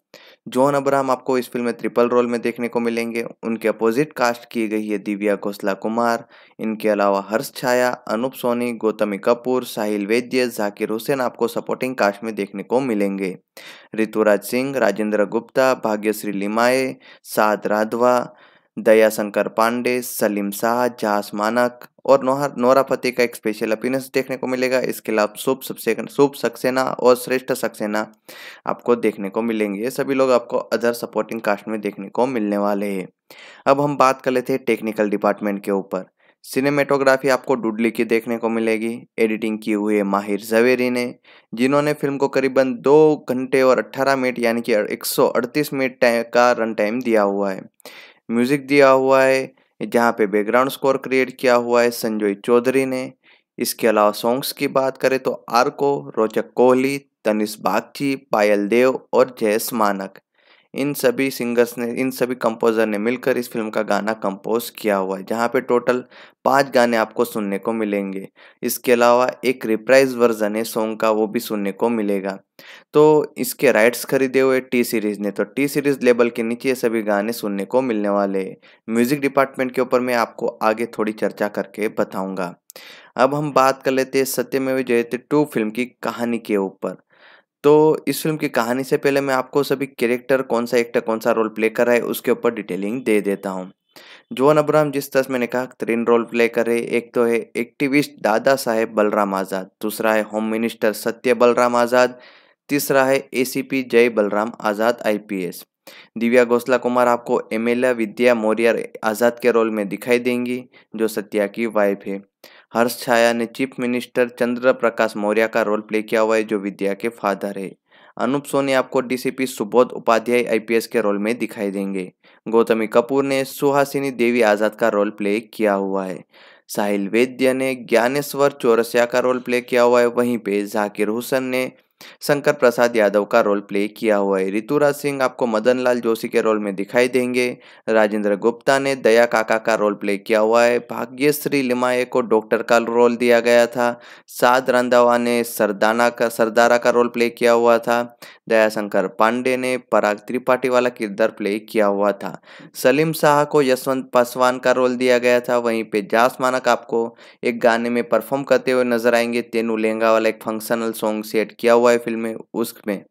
जॉन अब्राहम आपको इस फिल्म में ट्रिपल रोल में देखने को मिलेंगे उनके अपोजिट कास्ट की गई है दिव्या घोसला कुमार इनके अलावा हर्ष छाया अनूप सोनी गौतमी कपूर साहिल वैद्य जाकिर हुसैन आपको सपोर्टिंग कास्ट में देखने को मिलेंगे ऋतुराज सिंह राजेंद्र गुप्ता भाग्यश्री लिमाए साध राधवा दयाशंकर पांडे सलीम शाह जहाज मानक और नोहर नोरा फतेह का एक स्पेशल अपीयरेंस देखने को मिलेगा इसके अलावा शुभ शुभ सक्सेना और श्रेष्ठ सक्सेना आपको देखने को मिलेंगे ये सभी लोग आपको अदर सपोर्टिंग कास्ट में देखने को मिलने वाले हैं अब हम बात कर लेते हैं टेक्निकल डिपार्टमेंट के ऊपर सिनेमेटोग्राफी आपको डुडली की देखने को मिलेगी एडिटिंग की हुई है माहिर जवेरी ने जिन्होंने फिल्म को करीबन दो घंटे और अट्ठारह मिनट यानी कि अड़तीस मिनट का रन टाइम दिया हुआ है म्यूजिक दिया हुआ है जहाँ पे बैकग्राउंड स्कोर क्रिएट किया हुआ है संजय चौधरी ने इसके अलावा सॉन्ग्स की बात करें तो आर्को रोचक कोहली तनिष बागची पायल देव और जयस मानक इन सभी सिंगर्स ने इन सभी कंपोज़र ने मिलकर इस फिल्म का गाना कंपोज किया हुआ है जहाँ पे टोटल पांच गाने आपको सुनने को मिलेंगे इसके अलावा एक रिप्राइज वर्जन है सॉन्ग का वो भी सुनने को मिलेगा तो इसके राइट्स खरीदे हुए टी सीरीज़ ने तो टी सीरीज़ लेबल के नीचे सभी गाने सुनने को मिलने वाले म्यूज़िक डिपार्टमेंट के ऊपर मैं आपको आगे थोड़ी चर्चा करके बताऊँगा अब हम बात कर लेते हैं सत्यमेव जयते टू फिल्म की कहानी के ऊपर तो इस फिल्म की कहानी से पहले मैं आपको सभी कैरेक्टर कौन सा एक्टर कौन सा रोल प्ले कर रहा है उसके ऊपर डिटेलिंग दे देता हूँ जोन अब्राहम जिस तरह मैंने कहा तीन रोल प्ले कर रहे एक तो है एक्टिविस्ट दादा साहेब बलराम आज़ाद दूसरा है होम मिनिस्टर सत्य बलराम आज़ाद तीसरा है एसीपी जय बलराम आज़ाद आईपीएस दिव्या घोसला कुमार आपको एमएलए विद्या मौर्य आज़ाद के रोल में दिखाई देंगी जो सत्या की वाइफ है हर्ष छाया ने चीफ मिनिस्टर चंद्र प्रकाश मौर्य का रोल प्ले किया हुआ है जो विद्या के फादर है अनूप सोनी आपको डीसीपी सुबोध उपाध्याय आईपीएस के रोल में दिखाई देंगे गौतमी कपूर ने सुहासिनी देवी आज़ाद का रोल प्ले किया हुआ है साहिल वेद्य ने ज्ञानेश्वर चौरसिया का रोल प्ले किया हुआ है वहीं पे जाकिर हुसैन ने शंकर प्रसाद यादव का रोल प्ले किया हुआ है ऋतुराज सिंह आपको मदन लाल जोशी के रोल में दिखाई देंगे राजेंद्र गुप्ता ने दया काका का रोल प्ले किया हुआ है भाग्यश्री लिमाए को डॉक्टर का रोल दिया गया था साद रंधावा ने सरदाना का सरदारा का रोल प्ले किया हुआ था दयाशंकर पांडे ने पराग त्रिपाठी वाला किरदार प्ले किया हुआ था सलीम शाह को यशवंत पासवान का रोल दिया गया था वहीं पे जास मानक आपको एक गाने में परफॉर्म करते हुए नजर आएंगे तेनू लहंगा वाला एक फंक्शनल सॉन्ग सेट किया हुआ हुआ है फिल्म में उस्क में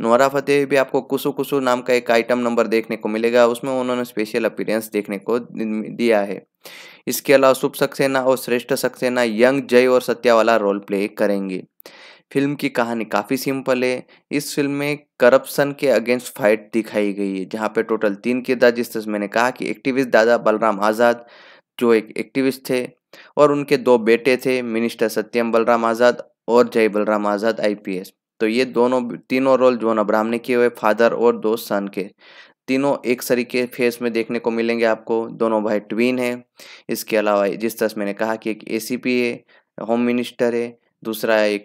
नोरा फतेह भी आपको कुसु कुसु नाम का एक आइटम नंबर देखने को मिलेगा उसमें उन्होंने स्पेशल अपीरेंस देखने को दिया है इसके अलावा शुभ सक्सेना और श्रेष्ठ सक्सेना यंग जय और सत्या वाला रोल प्ले करेंगे फिल्म की कहानी काफ़ी सिंपल है इस फिल्म में करप्शन के अगेंस्ट फाइट दिखाई गई है जहाँ पे टोटल तीन किरदार जिस तरह मैंने कहा कि एक्टिविस्ट दादा बलराम आज़ाद जो एक एक्टिविस्ट थे और उनके दो बेटे थे मिनिस्टर सत्यम बलराम आज़ाद और जय बलराम आज़ाद आईपीएस तो ये दोनों तीनों रोल जोन अब्राहम ने किए हुए फादर और दो सन के तीनों एक सरीके फेस में देखने को मिलेंगे आपको दोनों भाई ट्वीन है इसके अलावा जिस तरह मैंने कहा कि एक ए है होम मिनिस्टर है दूसरा एक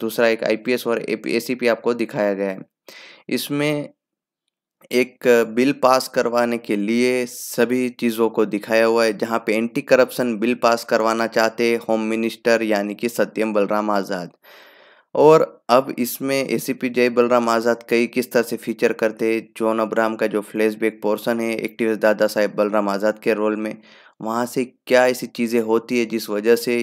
दूसरा एक आईपीएस और ए आपको दिखाया गया है इसमें एक बिल पास करवाने के लिए सभी चीज़ों को दिखाया हुआ है जहाँ पे एंटी करप्शन बिल पास करवाना चाहते होम मिनिस्टर यानी कि सत्यम बलराम आज़ाद और अब इसमें ए सी पी जय बलराम आज़ाद कई किस तरह से फीचर करते हैं जॉन अब्राहम का जो फ्लैशबैक पोर्शन है एक्टिव दादा साहेब बलराम आज़ाद के रोल में वहाँ से क्या ऐसी चीज़ें होती है जिस वजह से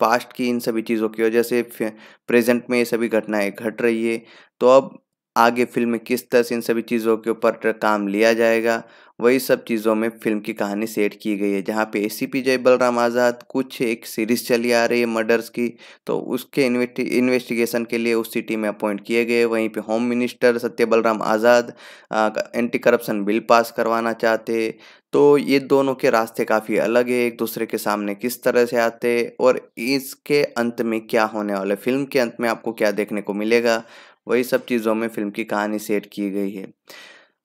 पास्ट की इन सभी चीज़ों की वजह से प्रेजेंट में ये सभी घटनाएं घट रही है तो अब आगे फिल्म में किस तरह से इन सभी चीज़ों के ऊपर काम लिया जाएगा वही सब चीज़ों में फिल्म की कहानी सेट की गई है जहाँ पे ए सी पी जय बलराम आज़ाद कुछ एक सीरीज चली आ रही है मर्डर्स की तो उसके इन्वेस्टिगेशन के लिए उस सिटी में अपॉइंट किए गए वहीं पे home minister Satya Balram Azad anti corruption bill pass करवाना चाहते तो ये दोनों के रास्ते काफ़ी अलग है एक दूसरे के सामने किस तरह से आते और इसके अंत में क्या होने वाले फिल्म के अंत में आपको क्या देखने को मिलेगा वही सब चीज़ों में फिल्म की कहानी सेट की गई है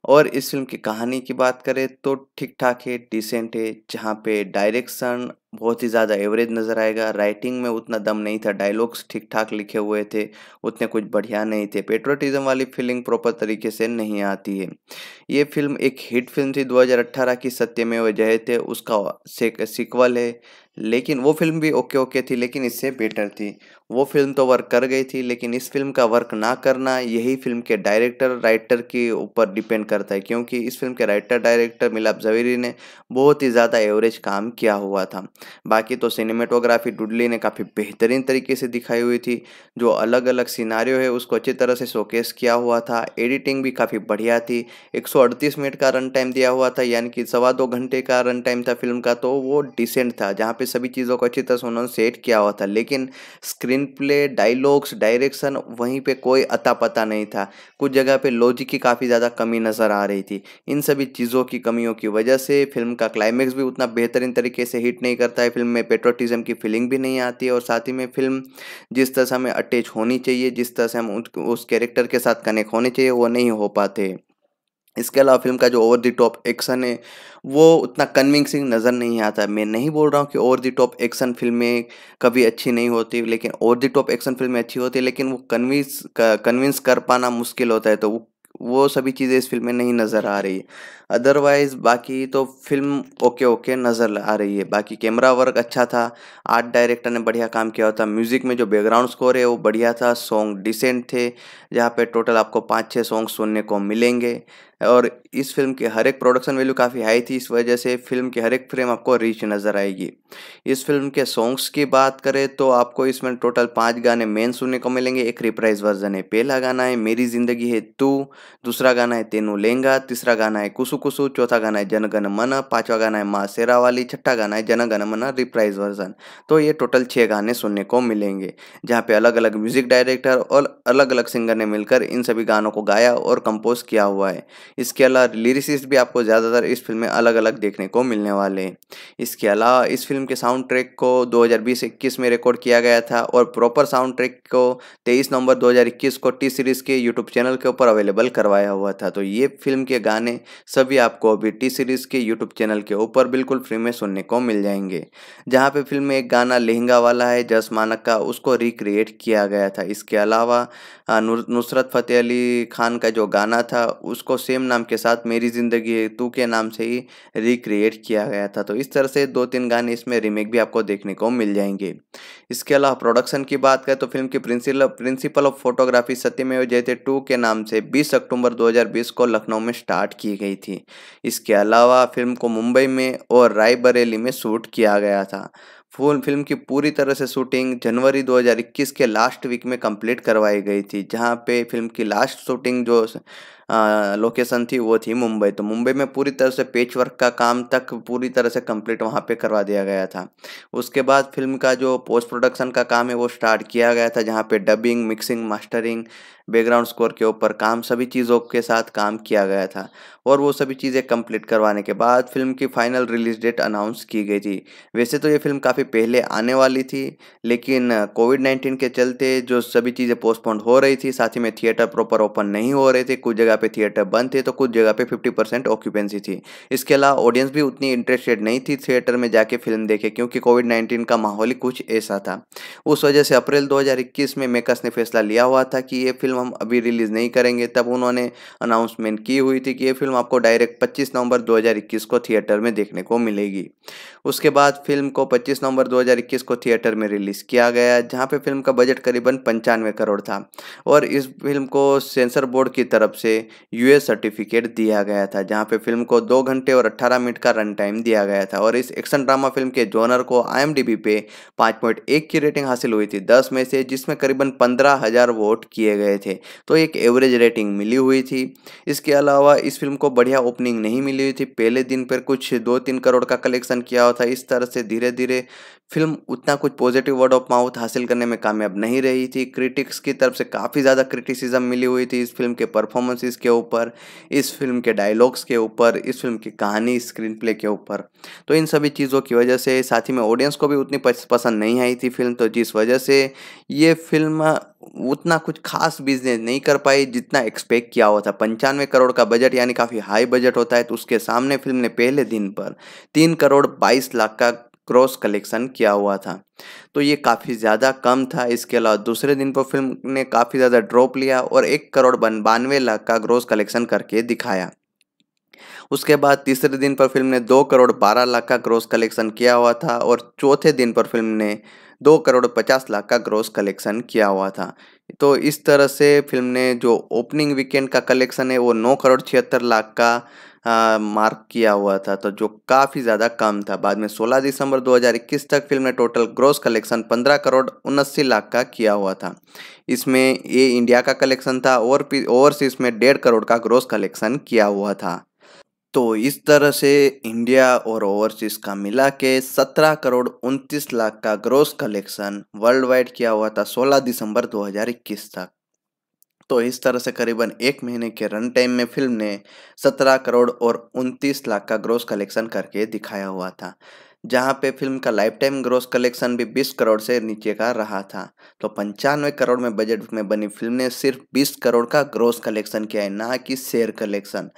और इस फिल्म की कहानी की बात करें तो ठीक ठाक है डिसेंट है जहाँ पे डायरेक्शन बहुत ही ज़्यादा एवरेज नज़र आएगा राइटिंग में उतना दम नहीं था डायलॉग्स ठीक ठाक लिखे हुए थे उतने कुछ बढ़िया नहीं थे पेट्रोटिज्म वाली फीलिंग प्रॉपर तरीके से नहीं आती है ये फिल्म एक हिट फिल्म थी 2018 की सत्यमेव थे उसका सिक्वल है लेकिन वो फिल्म भी ओके ओके थी लेकिन इससे बेटर थी वो फिल्म तो वर्क कर गई थी लेकिन इस फिल्म का वर्क ना करना यही फिल्म के डायरेक्टर राइटर के ऊपर डिपेंड करता है क्योंकि इस फिल्म के राइटर डायरेक्टर मिलाप जवेरी ने बहुत ही ज़्यादा एवरेज काम किया हुआ था बाकी तो सिनेमेटोग्राफी डुडली ने काफ़ी बेहतरीन तरीके से दिखाई हुई थी जो अलग अलग सिनारियो है उसको अच्छी तरह से शोकेस किया हुआ था एडिटिंग भी काफ़ी बढ़िया थी एक मिनट का रन टाइम दिया हुआ था यानी कि सवा दो घंटे का रन टाइम था फिल्म का तो वो डिसेंट था जहाँ पर सभी चीज़ों को अच्छी तरह से उन्होंने सेट किया हुआ था लेकिन स्क्रीन प्ले डायलॉग्स डायरेक्शन वहीं पर कोई अता पता नहीं था कुछ जगह पर लॉजिक की काफ़ी ज़्यादा कमी नज़र आ रही थी इन सभी चीज़ों की कमियों की वजह से फिल्म का क्लाइमैक्स भी उतना बेहतरीन तरीके से हिट नहीं कर करता है फिल्म में पेट्रोटिज़म की फीलिंग भी नहीं आती है और साथ ही में फिल्म जिस तरह से हमें अटैच होनी चाहिए जिस तरह से हम उस कैरेक्टर के साथ कनेक्ट होने चाहिए वो नहीं हो पाते इसके अलावा फिल्म का जो ओवर द टॉप एक्शन है वो उतना कन्विंसिंग नज़र नहीं आता मैं नहीं बोल रहा हूँ कि ओवर द टॉप एक्शन फिल्में कभी अच्छी नहीं होती लेकिन ओवर द टॉप एक्शन फिल्में अच्छी होती है लेकिन वो कन्विंस कन्विंस कर पाना मुश्किल होता है तो वो वो सभी चीज़ें इस फिल्म में नहीं नज़र आ रही है अदरवाइज़ बाकी तो फिल्म ओके ओके नज़र आ रही है बाकी कैमरा वर्क अच्छा था आर्ट डायरेक्टर ने बढ़िया काम किया था म्यूज़िक में जो बैकग्राउंड स्कोर है वो बढ़िया था सॉन्ग डिसेंट थे जहाँ पे टोटल आपको पाँच छः सॉन्ग सुनने को मिलेंगे और इस फिल्म की हर एक प्रोडक्शन वैल्यू काफ़ी हाई थी इस वजह से फिल्म की हर एक फ्रेम आपको रिच नज़र आएगी इस फिल्म के सॉन्ग्स की बात करें तो आपको इसमें टोटल पाँच गाने मेन सुनने को मिलेंगे एक रिप्राइज वर्जन है पहला गाना है मेरी जिंदगी है तू दूसरा गाना है तेनू लेंगा तीसरा गाना है कुसु कुसु चौथा गाना है जनगण मन पाँचवा गाना है माँ शेरा वाली छठा गाना है जनगण मन रिप्राइज वर्जन तो ये टोटल छः गाने सुनने को मिलेंगे जहाँ पे अलग अलग म्यूजिक डायरेक्टर और अलग अलग सिंगर ने मिलकर इन सभी गानों को गाया और कंपोज किया हुआ है इसके अलावा लिरिसिस्ट भी आपको ज़्यादातर इस फिल्म में अलग अलग देखने को मिलने वाले हैं इसके अलावा इस फिल्म के साउंड ट्रैक को 2020-21 में रिकॉर्ड किया गया था और प्रॉपर साउंड ट्रैक को 23 नवंबर 2021 को टी सीरीज़ के यूट्यूब चैनल के ऊपर अवेलेबल करवाया हुआ था तो ये फिल्म के गाने सभी आपको अभी टी सीरीज़ के यूट्यूब चैनल के ऊपर बिल्कुल फ्री में सुनने को मिल जाएंगे जहाँ पर फिल्म में एक गाना लहंगा वाला है जस मानक का उसको रिक्रिएट किया गया था इसके अलावा नुसरत फतेह अली खान का जो गाना था उसको सेम सेम नाम के साथ मेरी ज़िंदगी है तू के नाम से ही रिक्रिएट किया गया था तो इस तरह से दो तीन गाने इसमें रीमेक भी आपको देखने को मिल जाएंगे इसके अलावा प्रोडक्शन की बात करें तो फिल्म की प्रिंसिपल प्रिंसिपल ऑफ फोटोग्राफी सत्यमेव जयते टू के नाम से 20 अक्टूबर 2020 को लखनऊ में स्टार्ट की गई थी इसके अलावा फिल्म को मुंबई में और रायबरेली में शूट किया गया था फुल फिल्म की पूरी तरह से शूटिंग जनवरी 2021 के लास्ट वीक में कंप्लीट करवाई गई थी जहां पे फिल्म की लास्ट शूटिंग जो लोकेशन थी वो थी मुंबई तो मुंबई में पूरी तरह से पेच वर्क का काम तक पूरी तरह से कंप्लीट वहाँ पे करवा दिया गया था उसके बाद फिल्म का जो पोस्ट प्रोडक्शन का काम है वो स्टार्ट किया गया था जहाँ पे dubbing mixing mastering background score के ऊपर काम सभी चीज़ों के साथ काम किया गया था और वो सभी चीज़ें कंप्लीट करवाने के बाद फिल्म की फाइनल रिलीज डेट अनाउंस की गई थी वैसे तो ये फिल्म काफ़ी पहले आने वाली थी लेकिन कोविड नाइन्टीन के चलते जो सभी चीज़ें पोस्टपोन्ड हो रही थी साथ ही में थिएटर प्रॉपर ओपन नहीं हो रहे थे कुछ जगह पे थिएटर बंद थे तो कुछ जगह पे 50 परसेंट ऑक्यूपेंसी थी इसके अलावा ऑडियंस भी उतनी इंटरेस्टेड नहीं थी थिएटर में जाके फिल्म देखे क्योंकि कोविड 19 का माहौल ही कुछ ऐसा था उस वजह से अप्रैल 2021 में मेकर्स ने फैसला लिया हुआ था कि ये फिल्म हम अभी रिलीज़ नहीं करेंगे तब उन्होंने अनाउंसमेंट की हुई थी कि ये फिल्म आपको डायरेक्ट पच्चीस नवंबर दो को थिएटर में देखने को मिलेगी उसके बाद फिल्म को पच्चीस नवंबर दो को थिएटर में रिलीज़ किया गया जहां पे फिल्म का बजट करीबन पंचानवे करोड़ था और इस फिल्म को सेंसर बोर्ड की तरफ से यूएस सर्टिफिकेट दिया गया था जहां पे फिल्म को दो घंटे और अट्ठारह मिनट का रन टाइम दिया गया था और इस एक्शन ड्रामा फिल्म के जोनर को आई पे 5.1 की रेटिंग हासिल हुई थी दस में से जिसमें करीबन पंद्रह हजार वोट किए गए थे तो एक एवरेज रेटिंग मिली हुई थी इसके अलावा इस फिल्म को बढ़िया ओपनिंग नहीं मिली हुई थी पहले दिन पर कुछ दो तीन करोड़ का कलेक्शन किया हुआ था इस तरह से धीरे धीरे फिल्म उतना कुछ पॉजिटिव वर्ड ऑफ माउथ हासिल करने में कामयाब नहीं रही थी क्रिटिक्स की तरफ से काफ़ी ज़्यादा क्रिटिसिज्म मिली हुई थी इस फिल्म के परफॉर्मेंस एक्टर्सेस के ऊपर इस फिल्म के डायलॉग्स के ऊपर इस फिल्म की कहानी स्क्रीन प्ले के ऊपर तो इन सभी चीज़ों की वजह से साथ ही में ऑडियंस को भी उतनी पसंद नहीं आई थी फिल्म तो जिस वजह से ये फिल्म उतना कुछ खास बिजनेस नहीं कर पाई जितना एक्सपेक्ट किया हुआ था पंचानवे करोड़ का बजट यानी काफ़ी हाई बजट होता है तो उसके सामने फिल्म ने पहले दिन पर तीन करोड़ बाईस लाख का क्रॉस कलेक्शन किया हुआ था तो ये काफ़ी ज़्यादा कम था इसके अलावा दूसरे दिन पर फिल्म ने काफ़ी ज़्यादा ड्रॉप लिया और एक करोड़ बानवे लाख का ग्रोस कलेक्शन करके दिखाया उसके बाद तीसरे दिन पर फिल्म ने दो करोड़ बारह लाख का ग्रोस कलेक्शन किया हुआ था और चौथे दिन पर फिल्म ने दो करोड़ पचास लाख का ग्रोस कलेक्शन किया हुआ था तो इस तरह से फिल्म ने जो ओपनिंग वीकेंड का कलेक्शन है वो नौ करोड़ छिहत्तर लाख का मार्क किया हुआ था तो जो काफ़ी ज़्यादा कम था बाद में 16 दिसंबर 2021 तक फिल्म ने टोटल ग्रोस कलेक्शन 15 करोड़ उन्नासी लाख का किया हुआ था इसमें ये इंडिया का कलेक्शन था और ओवरसीज में डेढ़ करोड़ का ग्रोस कलेक्शन किया हुआ था तो इस तरह से इंडिया और ओवरसीज का मिला के सत्रह करोड़ उनतीस लाख का ग्रोस कलेक्शन वर्ल्ड वाइड किया हुआ था 16 दिसंबर 2021 तक तो इस तरह से करीबन एक महीने के रन टाइम में फिल्म ने 17 करोड़ और 29 लाख का ग्रोस कलेक्शन करके दिखाया हुआ था जहां पे फिल्म का लाइफ टाइम ग्रोस कलेक्शन भी 20 करोड़ से नीचे का रहा था तो पंचानवे करोड़ में बजट में बनी फिल्म ने सिर्फ 20 करोड़ का ग्रोस कलेक्शन किया है ना कि शेयर कलेक्शन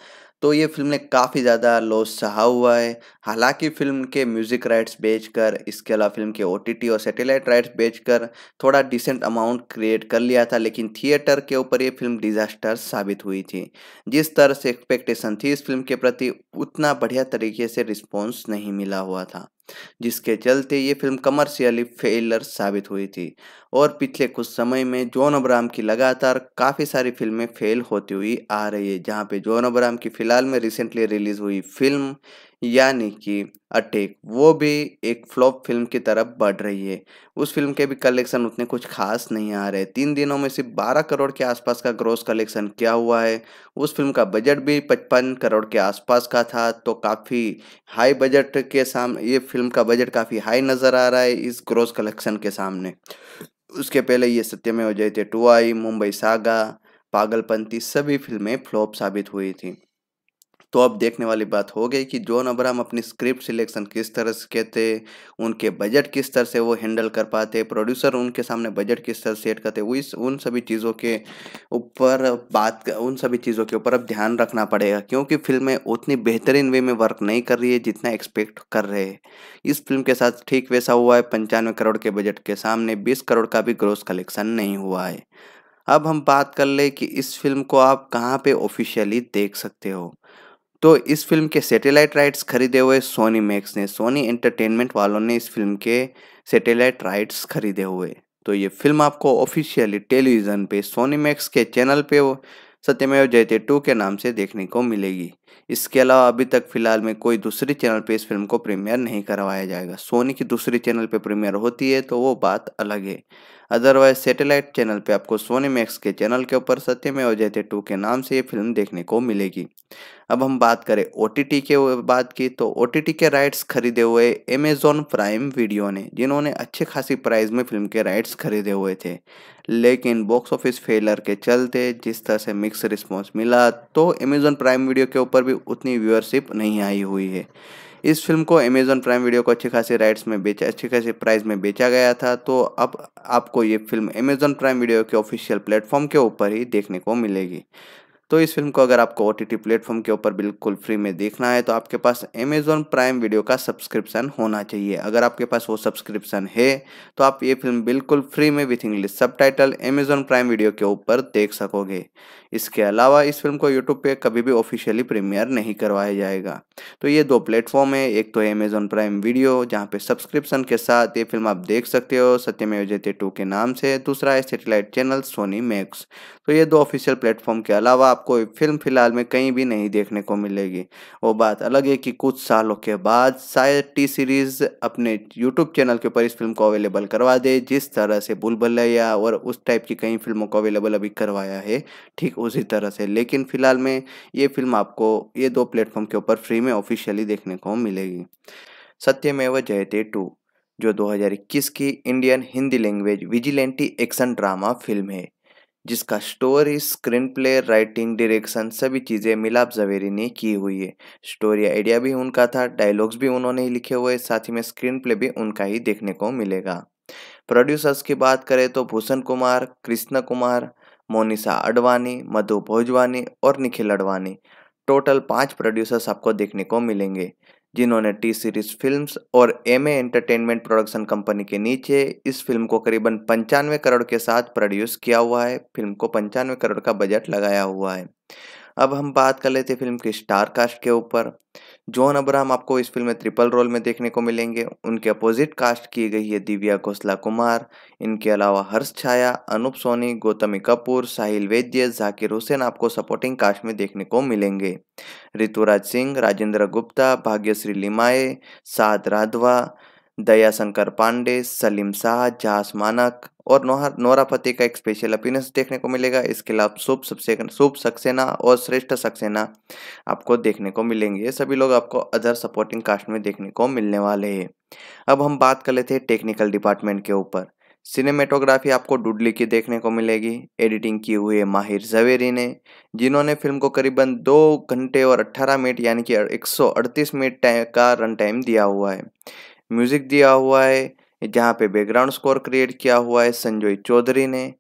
तो ये फिल्म ने काफ़ी ज़्यादा लॉस सहा हुआ है हालांकि फिल्म के म्यूज़िक राइट्स बेचकर इसके अलावा फिल्म के ओटीटी और सैटेलाइट राइट्स बेचकर थोड़ा डिसेंट अमाउंट क्रिएट कर लिया था लेकिन थिएटर के ऊपर ये फिल्म डिजास्टर साबित हुई थी जिस तरह से एक्सपेक्टेशन थी इस फिल्म के प्रति उतना बढ़िया तरीके से रिस्पॉन्स नहीं मिला हुआ था जिसके चलते ये फिल्म कमर्शियली फेलर साबित हुई थी और पिछले कुछ समय में जॉन अब्राम की लगातार काफ़ी सारी फिल्में फेल होती हुई आ रही है जहाँ पे जॉन अब्राम की फ़िलहाल में रिसेंटली रिलीज़ हुई फिल्म यानी कि अटैक वो भी एक फ्लॉप फिल्म की तरफ बढ़ रही है उस फिल्म के भी कलेक्शन उतने कुछ खास नहीं आ रहे तीन दिनों में सिर्फ बारह करोड़ के आसपास का ग्रोस कलेक्शन क्या हुआ है उस फिल्म का बजट भी पचपन करोड़ के आसपास का था तो काफ़ी हाई बजट के सामने ये फिल्म का बजट काफ़ी हाई नज़र आ रहा है इस ग्रोस कलेक्शन के सामने उसके पहले ये सत्यमेव जयते टू आई मुंबई सागा पागलपंती सभी फिल्में फ्लॉप साबित हुई थी तो अब देखने वाली बात हो गई कि जॉन अब्राहम अपनी स्क्रिप्ट सिलेक्शन किस तरह से कहते उनके बजट किस तरह से वो हैंडल कर पाते प्रोड्यूसर उनके सामने बजट किस तरह सेट करते वो इस उन सभी चीज़ों के ऊपर बात उन सभी चीज़ों के ऊपर अब ध्यान रखना पड़ेगा क्योंकि फिल्में उतनी बेहतरीन वे में वर्क नहीं कर रही है जितना एक्सपेक्ट कर रहे हैं इस फिल्म के साथ ठीक वैसा हुआ है पंचानवे करोड़ के बजट के सामने बीस करोड़ का भी ग्रोस कलेक्शन नहीं हुआ है अब हम बात कर ले कि इस फिल्म को आप कहाँ पे ऑफिशियली देख सकते हो तो इस फिल्म के सैटेलाइट राइट्स खरीदे हुए सोनी मैक्स ने सोनी एंटरटेनमेंट वालों ने इस फिल्म के सैटेलाइट राइट्स खरीदे हुए तो ये फिल्म आपको ऑफिशियली टेलीविज़न पे सोनी मैक्स के चैनल पे सत्यमेव जयते टू के नाम से देखने को मिलेगी इसके अलावा अभी तक फिलहाल में कोई दूसरी चैनल पे इस फिल्म को प्रीमियर नहीं करवाया जाएगा सोनी की दूसरी चैनल पे प्रीमियर होती है तो वो बात अलग है अदरवाइज सैटेलाइट चैनल पे आपको सोनी मैक्स के चैनल के ऊपर सत्यम जयते टू के नाम से ये फिल्म देखने को मिलेगी अब हम बात करें ओ के बात की तो ओ के राइट्स खरीदे हुए अमेजोन प्राइम वीडियो ने जिन्होंने अच्छे खासी प्राइस में फिल्म के राइट्स खरीदे हुए थे लेकिन बॉक्स ऑफिस फेलर के चलते जिस तरह से मिक्स रिस्पॉन्स मिला तो अमेजोन प्राइम वीडियो के ऊपर भी उतनी व्यूअरशिप नहीं आई हुई है इस फिल्म को अमेजोन प्राइम वीडियो को अच्छी खासी राइट्स में बेचा अच्छे खासी प्राइस में बेचा गया था तो अब आपको ये फिल्म अमेजोन प्राइम वीडियो के ऑफिशियल प्लेटफॉर्म के ऊपर ही देखने को मिलेगी तो इस फिल्म को अगर आपको ओ टी प्लेटफॉर्म के ऊपर बिल्कुल फ्री में देखना है तो आपके पास अमेजोन प्राइम वीडियो का सब्सक्रिप्शन होना चाहिए अगर आपके पास वो सब्सक्रिप्शन है तो आप ये फिल्म बिल्कुल फ्री में with English subtitle Amazon Prime Video के ऊपर देख सकोगे इसके अलावा इस फिल्म को यूट्यूब पे कभी भी ऑफिशियली प्रीमियर नहीं करवाया जाएगा तो ये दो प्लेटफॉर्म है एक तो है अमेजोन प्राइम वीडियो जहाँ पे सब्सक्रिप्शन के साथ ये फिल्म आप देख सकते हो सत्यमेव जयते टू के नाम से दूसरा है सेटेलाइट चैनल सोनी मैक्स तो ये दो ऑफिशियल प्लेटफॉर्म के अलावा आपको फिल्म फिलहाल में कहीं भी नहीं देखने को मिलेगी वो बात अलग है कि कुछ सालों के बाद शायद टी सीरीज़ अपने यूट्यूब चैनल के ऊपर इस फिल्म को अवेलेबल करवा दे जिस तरह से या और उस टाइप की कई फिल्मों को अवेलेबल अभी करवाया है ठीक उसी तरह से लेकिन फ़िलहाल में ये फिल्म आपको ये दो प्लेटफॉर्म के ऊपर फ्री में ऑफिशियली देखने को मिलेगी सत्यमेव जयते टू जो 2021 की Indian Hindi language vigilante action drama film है जिसका story screenplay writing direction सभी चीज़ें मिलाप जवेरी ने की हुई है स्टोरी आइडिया भी उनका था डायलॉग्स भी उन्होंने ही लिखे हुए साथ ही में स्क्रीन प्ले भी उनका ही देखने को मिलेगा प्रोड्यूसर्स की बात करें तो भूषण कुमार कृष्ण कुमार मोनिसा अडवाणी मधु भोजवानी और निखिल अडवाणी टोटल पाँच प्रोड्यूसर्स आपको देखने को मिलेंगे जिन्होंने टी सीरीज फिल्म्स और एम एंटरटेनमेंट प्रोडक्शन कंपनी के नीचे इस फिल्म को करीबन पंचानवे करोड़ के साथ प्रोड्यूस किया हुआ है फिल्म को पंचानवे करोड़ का बजट लगाया हुआ है अब हम बात कर लेते फिल्म के स्टार कास्ट के ऊपर जॉन अब्राहम आपको इस फिल्म में ट्रिपल रोल में देखने को मिलेंगे उनके अपोजिट कास्ट की गई है दिव्या घोसला कुमार इनके अलावा हर्ष छाया अनूप सोनी गौतमी कपूर साहिल वैद्य जाकिर हुसैन आपको सपोर्टिंग कास्ट में देखने को मिलेंगे ऋतुराज सिंह राजेंद्र गुप्ता भाग्यश्री लिमाए साध राधवा दयाशंकर पांडे सलीम शाह जहाज मानक और नोहर नोरा फतेह का एक स्पेशल अपीनस देखने को मिलेगा इसके अलावा शुभ सबसे शुभ सक्सेना और श्रेष्ठ सक्सेना आपको देखने को मिलेंगे ये सभी लोग आपको अदर सपोर्टिंग कास्ट में देखने को मिलने वाले हैं अब हम बात कर लेते हैं टेक्निकल डिपार्टमेंट के ऊपर सिनेमेटोग्राफी आपको डुडली की देखने को मिलेगी एडिटिंग की हुई है माहिर जवेरी ने जिन्होंने फिल्म को करीबन दो घंटे और अट्ठारह मिनट यानी कि एक मिनट का रन टाइम दिया हुआ है म्यूजिक दिया हुआ है जहाँ पे बैकग्राउंड स्कोर क्रिएट किया हुआ है संजय चौधरी ने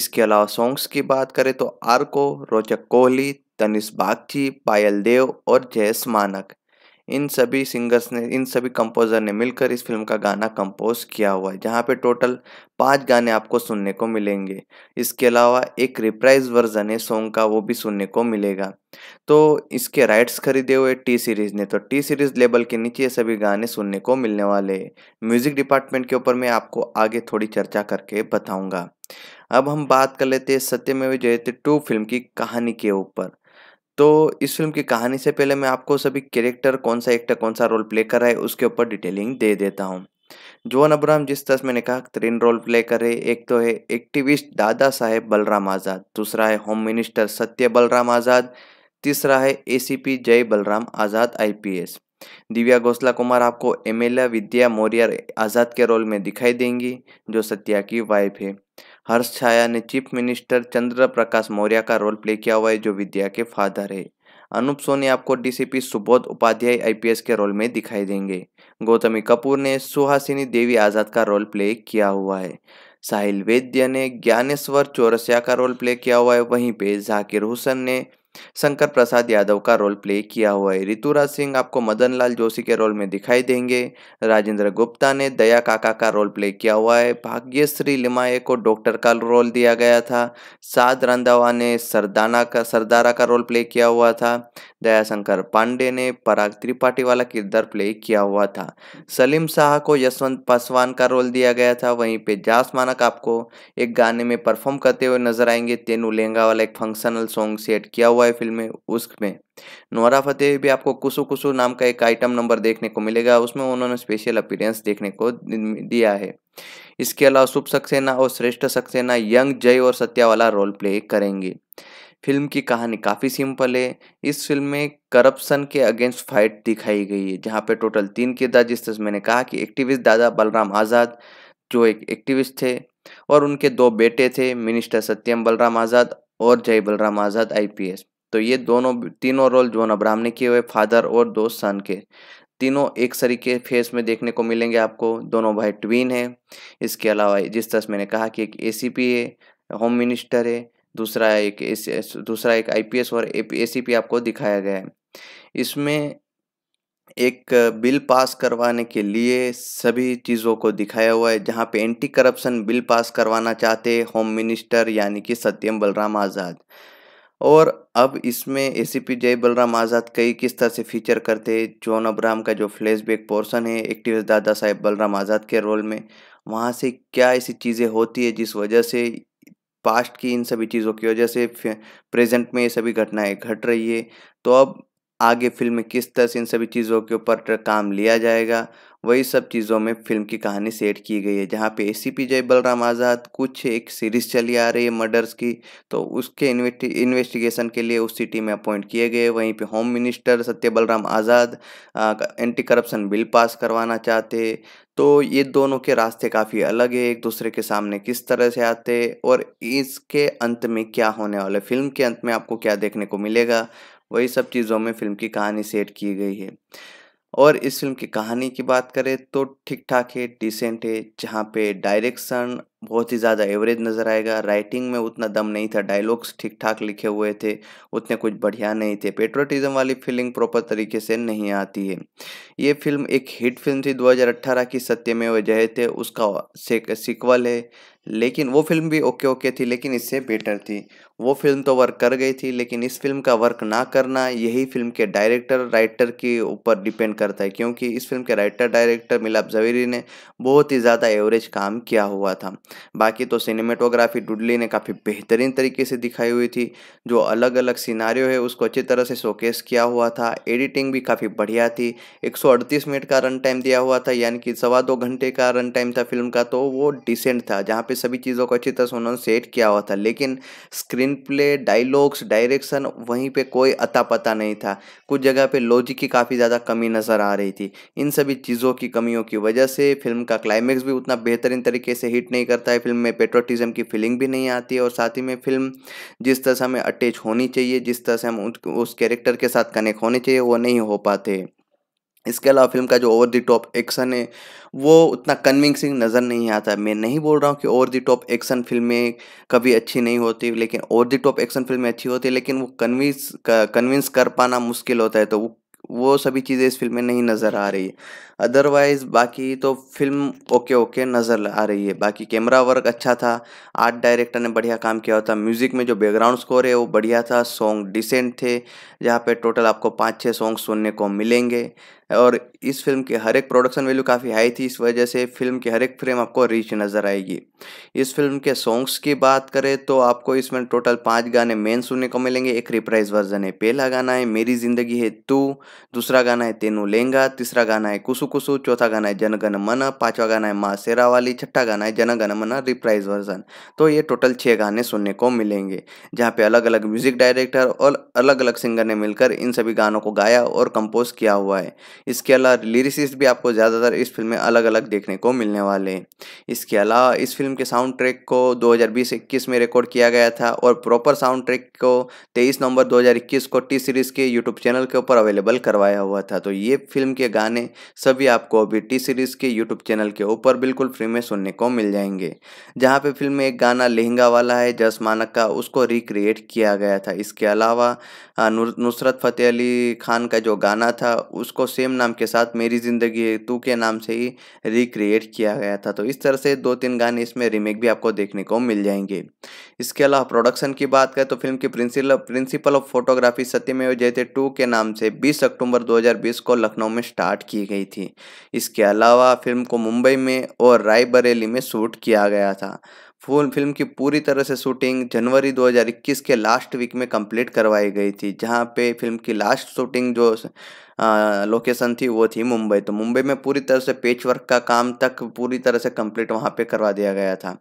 इसके अलावा सॉन्ग्स की बात करें तो आरको रोचक कोहली तनिष बागची पायल देव और जयस मानक इन सभी सिंगर्स ने इन सभी कंपोज़र ने मिलकर इस फिल्म का गाना कंपोज किया हुआ है जहाँ पे टोटल पांच गाने आपको सुनने को मिलेंगे इसके अलावा एक रिप्राइज वर्जन है सॉन्ग का वो भी सुनने को मिलेगा तो इसके राइट्स खरीदे हुए टी सीरीज़ ने तो टी सीरीज़ लेबल के नीचे ये सभी गाने सुनने को मिलने वाले म्यूज़िक डिपार्टमेंट के ऊपर मैं आपको आगे थोड़ी चर्चा करके बताऊँगा अब हम बात कर लेते हैं सत्यमेव जयते टू फिल्म की कहानी के ऊपर तो इस फिल्म की कहानी से पहले मैं आपको सभी कैरेक्टर कौन सा एक्टर कौन सा रोल प्ले कर रहा है उसके ऊपर डिटेलिंग दे देता हूँ जोन अब्राहम जिस तरह मैंने कहा तीन रोल प्ले करे एक तो है एक्टिविस्ट दादा साहेब बलराम आज़ाद दूसरा है होम मिनिस्टर सत्य बलराम आज़ाद तीसरा है एसीपी जय बलराम आज़ाद आईपीएस दिव्या घोसला कुमार आपको एमएलए विद्या मौर्य आज़ाद के रोल में दिखाई देंगी जो सत्या की वाइफ है हर्ष छाया ने चीफ मिनिस्टर चंद्र प्रकाश मौर्य का रोल प्ले किया हुआ है जो विद्या के फादर है अनूप सोनी आपको डीसीपी सुबोध उपाध्याय आईपीएस के रोल में दिखाई देंगे गौतमी कपूर ने सुहासिनी देवी आज़ाद का रोल प्ले किया हुआ है साहिल वेद्य ने ज्ञानेश्वर चौरसिया का रोल प्ले किया हुआ है वहीं पे जाकिर हुसैन ने शंकर प्रसाद यादव का रोल प्ले किया हुआ है ऋतुराज सिंह आपको मदन लाल जोशी के रोल में दिखाई देंगे राजेंद्र गुप्ता ने दया काका का रोल प्ले किया हुआ है भाग्यश्री लिमाए को डॉक्टर का रोल दिया गया था साध रंधावा ने सरदाना का सरदारा का रोल प्ले किया हुआ था दयाशंकर पांडे ने पराग त्रिपाठी वाला किरदार प्ले किया हुआ था सलीम शाह को यशवंत पासवान का रोल दिया गया था वहीं पे जास मानक आपको एक गाने में परफॉर्म करते हुए नजर आएंगे तेनू लेंगा वाला एक फंक्शनल सॉन्ग सेट किया हुआ हुआ है फिल्में उसमें नोरा फतेह भी आपको कुसु कुसु नाम का एक आइटम नंबर देखने को मिलेगा उसमें उन्होंने स्पेशल अपीरेंस देखने को दिया है इसके अलावा शुभ सक्सेना और श्रेष्ठ सक्सेना यंग जय और सत्या वाला रोल प्ले करेंगे फिल्म की कहानी काफ़ी सिंपल है इस फिल्म में करप्शन के अगेंस्ट फाइट दिखाई गई है जहाँ पे टोटल तीन किरदार जिस तरह मैंने कहा कि एक्टिविस्ट दादा बलराम आज़ाद जो एक एक्टिविस्ट थे और उनके दो बेटे थे मिनिस्टर सत्यम बलराम आज़ाद और जय बलराम आज़ाद आईपीएस तो ये दोनों तीनों रोल जोन अब्राहम ने किए हुए फादर और दो सन के तीनों एक सरीके फेस में देखने को मिलेंगे आपको दोनों भाई ट्वीन है इसके अलावा जिस तरह से मैंने कहा कि एक एसीपी है होम मिनिस्टर है दूसरा एक दूसरा एक आईपीएस और एसीपी आपको दिखाया गया है इसमें एक बिल पास करवाने के लिए सभी चीज़ों को दिखाया हुआ है जहाँ पे एंटी करप्शन बिल पास करवाना चाहते होम मिनिस्टर यानी कि सत्यम बलराम आज़ाद और अब इसमें ए सी पी जय बलराम आज़ाद कई किस तरह से फीचर करते हैं जॉन अब्राहम का जो फ्लैशबैक पोर्शन है एक्टिव दादा साहेब बलराम आज़ाद के रोल में वहाँ से क्या ऐसी चीज़ें होती है जिस वजह से पास्ट की इन सभी चीज़ों की वजह से प्रेजेंट में ये सभी घटनाएं घट रही है तो अब आगे फिल्म में किस तरह से इन सभी चीज़ों के ऊपर काम लिया जाएगा वही सब चीज़ों में फिल्म की कहानी सेट की गई है जहाँ पे ए सी पी जय बलराम आज़ाद कुछ एक सीरीज चली आ रही है मर्डर्स की तो उसके इन्वेस्टिगेशन के लिए उस सिटी में अपॉइंट किए गए वहीं पे home minister Satya Balram Azad anti corruption bill pass करवाना चाहते तो ये दोनों के रास्ते काफ़ी अलग है एक दूसरे के सामने किस तरह से आते और इसके अंत में क्या होने वाला है फिल्म के अंत में आपको क्या देखने को मिलेगा वही सब चीज़ों में फिल्म की कहानी सेट की गई है और इस फिल्म की कहानी की बात करें तो ठीक ठाक है डिसेंट है जहाँ पे डायरेक्शन बहुत ही ज़्यादा एवरेज नज़र आएगा राइटिंग में उतना दम नहीं था डायलॉग्स ठीक ठाक लिखे हुए थे उतने कुछ बढ़िया नहीं थे पेट्रोटिज्म वाली फीलिंग प्रॉपर तरीके से नहीं आती है ये फिल्म एक हिट फिल्म थी 2018 की सत्यमेव थे उसका सिक्वल है लेकिन वो फिल्म भी ओके ओके थी लेकिन इससे बेटर थी वो फिल्म तो वर्क कर गई थी लेकिन इस फिल्म का वर्क ना करना यही फिल्म के डायरेक्टर राइटर के ऊपर डिपेंड करता है क्योंकि इस फिल्म के राइटर डायरेक्टर मिलाप जवेरी ने बहुत ही ज़्यादा एवरेज काम किया हुआ था बाकी तो सिनेमेटोग्राफी डुडली ने काफ़ी बेहतरीन तरीके से दिखाई हुई थी जो अलग अलग सिनारियों है उसको अच्छी तरह से शोकेस किया हुआ था एडिटिंग भी काफ़ी बढ़िया थी 138 मिनट का रन टाइम दिया हुआ था यानी कि सवा दो घंटे का रन टाइम था फिल्म का तो वो डिसेंट था जहाँ पर सभी चीज़ों को अच्छी तरह से उन्होंने सेट किया हुआ था लेकिन स्क्रीन प्ले डायलॉग्स डायरेक्शन वहीं पर कोई अता पता नहीं था कुछ जगह पर लॉजिक की काफ़ी ज़्यादा कमी नज़र आ रही थी इन सभी चीज़ों की कमियों की वजह से फिल्म का क्लाइमैक्स भी उतना बेहतरीन तरीके से हिट नहीं कर करता है फिल्म में पेट्रोटिज्म की फीलिंग भी नहीं आती है और साथ ही में फिल्म जिस तरह से हमें अटैच होनी चाहिए जिस तरह से हम उस कैरेक्टर के साथ कनेक्ट होने चाहिए वो नहीं हो पाते इसके अलावा फिल्म का जो ओवर दी टॉप एक्शन है वो उतना कन्विंसिंग नज़र नहीं आता मैं नहीं बोल रहा हूँ कि ओवर दी टॉप एक्शन फिल्में कभी अच्छी नहीं होती लेकिन ओवर दी टॉप एक्शन फिल्में अच्छी होती है लेकिन वो कन्विंस कन्विंस कर पाना मुश्किल होता है तो वो वो सभी चीज़ें इस फिल्म में नहीं नज़र आ रही है अदरवाइज़ बाकी तो फिल्म ओके ओके नज़र आ रही है बाकी कैमरा वर्क अच्छा था आर्ट डायरेक्टर ने बढ़िया काम किया था म्यूज़िक में जो बैकग्राउंड स्कोर है वो बढ़िया था सॉन्ग डिसेंट थे जहाँ पे टोटल आपको पाँच छः सॉन्ग सुनने को मिलेंगे और इस फिल्म की हर एक प्रोडक्शन वैल्यू काफ़ी हाई थी इस वजह से फिल्म की हर एक फ्रेम आपको रिच नज़र आएगी इस फिल्म के सॉन्ग्स की बात करें तो आपको इसमें टोटल पाँच गाने मेन सुनने को मिलेंगे एक रिप्राइज वर्जन है पहला गाना है मेरी जिंदगी है तू दूसरा गाना है तेनू लेंगा तीसरा गाना है कुसु कुसु चौथा गाना है जनगण मन पाँचवा गाना है माँ शेरा वाली छठा गाना है जनगण मन रिप्राइज वर्जन तो ये टोटल छः गाने सुनने को मिलेंगे जहाँ पे अलग अलग म्यूजिक डायरेक्टर और अलग अलग सिंगर ने मिलकर इन सभी गानों को गाया और कंपोज किया हुआ है इसके अलावा लिरिसिस्ट भी आपको ज़्यादातर इस फिल्म में अलग अलग देखने को मिलने वाले हैं इसके अलावा इस फिल्म के साउंड ट्रैक को 2020-21 में रिकॉर्ड किया गया था और प्रॉपर साउंड ट्रैक को 23 नवंबर 2021 को टी सीरीज़ के यूट्यूब चैनल के ऊपर अवेलेबल करवाया हुआ था तो ये फिल्म के गाने सभी आपको अभी टी सीरीज़ के यूट्यूब चैनल के ऊपर बिल्कुल फ्री में सुनने को मिल जाएंगे जहाँ पर फिल्म में एक गाना लहंगा वाला है जस मानक का उसको रिक्रिएट किया गया था इसके अलावा नुसरत फतेह अली खान का जो गाना था उसको सेम सेम नाम के साथ मेरी ज़िंदगी है तू के नाम से ही रिक्रिएट किया गया था तो इस तरह से दो तीन गाने इसमें रीमेक भी आपको देखने को मिल जाएंगे इसके अलावा प्रोडक्शन की बात करें तो फिल्म की प्रिंसिपल प्रिंसिपल ऑफ फोटोग्राफी सत्यमेव जयते टू के नाम से बीस अक्टूबर दो को लखनऊ में स्टार्ट की गई थी इसके अलावा फिल्म को मुंबई में और रायबरेली में शूट किया गया था फुल फिल्म की पूरी तरह से शूटिंग जनवरी 2021 के लास्ट वीक में कंप्लीट करवाई गई थी जहां पे फिल्म की लास्ट शूटिंग जो लोकेशन थी वो थी मुंबई तो मुंबई में पूरी तरह से पेच वर्क का काम तक पूरी तरह से कंप्लीट वहाँ पे करवा दिया गया था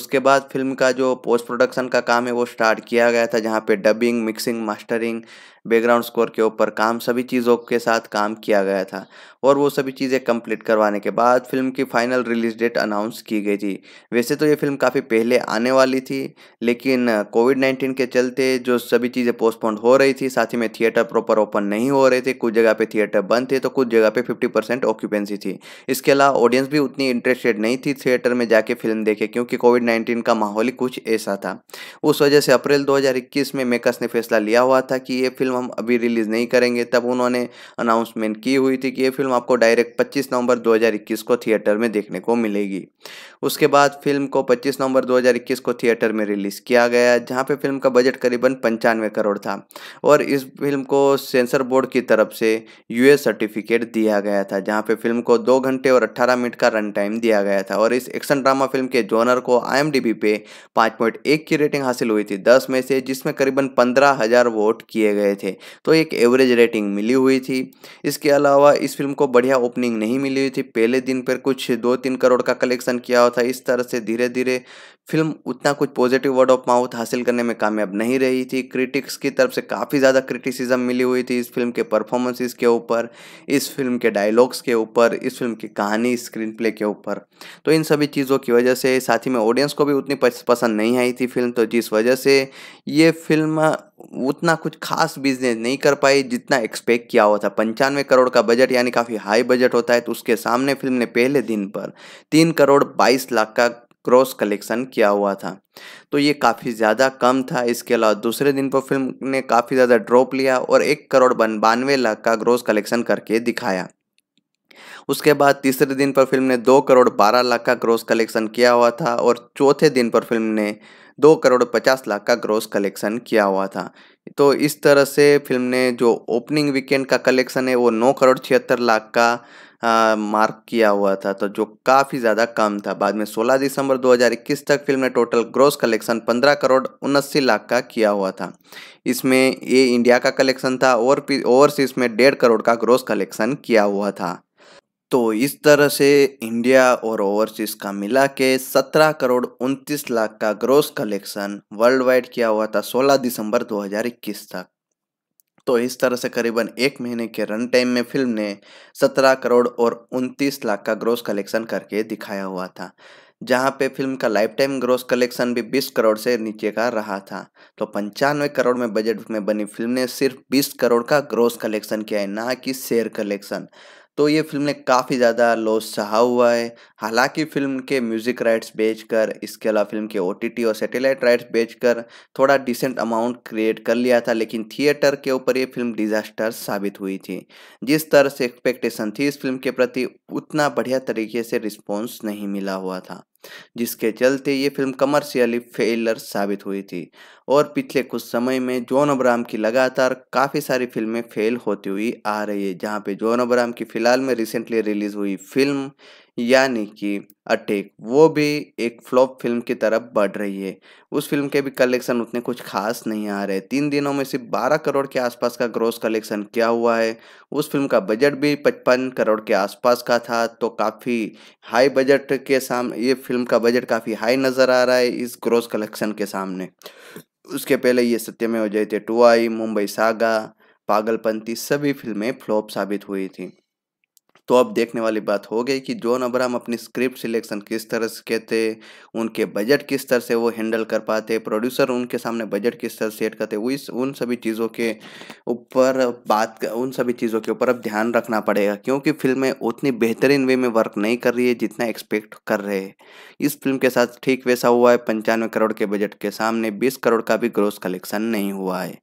उसके बाद फिल्म का जो पोस्ट प्रोडक्शन का काम है वो स्टार्ट किया गया था जहाँ पे dubbing mixing mastering background score के ऊपर काम सभी चीज़ों के साथ काम किया गया था और वो सभी चीज़ें कंप्लीट करवाने के बाद फिल्म की फाइनल रिलीज डेट अनाउंस की गई थी वैसे तो ये फिल्म काफ़ी पहले आने वाली थी लेकिन कोविड नाइन्टीन के चलते जो सभी चीज़ें पोस्टपोन्ड हो रही थी साथ ही में थिएटर प्रॉपर ओपन नहीं हो रहे थे कुछ जगह जगह पे थिएटर बंद थे तो कुछ जगह पे 50 परसेंट ऑक्यूपेंसी थी इसके अलावा ऑडियंस भी उतनी इंटरेस्टेड नहीं थी थिएटर में जाके फिल्म देखे क्योंकि कोविड नाइन्टीन का माहौल ही कुछ ऐसा था उस वजह से अप्रैल 2021 में मेकर्स ने फैसला लिया हुआ था कि ये फिल्म हम अभी रिलीज़ नहीं करेंगे तब उन्होंने अनाउंसमेंट की हुई थी कि ये फिल्म आपको डायरेक्ट पच्चीस नवंबर दो को थिएटर में देखने को मिलेगी उसके बाद फिल्म को 25 नवंबर 2021 को थिएटर में रिलीज़ किया गया जहां पे फिल्म का बजट करीबन पंचानवे करोड़ था और इस फिल्म को सेंसर बोर्ड की तरफ से यूए सर्टिफिकेट दिया गया था जहां पे फिल्म को दो घंटे और अट्ठारह मिनट का रन टाइम दिया गया था और इस एक्शन ड्रामा फिल्म के जोनर को आईएमडीबी पे एक की रेटिंग हासिल हुई थी दस में से जिसमें करीबन पंद्रह हज़ार वोट किए गए थे तो एक एवरेज रेटिंग मिली हुई थी इसके अलावा इस फिल्म को बढ़िया ओपनिंग नहीं मिली हुई थी पहले दिन पर कुछ दो तीन करोड़ का कलेक्शन किया हुआ था इस तरह से धीरे धीरे फिल्म उतना कुछ पॉजिटिव वर्ड ऑफ माउथ हासिल करने में कामयाब नहीं रही थी क्रिटिक्स की तरफ से काफ़ी ज़्यादा क्रिटिसिज्म मिली हुई थी इस फिल्म के परफॉर्मेंसेस के ऊपर इस फिल्म के डायलॉग्स के ऊपर इस फिल्म की कहानी स्क्रीन प्ले के ऊपर तो इन सभी चीज़ों की वजह से साथ ही में ऑडियंस को भी उतनी पसंद नहीं आई थी फिल्म तो जिस वजह से ये फिल्म उतना कुछ खास बिजनेस नहीं कर पाई जितना एक्सपेक्ट किया हुआ था पंचानवे करोड़ का बजट यानी काफ़ी हाई बजट होता है तो उसके सामने फिल्म ने पहले दिन पर तीन करोड़ बाईस लाख का क्रॉस कलेक्शन किया हुआ था तो ये काफ़ी ज़्यादा कम था इसके अलावा दूसरे दिन पर फिल्म ने काफ़ी ज़्यादा ड्रॉप लिया और एक करोड़ बानवे लाख का ग्रोस कलेक्शन करके दिखाया उसके बाद तीसरे दिन पर फिल्म ने दो करोड़ बारह लाख का ग्रोस कलेक्शन किया हुआ था और चौथे दिन पर फिल्म ने दो करोड़ पचास लाख का ग्रोस कलेक्शन किया हुआ था तो इस तरह से फिल्म ने जो ओपनिंग वीकेंड का कलेक्शन है वो नौ करोड़ छिहत्तर लाख का आ, मार्क किया हुआ था तो जो काफ़ी ज़्यादा कम था बाद में 16 दिसंबर 2021 तक फिल्म ने टोटल ग्रोस कलेक्शन 15 करोड़ उन्नासी लाख का किया हुआ था इसमें ये इंडिया का कलेक्शन था और ओवरसीज में डेढ़ करोड़ का ग्रोस कलेक्शन किया हुआ था तो इस तरह से इंडिया और ओवरसीज का मिला के सत्रह करोड़ उनतीस लाख का ग्रोस कलेक्शन वर्ल्ड वाइड किया हुआ था 16 दिसंबर 2021 तक तो इस तरह से करीबन एक महीने के रन टाइम में फिल्म ने 17 करोड़ और 29 लाख का ग्रोस कलेक्शन करके दिखाया हुआ था जहां पे फिल्म का लाइफ टाइम ग्रोस कलेक्शन भी 20 करोड़ से नीचे का रहा था तो पंचानवे करोड़ में बजट में बनी फिल्म ने सिर्फ 20 करोड़ का ग्रोस कलेक्शन किया है ना कि शेयर कलेक्शन तो ये फिल्म ने काफ़ी ज़्यादा लॉस सहा हुआ है हालांकि फिल्म के म्यूज़िक राइट्स बेचकर इसके अलावा फिल्म के ओ और सैटेलाइट राइट्स बेचकर थोड़ा डिसेंट अमाउंट क्रिएट कर लिया था लेकिन थिएटर के ऊपर ये फिल्म डिजास्टर साबित हुई थी जिस तरह से एक्सपेक्टेशन थी इस फिल्म के प्रति उतना बढ़िया तरीके से रिस्पॉन्स नहीं मिला हुआ था जिसके चलते ये फिल्म कमर्शियली फेलर साबित हुई थी और पिछले कुछ समय में जॉन अब्राम की लगातार काफ़ी सारी फिल्में फेल होती हुई आ रही है जहाँ पे जॉन अब्राम की फ़िलहाल में रिसेंटली रिलीज़ हुई फिल्म यानी कि अटेक वो भी एक फ्लॉप फिल्म की तरफ बढ़ रही है उस फिल्म के भी कलेक्शन उतने कुछ खास नहीं आ रहे तीन दिनों में सिर्फ बारह करोड़ के आसपास का ग्रोस कलेक्शन किया हुआ है उस फिल्म का बजट भी पचपन करोड़ के आसपास का था तो काफ़ी हाई बजट के सामने ये फिल्म का बजट काफ़ी हाई नज़र आ रहा है इस ग्रॉस कलेक्शन के सामने उसके पहले ये सत्यमेव जयते टू आई मुंबई सागा पागलपंती सभी फिल्में फ्लॉप साबित हुई थी तो अब देखने वाली बात हो गई कि जॉन अब्राहम अपनी स्क्रिप्ट सिलेक्शन किस तरह से कहते उनके बजट किस तरह से वो हैंडल कर पाते प्रोड्यूसर उनके सामने बजट किस तरह सेट करते वो इस उन सभी चीज़ों के ऊपर बात उन सभी चीज़ों के ऊपर अब ध्यान रखना पड़ेगा क्योंकि फिल्में उतनी बेहतरीन वे में वर्क नहीं कर रही है जितना एक्सपेक्ट कर रहे हैं इस फिल्म के साथ ठीक वैसा हुआ है पंचानवे करोड़ के बजट के सामने बीस करोड़ का भी ग्रोस कलेक्शन नहीं हुआ है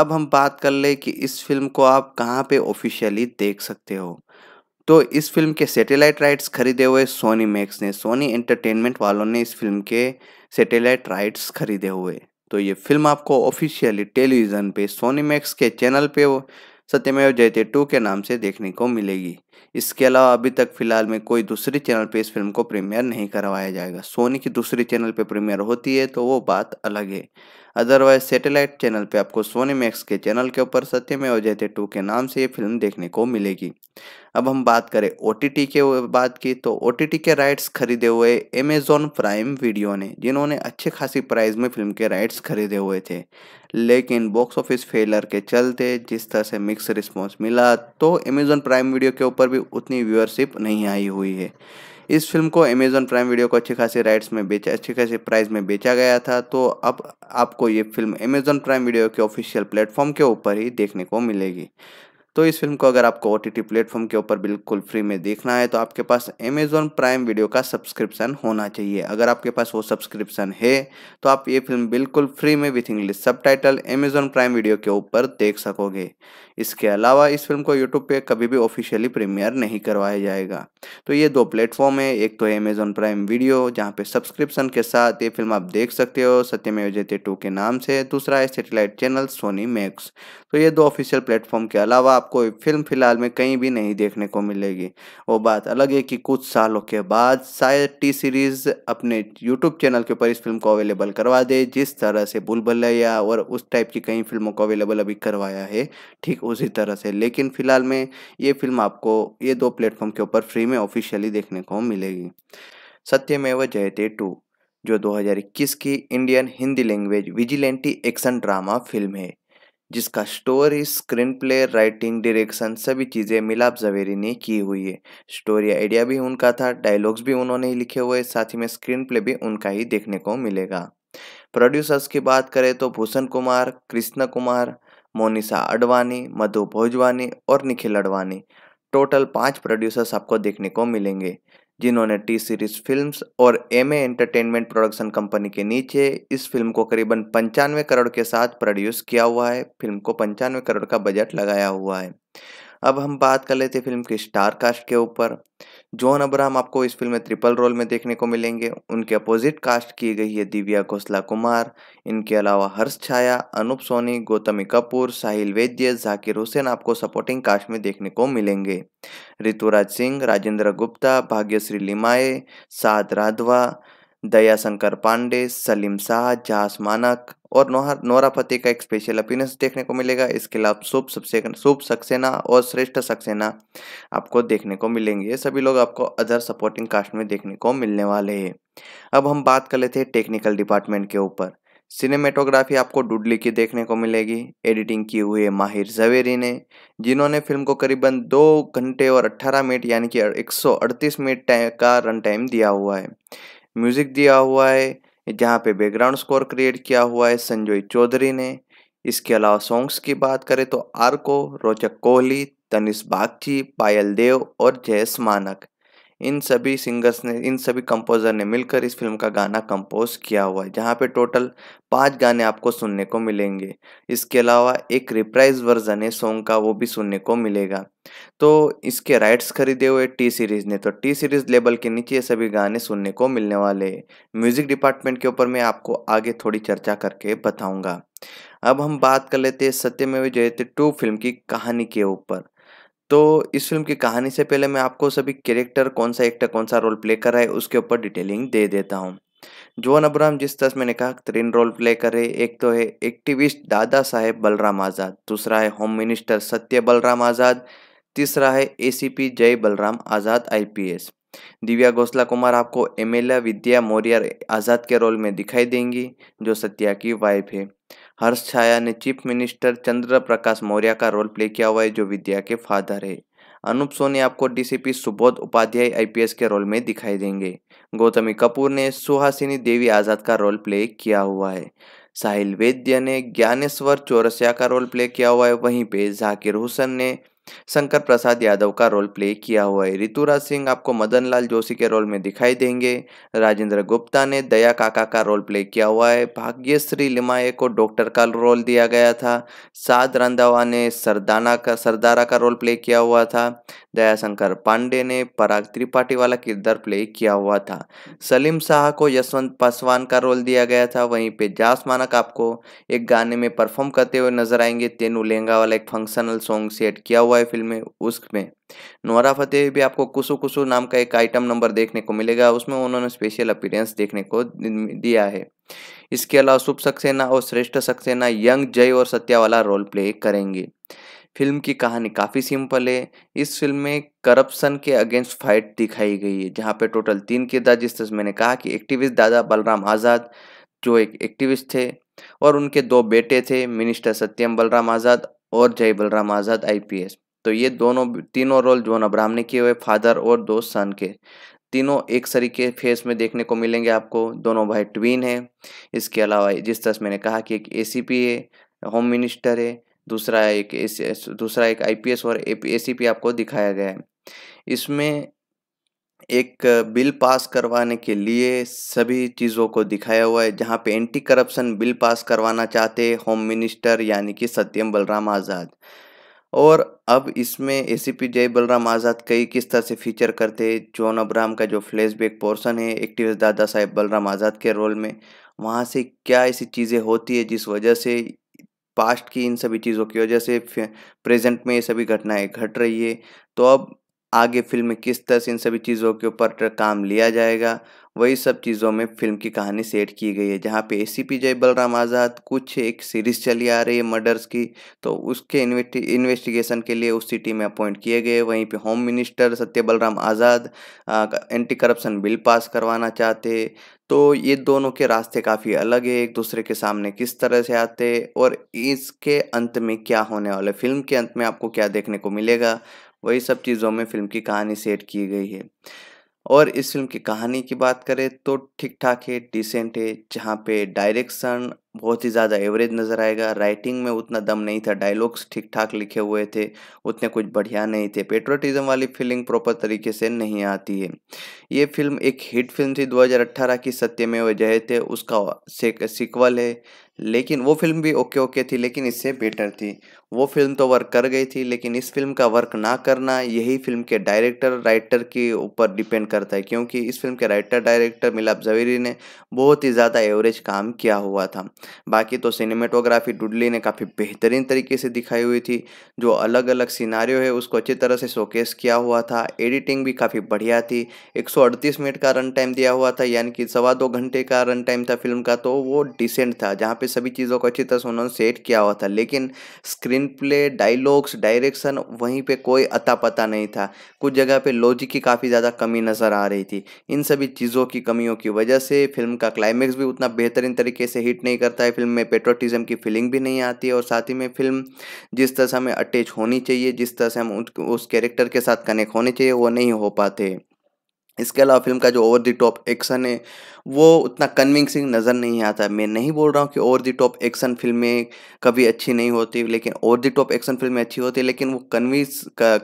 अब हम बात कर ले कि इस फिल्म को आप कहाँ पे ऑफिशियली देख सकते हो तो इस फिल्म के सैटेलाइट राइट्स खरीदे हुए सोनी मैक्स ने सोनी एंटरटेनमेंट वालों ने इस फिल्म के सैटेलाइट राइट्स खरीदे हुए तो ये फिल्म आपको ऑफिशियली टेलीविज़न पे सोनी मैक्स के चैनल पे सत्यमेव जयते टू के नाम से देखने को मिलेगी इसके अलावा अभी तक फिलहाल में कोई दूसरे चैनल पे इस फिल्म को प्रीमियर नहीं करवाया जाएगा सोनी की दूसरे चैनल पे प्रीमियर होती है तो वो बात अलग है अदरवाइज सैटेलाइट चैनल पे आपको सोनी मैक्स के चैनल के ऊपर सत्यमेव जयते टू के नाम से ये फिल्म देखने को मिलेगी अब हम बात करें ओ के बात की तो ओ के राइट्स खरीदे हुए अमेजोन प्राइम वीडियो ने जिन्होंने अच्छे खासी प्राइस में फिल्म के राइट्स खरीदे हुए थे लेकिन बॉक्स ऑफिस फेलर के चलते जिस तरह से मिक्स रिस्पॉन्स मिला तो अमेजोन प्राइम वीडियो के ऊपर भी उतनी व्यूअरशिप नहीं आई हुई है इस फिल्म को अमेजोन प्राइम वीडियो को अच्छी खासी राइट्स में बेचा अच्छे खासी प्राइस में बेचा गया था तो अब आपको ये फिल्म अमेजोन प्राइम वीडियो के ऑफिशियल प्लेटफॉर्म के ऊपर ही देखने को मिलेगी तो इस फिल्म को अगर आपको ओ टी प्लेटफॉर्म के ऊपर बिल्कुल फ्री में देखना है तो आपके पास अमेजोन प्राइम वीडियो का सब्सक्रिप्शन होना चाहिए अगर आपके पास वो सब्सक्रिप्शन है तो आप ये फिल्म बिल्कुल फ्री में with English subtitle Amazon Prime Video के ऊपर देख सकोगे इसके अलावा इस फिल्म को यूट्यूब पे कभी भी ऑफिशियली प्रीमियर नहीं करवाया जाएगा तो ये दो प्लेटफॉर्म है एक तो है अमेजोन प्राइम वीडियो जहाँ पे सब्सक्रिप्शन के साथ ये फिल्म आप देख सकते हो सत्यमेव जयते टू के नाम से दूसरा है सेटेलाइट चैनल सोनी मैक्स तो ये दो ऑफिशियल प्लेटफॉर्म के अलावा आपको फिल्म फिलहाल में कहीं भी नहीं देखने को मिलेगी वो बात अलग है कि कुछ सालों के बाद शायद टी सीरीज़ अपने यूट्यूब चैनल के ऊपर इस फिल्म को अवेलेबल करवा दे जिस तरह से या और उस टाइप की कई फिल्मों को अवेलेबल अभी करवाया है ठीक उसी तरह से लेकिन फ़िलहाल में ये फिल्म आपको ये दो प्लेटफॉर्म के ऊपर फ्री में ऑफिशियली देखने को मिलेगी सत्यमेव जयते टू जो 2021 की Indian Hindi language vigilante action drama film है जिसका story screenplay writing direction सभी चीज़ें मिलाप जवेरी ने की हुई है स्टोरी आइडिया भी उनका था डायलॉग्स भी उन्होंने ही लिखे हुए साथ ही में स्क्रीन प्ले भी उनका ही देखने को मिलेगा प्रोड्यूसर्स की बात करें तो भूषण कुमार कृष्ण कुमार मोनिसा अडवाणी मधु भोजवानी और निखिल अडवाणी टोटल पाँच प्रोड्यूसर्स आपको देखने को मिलेंगे जिन्होंने टी सीरीज फिल्म्स और M A entertainment production company के नीचे इस फिल्म को करीबन पंचानवे करोड़ के साथ प्रोड्यूस किया हुआ है फिल्म को पंचानवे करोड़ का बजट लगाया हुआ है अब हम बात कर लेते फिल्म के स्टार कास्ट के ऊपर जॉन अब्राहम आपको इस फिल्म में ट्रिपल रोल में देखने को मिलेंगे उनके अपोजिट कास्ट की गई है दिव्या घोसला कुमार इनके अलावा हर्ष छाया अनूप सोनी गौतमी कपूर साहिल वैद्य जाकिर हुसैन आपको सपोर्टिंग कास्ट में देखने को मिलेंगे ऋतुराज सिंह राजेंद्र गुप्ता भाग्यश्री लिमाए साध राधवा दयाशंकर पांडे सलीम शाह जास मानक और नोरा फतेह का एक स्पेशल अपीनस देखने को मिलेगा इसके अलावा शुभ शुभ सक्सेना और श्रेष्ठ सक्सेना आपको देखने को मिलेंगे ये सभी लोग आपको अदर सपोर्टिंग कास्ट में देखने को मिलने वाले हैं अब हम बात कर लेते हैं टेक्निकल डिपार्टमेंट के ऊपर सिनेमेटोग्राफी आपको डुडली की देखने को मिलेगी एडिटिंग की हुई है माहिर जवेरी ने जिन्होंने फिल्म को करीबन दो घंटे और अट्ठारह मिनट यानी कि एक मिनट का रन टाइम दिया हुआ है म्यूजिक दिया हुआ है जहाँ पे बैकग्राउंड स्कोर क्रिएट किया हुआ है संजय चौधरी ने इसके अलावा सॉन्ग्स की बात करें तो आरको रोचक कोहली तनिष बागची पायल देव और जयस मानक इन सभी सिंगर्स ने इन सभी कंपोज़र ने मिलकर इस फिल्म का गाना कंपोज किया हुआ है जहाँ पे टोटल पांच गाने आपको सुनने को मिलेंगे इसके अलावा एक रिप्राइज वर्जन है सॉन्ग का वो भी सुनने को मिलेगा तो इसके राइट्स खरीदे हुए टी सीरीज़ ने तो टी सीरीज़ लेबल के नीचे सभी गाने सुनने को मिलने वाले म्यूज़िक डिपार्टमेंट के ऊपर मैं आपको आगे थोड़ी चर्चा करके बताऊँगा अब हम बात कर लेते हैं सत्यमेव जयते टू फिल्म की कहानी के ऊपर तो इस फिल्म की कहानी से पहले मैं आपको सभी कैरेक्टर कौन सा एक्टर कौन सा रोल प्ले कर रहा है उसके ऊपर डिटेलिंग दे देता हूँ जोन अब्राहम जिस तरह मैंने कहा तीन रोल प्ले कर रहे एक तो है एक्टिविस्ट दादा साहेब बलराम आज़ाद दूसरा है होम मिनिस्टर सत्य बलराम आज़ाद तीसरा है एसीपी जय बलराम आज़ाद आईपीएस दिव्या घोसला कुमार आपको एमएलए विद्या मौर्य आज़ाद के रोल में दिखाई देंगी जो सत्या की वाइफ है हर्ष छाया ने चीफ मिनिस्टर चंद्र प्रकाश मौर्य का रोल प्ले किया हुआ है जो विद्या के फादर है अनूप सोनी आपको डीसीपी सुबोध उपाध्याय आईपीएस के रोल में दिखाई देंगे गौतमी कपूर ने सुहासिनी देवी आज़ाद का रोल प्ले किया हुआ है साहिल वेद्य ने ज्ञानेश्वर चौरसिया का रोल प्ले किया हुआ है वहीं पे जाकिर हुसैन ने शंकर प्रसाद यादव का रोल प्ले किया हुआ है ऋतुराज सिंह आपको मदन लाल जोशी के रोल में दिखाई देंगे राजेंद्र गुप्ता ने दया काका का रोल प्ले किया हुआ है भाग्यश्री लिमाए को डॉक्टर का रोल दिया गया था साद रंधावा ने सरदाना का सरदारा का रोल प्ले किया हुआ था दयाशंकर पांडे ने पराग त्रिपाठी वाला किरदार प्ले किया हुआ था सलीम शाह को यशवंत पासवान का रोल दिया गया था वहीं पे जास मानक आपको एक गाने में परफॉर्म करते हुए नजर आएंगे तेनू लहंगा वाला एक फंक्शनल सॉन्ग सेट किया हुआ हुआ है फिल्म में उसमें नोरा फतेह भी आपको कुसु कुसु नाम का एक आइटम नंबर देखने को मिलेगा उसमें उन्होंने स्पेशल अपीरेंस देखने को दिया है इसके अलावा शुभ सक्सेना और श्रेष्ठ सक्सेना यंग जय और सत्या वाला रोल प्ले करेंगे फिल्म की कहानी काफ़ी सिंपल है इस फिल्म में करप्शन के अगेंस्ट फाइट दिखाई गई है जहाँ पे टोटल तीन किरदार जिस तरह मैंने कहा कि एक्टिविस्ट दादा बलराम आज़ाद जो एक एक्टिविस्ट थे और उनके दो बेटे थे मिनिस्टर सत्यम बलराम आज़ाद और जय बलराम आज़ाद आईपीएस तो ये दोनों तीनों रोल जो अब्राहम ने किए हुए फादर और दो सन के तीनों एक सरीके फेस में देखने को मिलेंगे आपको दोनों भाई ट्वीन है इसके अलावा जिस तरह मैंने कहा कि एक पी है होम मिनिस्टर है दूसरा एक दूसरा एक आईपीएस और पी आपको दिखाया गया है इसमें एक बिल पास करवाने के लिए सभी चीज़ों को दिखाया हुआ है जहाँ पे एंटी करप्शन बिल पास करवाना चाहते होम मिनिस्टर यानी कि सत्यम बलराम आज़ाद और अब इसमें ए सी पी जय बलराम आज़ाद कई किस तरह से फीचर करते हैं जॉन अब्राहम का जो फ्लैशबैक पोर्शन है एक्टिविस्ट दादा साहेब बलराम आज़ाद के रोल में वहाँ से क्या ऐसी चीज़ें होती है जिस वजह से पास्ट की इन सभी चीज़ों की वजह से प्रेजेंट में ये सभी घटनाएं घट रही है तो अब आगे फिल्म में किस तरह से इन सभी चीज़ों के ऊपर काम लिया जाएगा वही सब चीज़ों में फिल्म की कहानी सेट की गई है जहाँ पे ए सी पी जय बलराम आज़ाद कुछ एक सीरीज चली आ रही है मर्डर्स की तो उसके इन्वेस्टिगेशन के लिए उस सिटी में अपॉइंट किए गए वहीं पे home minister Satya Balram Azad anti corruption bill pass करवाना चाहते तो ये दोनों के रास्ते काफ़ी अलग है एक दूसरे के सामने किस तरह से आते और इसके अंत में क्या होने वाला है फिल्म के अंत में आपको क्या देखने को मिलेगा वही सब चीज़ों में फिल्म की कहानी सेट की गई है और इस फिल्म की कहानी की बात करें तो ठीक ठाक है डिसेंट है जहाँ पे डायरेक्शन बहुत ही ज़्यादा एवरेज नज़र आएगा राइटिंग में उतना दम नहीं था डायलॉग्स ठीक ठाक लिखे हुए थे उतने कुछ बढ़िया नहीं थे पेट्रोटिज्म वाली फीलिंग प्रॉपर तरीके से नहीं आती है ये फिल्म एक हिट फिल्म थी 2018 की सत्य में जय थे उसका सिक्वल है लेकिन वो फिल्म भी ओके ओके थी लेकिन इससे बेटर थी वो फिल्म तो वर्क कर गई थी लेकिन इस फिल्म का वर्क ना करना यही फिल्म के डायरेक्टर राइटर के ऊपर डिपेंड करता है क्योंकि इस फिल्म के राइटर डायरेक्टर मिलाप जवेरी ने बहुत ही ज़्यादा एवरेज काम किया हुआ था बाकी तो सिनेमेटोग्राफी डुडली ने काफ़ी बेहतरीन तरीके से दिखाई हुई थी जो अलग अलग सिनारियो है उसको अच्छी तरह से शोकेस किया हुआ था एडिटिंग भी काफ़ी बढ़िया थी एक मिनट का रन टाइम दिया हुआ था यानी कि सवा दो घंटे का रन टाइम था फिल्म का तो वो डिसेंट था जहाँ पर सभी चीज़ों को अच्छी तरह से उन्होंने सेट किया हुआ था लेकिन स्क्रीन प्ले डायलॉग्स डायरेक्शन वहीं पर कोई अता पता नहीं था कुछ जगह पर लॉजिक की काफ़ी ज़्यादा कमी नज़र आ रही थी इन सभी चीज़ों की कमियों की वजह से फिल्म का क्लाइमैक्स भी उतना बेहतरीन तरीके से हिट नहीं कर करता है फिल्म में पेट्रोटिज़म की फीलिंग भी नहीं आती है और साथ ही में फिल्म जिस तरह से हमें अटैच होनी चाहिए जिस तरह से हम उस कैरेक्टर के साथ कनेक्ट होने चाहिए वो नहीं हो पाते इसके अलावा फिल्म का जो ओवर द टॉप एक्शन है वो उतना कन्विंसिंग नज़र नहीं आता मैं नहीं बोल रहा हूँ कि ओवर द टॉप एक्शन फिल्में कभी अच्छी नहीं होती लेकिन ओवर द टॉप एक्शन फिल्में अच्छी होती है लेकिन वो कन्विंस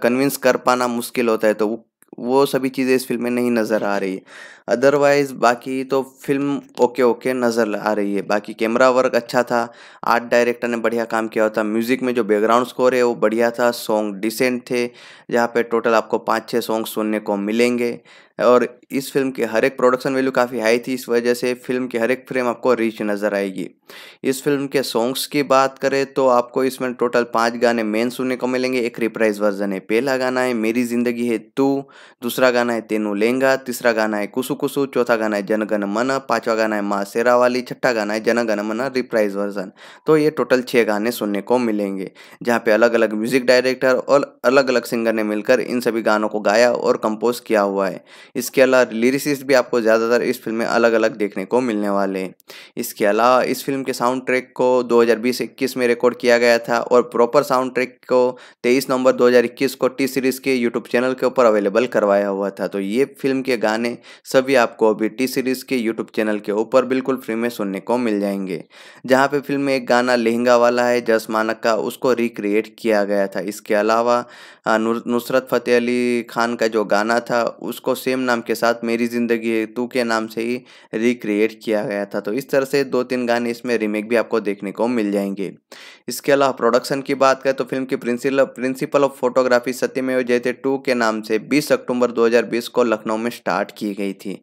कन्विंस कर पाना मुश्किल होता है तो वो वो सभी चीज़ें इस फिल्म में नहीं नज़र आ रही है अदरवाइज़ बाकी तो फिल्म ओके ओके नज़र आ रही है बाकी कैमरा वर्क अच्छा था आर्ट डायरेक्टर ने बढ़िया काम किया होता म्यूज़िक में जो बैकग्राउंड स्कोर है वो बढ़िया था सॉन्ग डिसेंट थे जहाँ पे टोटल आपको पाँच छः सॉन्ग सुनने को मिलेंगे और इस फिल्म की हर एक प्रोडक्शन वैल्यू काफ़ी हाई थी इस वजह से फिल्म की हर एक फ्रेम आपको रिच नज़र आएगी इस फिल्म के सॉन्ग्स की बात करें तो आपको इसमें टोटल पाँच गाने मेन सुनने को मिलेंगे एक रिप्राइज वर्जन है पहला गाना है मेरी जिंदगी है तू दूसरा गाना है तेनू लेंगा तीसरा गाना है कुसु कुसु चौथा गाना है जनगण मन पाँचवा गाना है माँ शेरा वाली छठा गाना है जनगण मन रिप्राइज वर्जन तो ये टोटल छः गाने सुनने को मिलेंगे जहाँ पे अलग अलग म्यूजिक डायरेक्टर और अलग अलग सिंगर ने मिलकर इन सभी गानों को गाया और कंपोज किया हुआ है इसके अलावा लिरिसिस्ट भी आपको ज़्यादातर इस फिल्म में अलग अलग देखने को मिलने वाले हैं इसके अलावा इस फिल्म के साउंड ट्रैक को 2020-21 में रिकॉर्ड किया गया था और प्रॉपर साउंड ट्रैक को 23 नवंबर 2021 को टी सीरीज़ के यूट्यूब चैनल के ऊपर अवेलेबल करवाया हुआ था तो ये फिल्म के गाने सभी आपको अभी टी सीरीज़ के यूट्यूब चैनल के ऊपर बिल्कुल फ्री में सुनने को मिल जाएंगे जहाँ पर फिल्म में एक गाना लहंगा वाला है जस मानक का उसको रिक्रिएट किया गया था इसके अलावा नुसरत फतेह अली खान का जो गाना था उसको सेम सेम नाम के साथ मेरी ज़िंदगी है तू के नाम से ही रिक्रिएट किया गया था तो इस तरह से दो तीन गाने इसमें रीमेक भी आपको देखने को मिल जाएंगे इसके अलावा प्रोडक्शन की बात करें तो फिल्म की प्रिंसिपल प्रिंसिपल ऑफ फोटोग्राफी सत्यमेव जयते टू के नाम से 20 अक्टूबर 2020 को लखनऊ में स्टार्ट की गई थी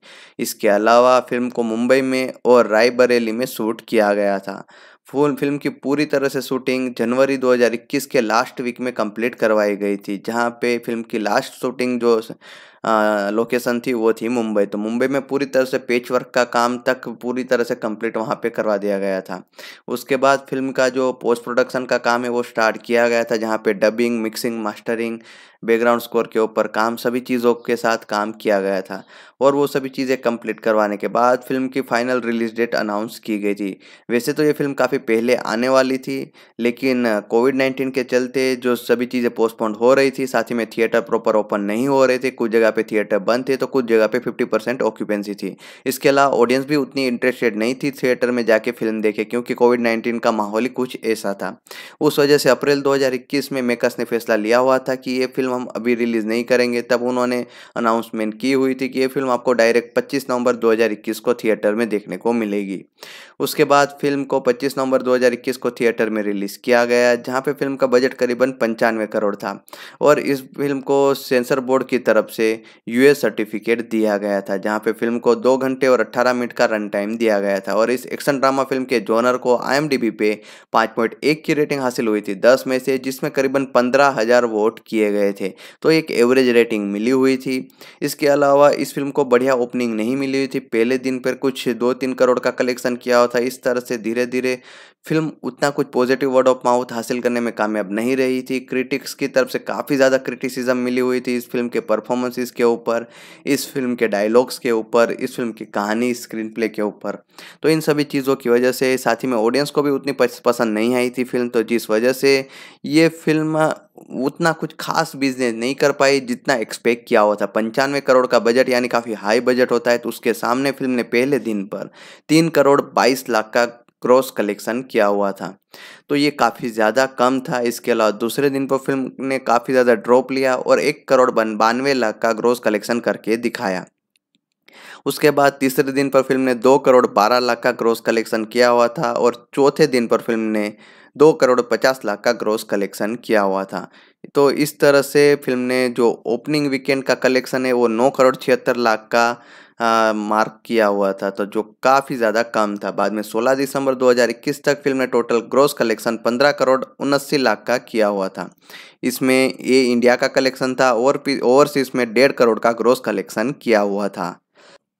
इसके अलावा फिल्म को मुंबई में और रायबरेली में शूट किया गया था फुल फिल्म की पूरी तरह से शूटिंग जनवरी 2021 के लास्ट वीक में कंप्लीट करवाई गई थी जहां पे फिल्म की लास्ट शूटिंग जो लोकेशन थी वो थी मुंबई तो मुंबई में पूरी तरह से पेच वर्क का काम तक पूरी तरह से कंप्लीट वहाँ पे करवा दिया गया था उसके बाद फिल्म का जो पोस्ट प्रोडक्शन का काम है वो स्टार्ट किया गया था जहाँ पे dubbing mixing mastering background score के ऊपर काम सभी चीज़ों के साथ काम किया गया था और वो सभी चीज़ें कंप्लीट करवाने के बाद फिल्म की फाइनल रिलीज डेट अनाउंस की गई थी वैसे तो ये फिल्म काफ़ी पहले आने वाली थी लेकिन कोविड नाइन्टीन के चलते जो सभी चीज़ें पोस्टपोन्ड हो रही थी साथ ही में थिएटर प्रॉपर ओपन नहीं हो रहे थे कुछ जगह जगह पे थिएटर बंद थे तो कुछ जगह पे 50 परसेंट ऑक्यूपेंसी थी इसके अलावा ऑडियंस भी उतनी इंटरेस्टेड नहीं थी थिएटर में जाके फिल्म देखे क्योंकि कोविड 19 का माहौल ही कुछ ऐसा था उस वजह से अप्रैल 2021 में मेकर्स ने फैसला लिया हुआ था कि ये फिल्म हम अभी रिलीज़ नहीं करेंगे तब उन्होंने अनाउंसमेंट की हुई थी कि ये फिल्म आपको डायरेक्ट पच्चीस नवंबर दो को थिएटर में देखने को मिलेगी उसके बाद फिल्म को पच्चीस नवंबर दो को थिएटर में रिलीज़ किया गया जहां पे फिल्म का बजट करीबन पंचानवे करोड़ था और इस फिल्म को सेंसर बोर्ड की तरफ से यूएस सर्टिफिकेट दिया गया था जहां पे फिल्म को दो घंटे और अट्ठारह मिनट का रन टाइम दिया गया था और इस एक्शन ड्रामा फिल्म के जोनर को आई पे 5.1 की रेटिंग हासिल हुई थी दस में से जिसमें करीबन पंद्रह हजार वोट किए गए थे तो एक एवरेज रेटिंग मिली हुई थी इसके अलावा इस फिल्म को बढ़िया ओपनिंग नहीं मिली हुई थी पहले दिन पर कुछ दो तीन करोड़ का कलेक्शन किया हुआ था इस तरह से धीरे धीरे फिल्म उतना कुछ पॉजिटिव वर्ड ऑफ माउथ हासिल करने में कामयाब नहीं रही थी क्रिटिक्स की तरफ से काफ़ी ज़्यादा क्रिटिसिज्म मिली हुई थी इस फिल्म के परफॉर्मेंस स्टोरीज के ऊपर इस फिल्म के डायलॉग्स के ऊपर इस फिल्म की कहानी स्क्रीन प्ले के ऊपर तो इन सभी चीज़ों की वजह से साथ ही में ऑडियंस को भी उतनी पसंद नहीं आई थी फिल्म तो जिस वजह से ये फिल्म उतना कुछ खास बिजनेस नहीं कर पाई जितना एक्सपेक्ट किया हुआ था पंचानवे करोड़ का बजट यानी काफ़ी हाई बजट होता है तो उसके सामने फिल्म ने पहले दिन पर तीन करोड़ बाईस लाख का क्रॉस कलेक्शन किया हुआ था तो ये काफ़ी ज़्यादा कम था इसके अलावा दूसरे दिन पर फिल्म ने काफ़ी ज़्यादा ड्रॉप लिया और एक करोड़ बानवे लाख का ग्रोस कलेक्शन करके दिखाया उसके बाद तीसरे दिन पर फिल्म ने दो करोड़ बारह लाख का ग्रोस कलेक्शन किया हुआ था और चौथे दिन पर फिल्म ने दो करोड़ पचास लाख का ग्रोस कलेक्शन किया हुआ था तो इस तरह से फिल्म ने जो ओपनिंग वीकेंड का कलेक्शन है वो नौ करोड़ छिहत्तर लाख का मार्क किया हुआ था तो जो काफ़ी ज़्यादा कम था बाद में 16 दिसंबर 2021 तक फिल्म ने टोटल ग्रोस कलेक्शन 15 करोड़ उन्नासी लाख का किया हुआ था इसमें ये इंडिया का कलेक्शन था और ओवरसीज में डेढ़ करोड़ का ग्रोस कलेक्शन किया हुआ था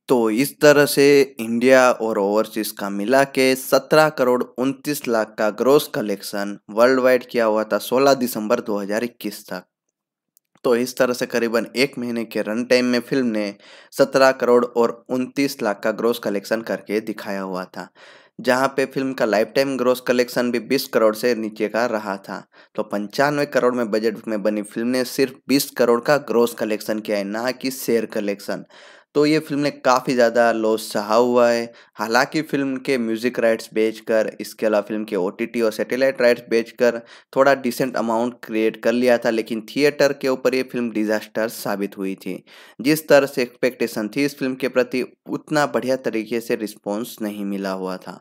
तो इस तरह से इंडिया और ओवरसीज का मिला के सत्रह करोड़ उनतीस लाख का ग्रोस कलेक्शन वर्ल्ड वाइड किया हुआ था 16 दिसंबर 2021 तक तो इस तरह से करीबन एक महीने के रन टाइम में फिल्म ने 17 करोड़ और 29 लाख का ग्रोस कलेक्शन करके दिखाया हुआ था जहां पे फिल्म का लाइफ टाइम ग्रोस कलेक्शन भी 20 करोड़ से नीचे का रहा था तो पंचानवे करोड़ में बजट में बनी फिल्म ने सिर्फ 20 करोड़ का ग्रोस कलेक्शन किया है ना कि शेयर कलेक्शन तो ये फिल्म ने काफ़ी ज़्यादा लॉस सहा हुआ है हालांकि फिल्म के म्यूज़िक राइट्स बेचकर इसके अलावा फिल्म के ओटीटी और सैटेलाइट राइट्स बेचकर थोड़ा डिसेंट अमाउंट क्रिएट कर लिया था लेकिन थिएटर के ऊपर ये फिल्म डिजास्टर साबित हुई थी जिस तरह से एक्सपेक्टेशन थी इस फिल्म के प्रति उतना बढ़िया तरीके से रिस्पॉन्स नहीं मिला हुआ था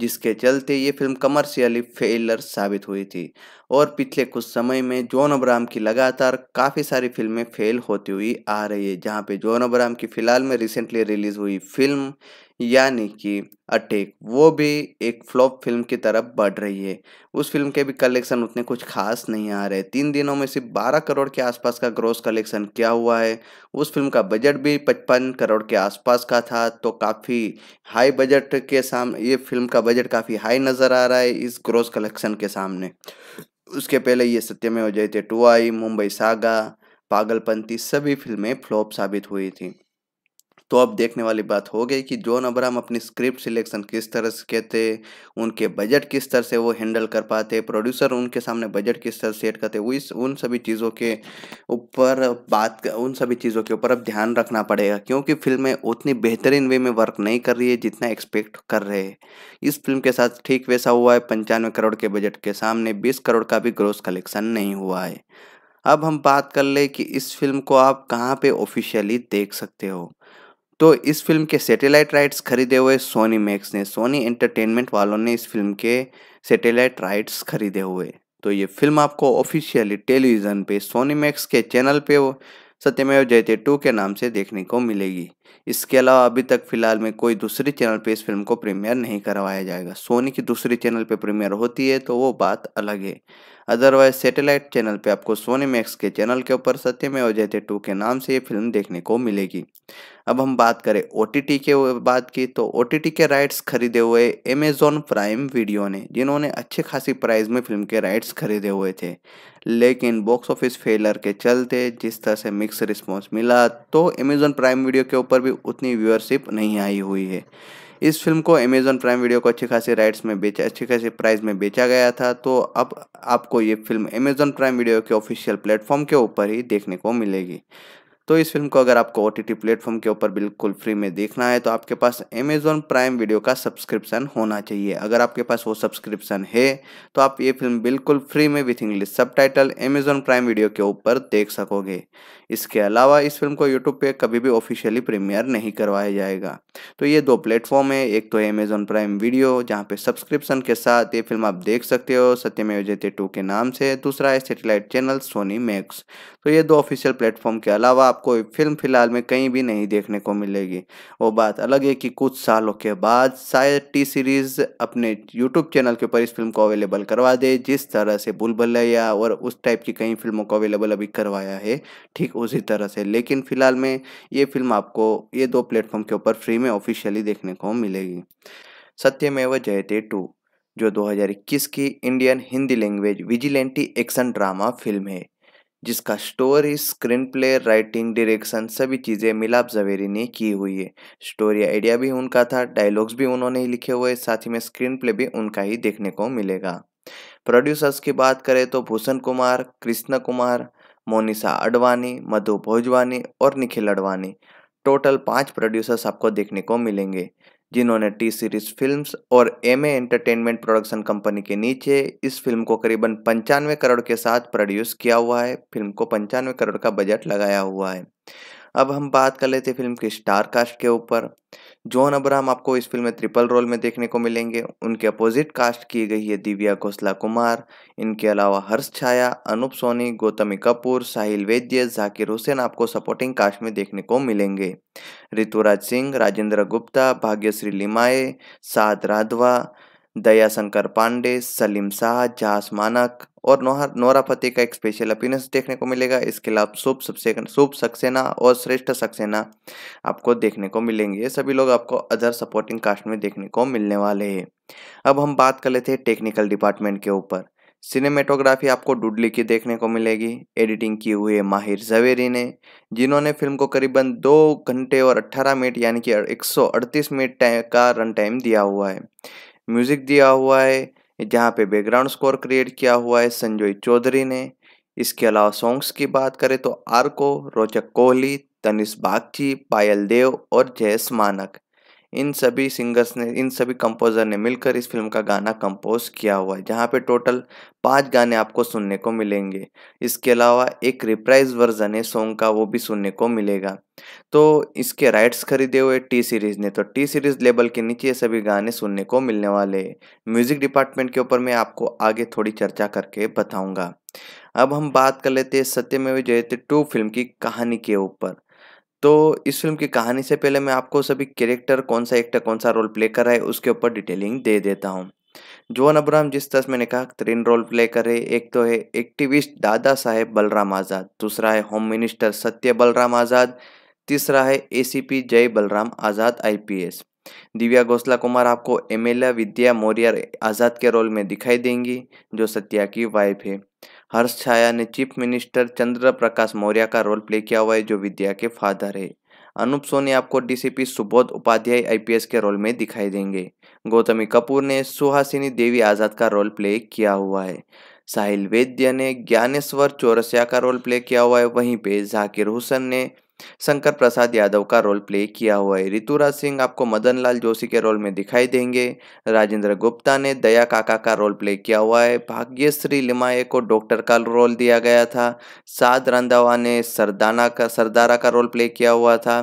जिसके चलते ये फिल्म कमर्शियली फेलर साबित हुई थी और पिछले कुछ समय में जॉन अब्राम की लगातार काफ़ी सारी फिल्में फेल होती हुई आ रही है जहाँ पे जॉन अब्राम की फ़िलहाल में रिसेंटली रिलीज़ हुई फिल्म यानी कि अटेक वो भी एक फ्लॉप फिल्म की तरफ बढ़ रही है उस फिल्म के भी कलेक्शन उतने कुछ खास नहीं आ रहे तीन दिनों में सिर्फ बारह करोड़ के आसपास का ग्रोस कलेक्शन किया हुआ है उस फिल्म का बजट भी पचपन करोड़ के आसपास का था तो काफ़ी हाई बजट के सामने ये फिल्म का बजट काफ़ी हाई नज़र आ रहा है इस ग्रोस कलेक्शन के सामने उसके पहले ये जाए थे टू आई मुंबई सागा पागलपंती सभी फिल्में फ्लॉप साबित हुई थी तो अब देखने वाली बात हो गई कि जॉन अब्राहम अपनी स्क्रिप्ट सिलेक्शन किस तरह से कहते उनके बजट किस तरह से वो हैंडल कर पाते प्रोड्यूसर उनके सामने बजट किस तरह सेट करते वो इस उन सभी चीज़ों के ऊपर बात उन सभी चीज़ों के ऊपर अब ध्यान रखना पड़ेगा क्योंकि फिल्में उतनी बेहतरीन वे में वर्क नहीं कर रही है जितना एक्सपेक्ट कर रहे हैं इस फिल्म के साथ ठीक वैसा हुआ है पंचानवे करोड़ के बजट के सामने बीस करोड़ का भी ग्रोस कलेक्शन नहीं हुआ है अब हम बात कर ले कि इस फिल्म को आप कहाँ पे ऑफिशियली देख सकते हो तो इस फिल्म के सैटेलाइट राइट्स खरीदे हुए सोनी मैक्स ने सोनी एंटरटेनमेंट वालों ने इस फिल्म के सैटेलाइट राइट्स खरीदे हुए तो ये फिल्म आपको ऑफिशियली टेलीविज़न पे सोनी मैक्स के चैनल पे सत्यमेव जयते टू के नाम से देखने को मिलेगी इसके अलावा अभी तक फिलहाल में कोई दूसरी चैनल पे इस फिल्म को प्रीमियर नहीं करवाया जाएगा सोनी की दूसरी चैनल पे प्रीमियर होती है तो वो बात अलग है अदरवाइज सैटेलाइट चैनल पे आपको सोनी मैक्स के चैनल के ऊपर सत्य में जयते टू के नाम से ये फिल्म देखने को मिलेगी अब हम बात करें ओ के बात की तो ओ के राइट्स खरीदे हुए अमेजोन प्राइम वीडियो ने जिन्होंने अच्छे खासी प्राइस में फिल्म के राइट्स खरीदे हुए थे लेकिन बॉक्स ऑफिस फेलर के चलते जिस तरह से मिक्स रिस्पॉन्स मिला तो अमेजोन प्राइम वीडियो के ऊपर भी उतनी व्यूअरशिप नहीं आई हुई है इस फिल्म को अमेजोन प्राइम वीडियो को अच्छी खासी राइट्स में बेचा अच्छी खासी प्राइस में बेचा गया था तो अब आपको ये फिल्म अमेजोन प्राइम वीडियो के ऑफिशियल प्लेटफॉर्म के ऊपर ही देखने को मिलेगी तो इस फिल्म को अगर आपको ओ टी प्लेटफॉर्म के ऊपर बिल्कुल फ्री में देखना है तो आपके पास अमेजोन प्राइम वीडियो का सब्सक्रिप्शन होना चाहिए अगर आपके पास वो सब्सक्रिप्शन है तो आप ये फिल्म बिल्कुल फ्री में with English subtitle Amazon Prime Video के ऊपर देख सकोगे इसके अलावा इस फिल्म को यूट्यूब पे कभी भी ऑफिशियली प्रीमियर नहीं करवाया जाएगा तो ये दो प्लेटफॉर्म है एक तो है अमेजोन प्राइम वीडियो जहाँ पे सब्सक्रिप्शन के साथ ये फिल्म आप देख सकते हो सत्यमेव जयते टू के नाम से दूसरा है सेटेलाइट चैनल सोनी मैक्स तो ये दो ऑफिशियल प्लेटफॉर्म के अलावा आपको फिल्म फिलहाल में कहीं भी नहीं देखने को मिलेगी वो बात अलग है कि कुछ सालों के बाद शायद टी सीरीज़ अपने यूट्यूब चैनल के ऊपर इस फिल्म को अवेलेबल करवा दे जिस तरह से या और उस टाइप की कई फिल्मों को अवेलेबल अभी करवाया है ठीक उसी तरह से लेकिन फ़िलहाल में ये फिल्म आपको ये दो प्लेटफॉर्म के ऊपर फ्री में ऑफिशियली देखने को मिलेगी सत्यमेव जयते टू जो 2021 की Indian Hindi language vigilante action drama film है जिसका story screenplay writing direction सभी चीज़ें मिलाप जवेरी ने की हुई है स्टोरी आइडिया भी उनका था डायलॉग्स भी उन्होंने ही लिखे हुए साथ ही में स्क्रीन प्ले भी उनका ही देखने को मिलेगा प्रोड्यूसर्स की बात करें तो भूषण कुमार कृष्ण कुमार मोनिसा अडवाणी मधु भोजवानी और निखिल अडवाणी टोटल पाँच प्रोड्यूसर्स आपको देखने को मिलेंगे जिन्होंने टी सीरीज फिल्म्स और M A entertainment production company के नीचे इस फिल्म को करीबन पंचानवे करोड़ के साथ प्रोड्यूस किया हुआ है फिल्म को पंचानवे करोड़ का बजट लगाया हुआ है अब हम बात कर लेते फिल्म के स्टार कास्ट के ऊपर जॉन अब्राहम आपको इस फिल्म में ट्रिपल रोल में देखने को मिलेंगे उनके अपोजिट कास्ट की गई है दिव्या घोसला कुमार इनके अलावा हर्ष छाया अनूप सोनी गौतमी कपूर साहिल वैद्य जाकिर हुसैन आपको सपोर्टिंग कास्ट में देखने को मिलेंगे ऋतुराज सिंह राजेंद्र गुप्ता भाग्यश्री लिमाए साध राधवा दयाशंकर पांडे सलीम शाह जहाज मानक और नोहर नोरा फतेह का एक स्पेशल अपीयरेंस देखने को मिलेगा इसके अलावा शुभ सबसे शुभ सक्सेना और श्रेष्ठ सक्सेना आपको देखने को मिलेंगे ये सभी लोग आपको अदर सपोर्टिंग कास्ट में देखने को मिलने वाले हैं अब हम बात कर लेते हैं टेक्निकल डिपार्टमेंट के ऊपर सिनेमेटोग्राफी आपको डुडली की देखने को मिलेगी एडिटिंग की हुई है माहिर जवेरी ने जिन्होंने फिल्म को करीबन दो घंटे और अट्ठारह मिनट यानी कि एक मिनट का रन टाइम दिया हुआ है म्यूजिक दिया हुआ है जहाँ पे बैकग्राउंड स्कोर क्रिएट किया हुआ है संजय चौधरी ने इसके अलावा सॉन्ग्स की बात करें तो आरको रोचक कोहली तनिष बागची पायल देव और जयस मानक इन सभी सिंगर्स ने इन सभी कंपोज़र ने मिलकर इस फिल्म का गाना कंपोज किया हुआ है जहाँ पे टोटल पांच गाने आपको सुनने को मिलेंगे इसके अलावा एक रिप्राइज वर्जन है सॉन्ग का वो भी सुनने को मिलेगा तो इसके राइट्स खरीदे हुए टी सीरीज़ ने तो टी सीरीज़ लेबल के नीचे ये सभी गाने सुनने को मिलने वाले म्यूज़िक डिपार्टमेंट के ऊपर मैं आपको आगे थोड़ी चर्चा करके बताऊँगा अब हम बात कर लेते हैं सत्यमेव जयते टू फिल्म की कहानी के ऊपर तो इस फिल्म की कहानी से पहले मैं आपको सभी कैरेक्टर कौन सा एक्टर कौन सा रोल प्ले कर रहा है उसके ऊपर डिटेलिंग दे देता हूँ जोन अब्राहम जिस तरह मैंने कहा तीन रोल प्ले करे एक तो है एक्टिविस्ट दादा साहेब बलराम आज़ाद दूसरा है होम मिनिस्टर सत्य बलराम आज़ाद तीसरा है एसीपी जय बलराम आज़ाद आईपीएस दिव्या घोसला कुमार आपको एमएलए विद्या मौर्य आज़ाद के रोल में दिखाई देंगी जो सत्या की वाइफ है हर्ष छाया ने चीफ मिनिस्टर चंद्र प्रकाश मौर्य का रोल प्ले किया हुआ है जो विद्या के फादर है अनूप सोनी आपको डीसीपी सुबोध उपाध्याय आईपीएस के रोल में दिखाई देंगे गौतमी कपूर ने सुहासिनी देवी आज़ाद का रोल प्ले किया हुआ है साहिल वेद्य ने ज्ञानेश्वर चौरसिया का रोल प्ले किया हुआ है वहीं पे जाकिर हुसैन ने शंकर प्रसाद यादव का रोल प्ले किया हुआ है ऋतुराज सिंह आपको मदन लाल जोशी के रोल में दिखाई देंगे राजेंद्र गुप्ता ने दया काका का रोल प्ले किया हुआ है भाग्यश्री लिमाए को डॉक्टर का रोल दिया गया था साध रंधावा ने सरदाना का सरदारा का रोल प्ले किया हुआ था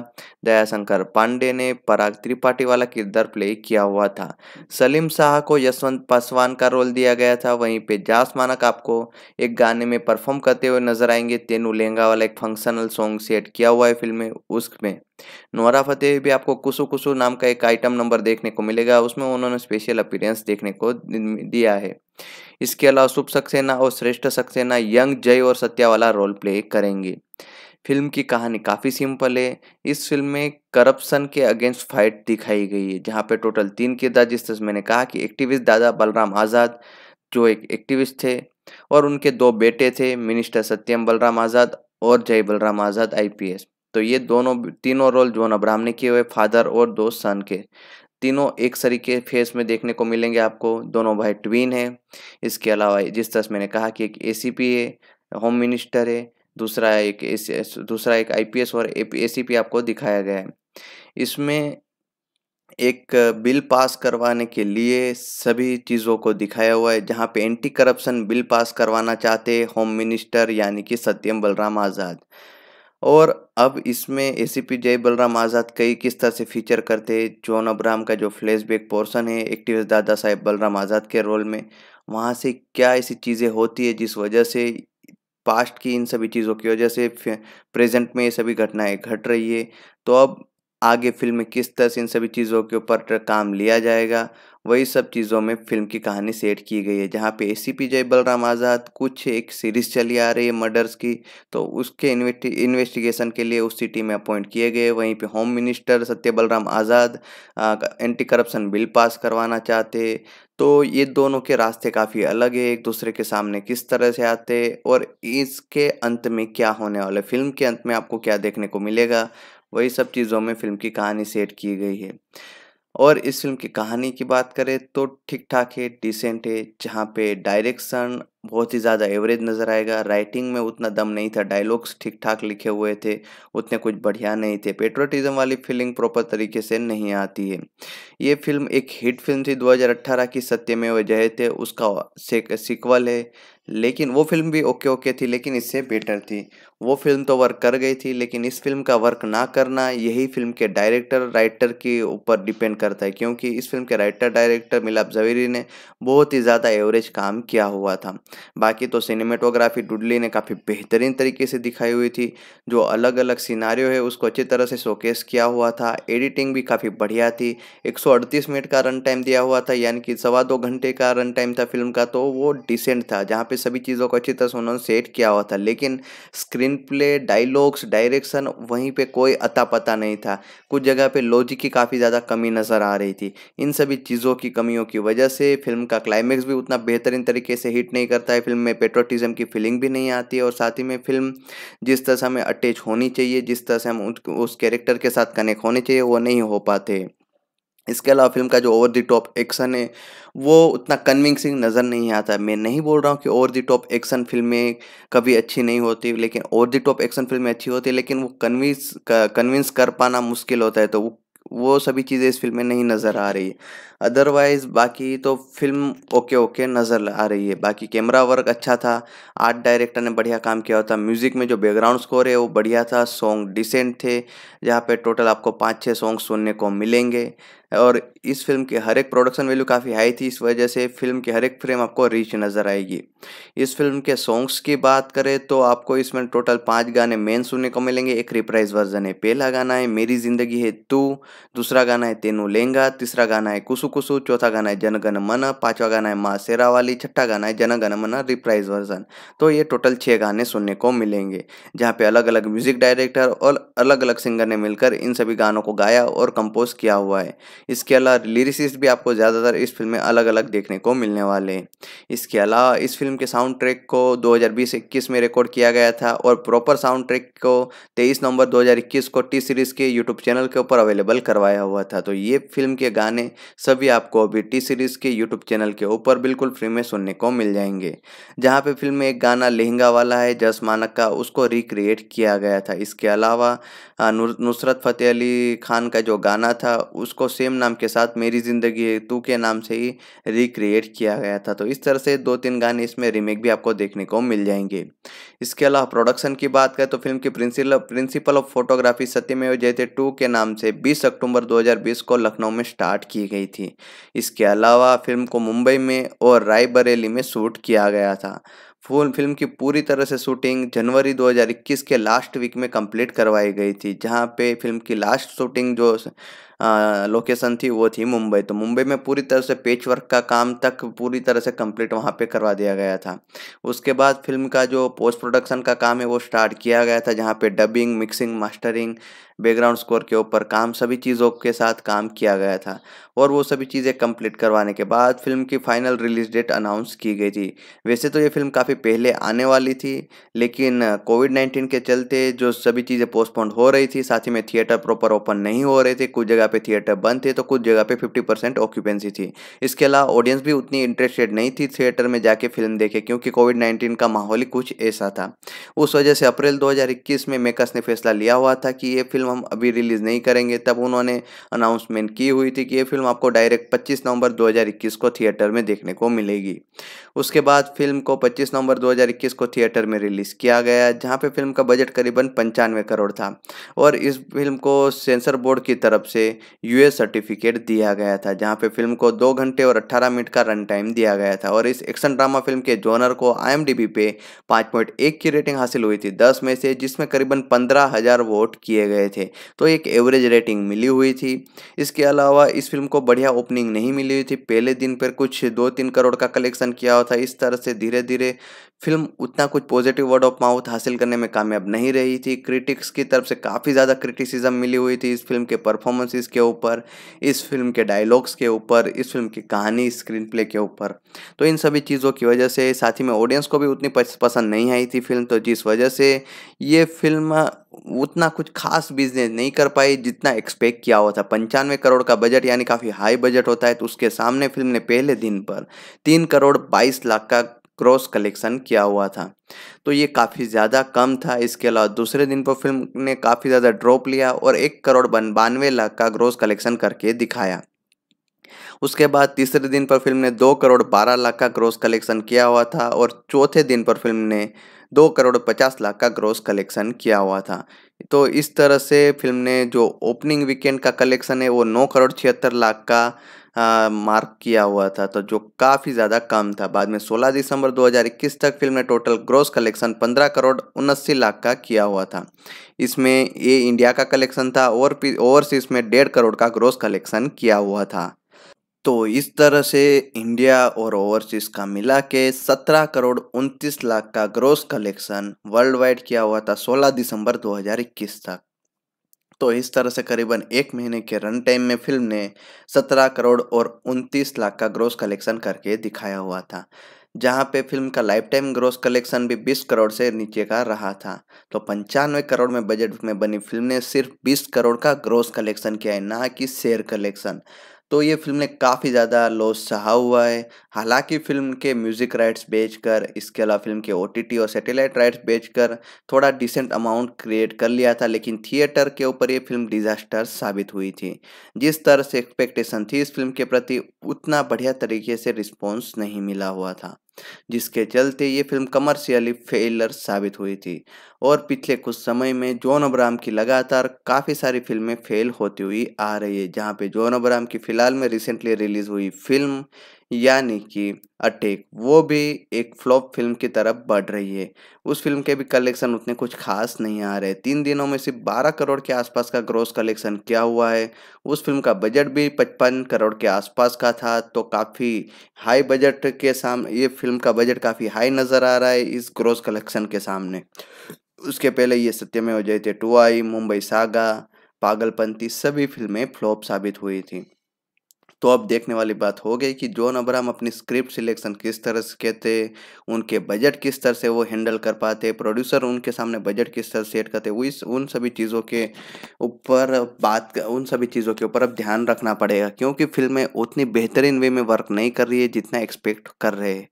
दयाशंकर पांडे ने पराग त्रिपाठी वाला किरदार प्ले किया हुआ था सलीम शाह को यशवंत पासवान का रोल दिया गया था वहीं पे जास मानक आपको एक गाने में परफॉर्म करते हुए नजर आएंगे तेनू लेंगा वाला एक फंक्शनल सॉन्ग सेट किया हुआ बॉय फिल्म है फिल्में उसमें नोरा फतेह भी आपको कुसु कुसु नाम का एक आइटम नंबर देखने को मिलेगा उसमें उन्होंने स्पेशल अपीरेंस देखने को दिया है इसके अलावा शुभ सक्सेना और श्रेष्ठ सक्सेना यंग जय और सत्या वाला रोल प्ले करेंगे फिल्म की कहानी काफ़ी सिंपल है इस फिल्म में करप्शन के अगेंस्ट फाइट दिखाई गई है जहाँ पे टोटल तीन किरदार जिस तरह मैंने कहा कि एक्टिविस्ट दादा बलराम आज़ाद जो एक एक्टिविस्ट थे और उनके दो बेटे थे मिनिस्टर सत्यम बलराम आज़ाद और जय बलराम आज़ाद आईपीएस तो ये दोनों तीनों रोल जोन अब्राहम ने किए हुए फादर और दो सन के तीनों एक सरीके फेस में देखने को मिलेंगे आपको दोनों भाई ट्वीन है इसके अलावा जिस तरह मैंने कहा कि एक पी है होम मिनिस्टर है दूसरा एक दूसरा एक आईपीएस और ए पी आपको दिखाया गया है इसमें एक बिल पास करवाने के लिए सभी चीज़ों को दिखाया हुआ है जहाँ पे एंटी करप्शन बिल पास करवाना चाहते होम मिनिस्टर यानी कि सत्यम बलराम आज़ाद और अब इसमें ए सी पी जय बलराम आज़ाद कई किस तरह से फीचर करते हैं जॉन अब्राहम का जो फ्लैशबैक पोर्शन है एक्टिविस दादा साहेब बलराम आज़ाद के रोल में वहाँ से क्या ऐसी चीज़ें होती है जिस वजह से पास्ट की इन सभी चीज़ों की वजह से प्रेजेंट में ये सभी घटनाएं घट रही है तो अब आगे फिल्म में किस तरह से इन सभी चीज़ों के ऊपर काम लिया जाएगा वही सब चीज़ों में फिल्म की कहानी सेट की गई है जहाँ पे ए सी जय बलराम आज़ाद कुछ एक सीरीज चली आ रही है मर्डर्स की तो उसके इन्वेस्टिगेशन के लिए उस सिटी में अपॉइंट किए गए वहीं पे home minister Satya Balram Azad anti corruption bill pass करवाना चाहते तो ये दोनों के रास्ते काफ़ी अलग है एक दूसरे के सामने किस तरह से आते और इसके अंत में क्या होने वाले फिल्म के अंत में आपको क्या देखने को मिलेगा वही सब चीज़ों में फिल्म की कहानी सेट की गई है और इस फिल्म की कहानी की बात करें तो ठीक ठाक है डिसेंट है जहाँ पे डायरेक्शन बहुत ही ज़्यादा एवरेज नज़र आएगा राइटिंग में उतना दम नहीं था डायलॉग्स ठीक ठाक लिखे हुए थे उतने कुछ बढ़िया नहीं थे पेट्रोटिज्म वाली फीलिंग प्रॉपर तरीके से नहीं आती है ये फिल्म एक हिट फिल्म थी 2018 की सत्यमेव जयते उसका सिक्वल है लेकिन वो फिल्म भी ओके ओके थी लेकिन इससे बेटर थी वो फिल्म तो वर्क कर गई थी लेकिन इस फिल्म का वर्क ना करना यही फिल्म के डायरेक्टर राइटर के ऊपर डिपेंड करता है क्योंकि इस फिल्म के राइटर डायरेक्टर मिलाप जवेरी ने बहुत ही ज़्यादा एवरेज काम किया हुआ था बाकी तो सिनेमेटोग्राफी डुडली ने काफ़ी बेहतरीन तरीके से दिखाई हुई थी जो अलग अलग सिनारियो है उसको अच्छी तरह से शोकेस किया हुआ था एडिटिंग भी काफ़ी बढ़िया थी 138 मिनट का रन टाइम दिया हुआ था यानी कि सवा दो घंटे का रन टाइम था फिल्म का तो वो डिसेंट था जहाँ पर सभी चीज़ों को अच्छी तरह से उन्होंने सेट किया हुआ था लेकिन स्क्रीन प्ले डायलॉग्स डायरेक्शन वहीं पर कोई अता पता नहीं था कुछ जगह पर लॉजिक की काफ़ी ज़्यादा कमी नज़र आ रही थी इन सभी चीज़ों की कमियों की वजह से फिल्म का क्लाइमैक्स भी उतना बेहतरीन तरीके से हिट नहीं कर करता है फिल्म में पेट्रोटिज्म की फीलिंग भी नहीं आती और साथ ही में फिल्म जिस तरह से हमें अटैच होनी चाहिए जिस तरह से हम उस कैरेक्टर के साथ कनेक्ट होने चाहिए वो नहीं हो पाते इसके अलावा फिल्म का जो ओवर दी टॉप एक्शन है वो उतना कन्विंसिंग नज़र नहीं आता मैं नहीं बोल रहा हूँ कि ओवर दी टॉप एक्शन फिल्में कभी अच्छी नहीं होती लेकिन ओवर दी टॉप एक्शन फिल्में अच्छी होती है लेकिन वो कन्विंस कन्विंस कर पाना मुश्किल होता है तो वो वो सभी चीज़ें इस फिल्म में नहीं नज़र आ रही है अदरवाइज़ बाकी तो फिल्म ओके ओके नज़र आ रही है बाकी कैमरा वर्क अच्छा था आर्ट डायरेक्टर ने बढ़िया काम किया था म्यूज़िक में जो बैकग्राउंड स्कोर है वो बढ़िया था सॉन्ग डिसेंट थे जहाँ पे टोटल आपको पाँच छः सॉन्ग सुनने को मिलेंगे और इस फिल्म की हर एक प्रोडक्शन वैल्यू काफ़ी हाई थी इस वजह से फिल्म की हर एक फ्रेम आपको रिच नज़र आएगी इस फिल्म के सॉन्ग्स की बात करें तो आपको इसमें टोटल पाँच गाने मेन सुनने को मिलेंगे एक रिप्राइज वर्जन है पहला गाना है मेरी जिंदगी है तू दूसरा गाना है तेनू लेंगा तीसरा गाना है कुसु कुसु चौथा गाना है जनगण मन पाँचवा गाना है माँ शेरा वाली छठा गाना है जनगण मन रिप्राइज वर्जन तो ये टोटल छः गाने सुनने को मिलेंगे जहाँ पे अलग अलग म्यूजिक डायरेक्टर और अलग अलग सिंगर ने मिलकर इन सभी गानों को गाया और कंपोज किया हुआ है इसके अलावा लिरिसिस्ट भी आपको ज़्यादातर इस फिल्म में अलग अलग देखने को मिलने वाले हैं इसके अलावा इस फिल्म के साउंड ट्रैक को 2020-21 में रिकॉर्ड किया गया था और प्रॉपर साउंड ट्रैक को 23 नवंबर 2021 को टी सीरीज़ के यूट्यूब चैनल के ऊपर अवेलेबल करवाया हुआ था तो ये फिल्म के गाने सभी आपको अभी टी सीरीज़ के यूट्यूब चैनल के ऊपर बिल्कुल फ्री में सुनने को मिल जाएंगे जहाँ पर फिल्म में एक गाना लहंगा वाला है जस मानक का उसको रिक्रिएट किया गया था इसके अलावा नुसरत फतेह अली खान का जो गाना था उसको सेम सेम नाम के साथ मेरी ज़िंदगी है तू के नाम से ही रिक्रिएट किया गया था तो इस तरह से दो तीन गाने इसमें रीमेक भी आपको देखने को मिल जाएंगे इसके अलावा प्रोडक्शन की बात करें तो फिल्म की प्रिंसिपल प्रिंसिपल ऑफ फोटोग्राफी सत्यमेव जयते टू के नाम से 20 अक्टूबर 2020 को लखनऊ में स्टार्ट की गई थी इसके अलावा फिल्म को मुंबई में और रायबरेली में शूट किया गया था फुल फिल्म की पूरी तरह से शूटिंग जनवरी 2021 के लास्ट वीक में कंप्लीट करवाई गई थी जहां पे फिल्म की लास्ट शूटिंग जो लोकेशन थी वो थी मुंबई तो मुंबई में पूरी तरह से पेच वर्क का काम तक पूरी तरह से कंप्लीट वहाँ पे करवा दिया गया था उसके बाद फिल्म का जो पोस्ट प्रोडक्शन का काम है वो स्टार्ट किया गया था जहाँ पे dubbing mixing mastering background score के ऊपर काम सभी चीज़ों के साथ काम किया गया था और वो सभी चीज़ें कंप्लीट करवाने के बाद फिल्म की फाइनल रिलीज डेट अनाउंस की गई थी वैसे तो ये फिल्म काफ़ी पहले आने वाली थी लेकिन कोविड नाइन्टीन के चलते जो सभी चीज़ें पोस्टपोन्ड हो रही थी साथ ही में थिएटर प्रॉपर ओपन नहीं हो रहे थे कुछ जगह पे थिएटर बंद थे तो कुछ जगह पे 50 परसेंट ऑक्यूपेंसी थी इसके अलावा ऑडियंस भी उतनी इंटरेस्टेड नहीं थी थिएटर में जाके फिल्म देखे क्योंकि कोविड 19 का माहौल ही कुछ ऐसा था उस वजह से अप्रैल दो में मेकर्स ने फैसला लिया हुआ था कि ये फिल्म हम अभी रिलीज़ नहीं करेंगे तब उन्होंने अनाउंसमेंट की हुई थी कि ये फिल्म आपको डायरेक्ट पच्चीस नवंबर दो को थिएटर में देखने को मिलेगी उसके बाद फिल्म को पच्चीस नवंबर दो को थिएटर में रिलीज़ किया गया जहां पे फिल्म का बजट करीबन पंचानवे करोड़ था और इस फिल्म को सेंसर बोर्ड की तरफ से यूए सर्टिफिकेट दिया गया था जहां पे फिल्म को दो घंटे और अट्ठारह मिनट का रन टाइम दिया गया था और इस एक्शन ड्रामा फिल्म के जोनर को आई पे एक की रेटिंग हासिल हुई थी दस में से जिसमें करीबन पंद्रह हज़ार वोट किए गए थे तो एक एवरेज रेटिंग मिली हुई थी इसके अलावा इस फिल्म को बढ़िया ओपनिंग नहीं मिली हुई थी पहले दिन पर कुछ दो तीन करोड़ का कलेक्शन किया हुआ था इस तरह से धीरे धीरे फिल्म उतना कुछ पॉजिटिव वर्ड ऑफ माउथ हासिल करने में कामयाब नहीं रही थी क्रिटिक्स की तरफ से काफ़ी ज़्यादा क्रिटिसिज्म मिली हुई थी इस फिल्म के परफॉर्मेंसेस के ऊपर इस फिल्म के डायलॉग्स के ऊपर इस फिल्म की कहानी स्क्रीन प्ले के ऊपर तो इन सभी चीज़ों की वजह से साथ ही में ऑडियंस को भी उतनी पसंद नहीं आई थी फिल्म तो जिस वजह से ये फिल्म उतना कुछ खास बिजनेस नहीं कर पाई जितना एक्सपेक्ट किया हुआ था पंचानवे करोड़ का बजट यानी काफ़ी हाई बजट होता है तो उसके सामने फिल्म ने पहले दिन पर तीन करोड़ बाईस लाख का क्रॉस कलेक्शन किया हुआ था तो ये काफ़ी ज़्यादा कम था इसके अलावा दूसरे दिन पर फिल्म ने काफ़ी ज़्यादा ड्रॉप लिया और एक करोड़ बानवे लाख का ग्रोस कलेक्शन करके दिखाया उसके बाद तीसरे दिन पर फिल्म ने दो करोड़ बारह लाख का ग्रोस कलेक्शन किया हुआ था और चौथे दिन पर फिल्म ने दो करोड़ पचास लाख का ग्रोस कलेक्शन किया हुआ था तो इस तरह से फिल्म ने जो ओपनिंग वीकेंड का कलेक्शन है वो नौ करोड़ छिहत्तर लाख का मार्क किया हुआ था तो जो काफ़ी ज़्यादा कम था बाद में 16 दिसंबर 2021 तक फिल्म ने टोटल ग्रोस कलेक्शन 15 करोड़ उन्नासी लाख का किया हुआ था इसमें ये इंडिया का कलेक्शन था और ओवरसीज में डेढ़ करोड़ का ग्रोस कलेक्शन किया हुआ था तो इस तरह से इंडिया और ओवरसीज का मिला के सत्रह करोड़ उनतीस लाख का ग्रोस कलेक्शन वर्ल्ड वाइड किया हुआ था 16 दिसंबर 2021 तक तो इस तरह से करीबन एक महीने के रन टाइम में फिल्म ने 17 करोड़ और 29 लाख का ग्रोस कलेक्शन करके दिखाया हुआ था जहां पे फिल्म का लाइफ टाइम ग्रोस कलेक्शन भी 20 करोड़ से नीचे का रहा था तो पंचानवे करोड़ में बजट में बनी फिल्म ने सिर्फ 20 करोड़ का ग्रोस कलेक्शन किया है ना कि शेयर कलेक्शन तो ये फिल्म ने काफ़ी ज़्यादा लॉस सहा हुआ है हालांकि फिल्म के म्यूज़िक राइट्स बेचकर इसके अलावा फिल्म के ओ और सैटेलाइट राइट्स बेचकर थोड़ा डिसेंट अमाउंट क्रिएट कर लिया था लेकिन थिएटर के ऊपर ये फिल्म डिज़ास्टर साबित हुई थी जिस तरह से एक्सपेक्टेशन थी इस फिल्म के प्रति उतना बढ़िया तरीके से रिस्पॉन्स नहीं मिला हुआ था जिसके चलते ये फिल्म कमर्शियली फेलर साबित हुई थी और पिछले कुछ समय में जॉन अब्राम की लगातार काफ़ी सारी फिल्में फेल होती हुई आ रही है जहाँ पे जॉन अब्राम की फ़िलहाल में रिसेंटली रिलीज़ हुई फिल्म यानी कि अटैक वो भी एक फ्लॉप फिल्म की तरफ बढ़ रही है उस फिल्म के भी कलेक्शन उतने कुछ खास नहीं आ रहे तीन दिनों में सिर्फ बारह करोड़ के आसपास का ग्रोस कलेक्शन किया हुआ है उस फिल्म का बजट भी पचपन करोड़ के आसपास का था तो काफ़ी हाई बजट के सामने ये फिल्म का बजट काफ़ी हाई नज़र आ रहा है इस ग्रोस कलेक्शन के सामने उसके पहले ये सत्यमेव जयते टू आई मुंबई सागा पागलपंती सभी फिल्में फ्लॉप साबित हुई थी तो अब देखने वाली बात हो गई कि जॉन अब्राहम अपनी स्क्रिप्ट सिलेक्शन किस तरह से कहते उनके बजट किस तरह से वो हैंडल कर पाते प्रोड्यूसर उनके सामने बजट किस तरह सेट करते वो इस उन सभी चीज़ों के ऊपर बात उन सभी चीज़ों के ऊपर अब ध्यान रखना पड़ेगा क्योंकि फिल्में उतनी बेहतरीन वे में वर्क नहीं कर रही है जितना एक्सपेक्ट कर रहे हैं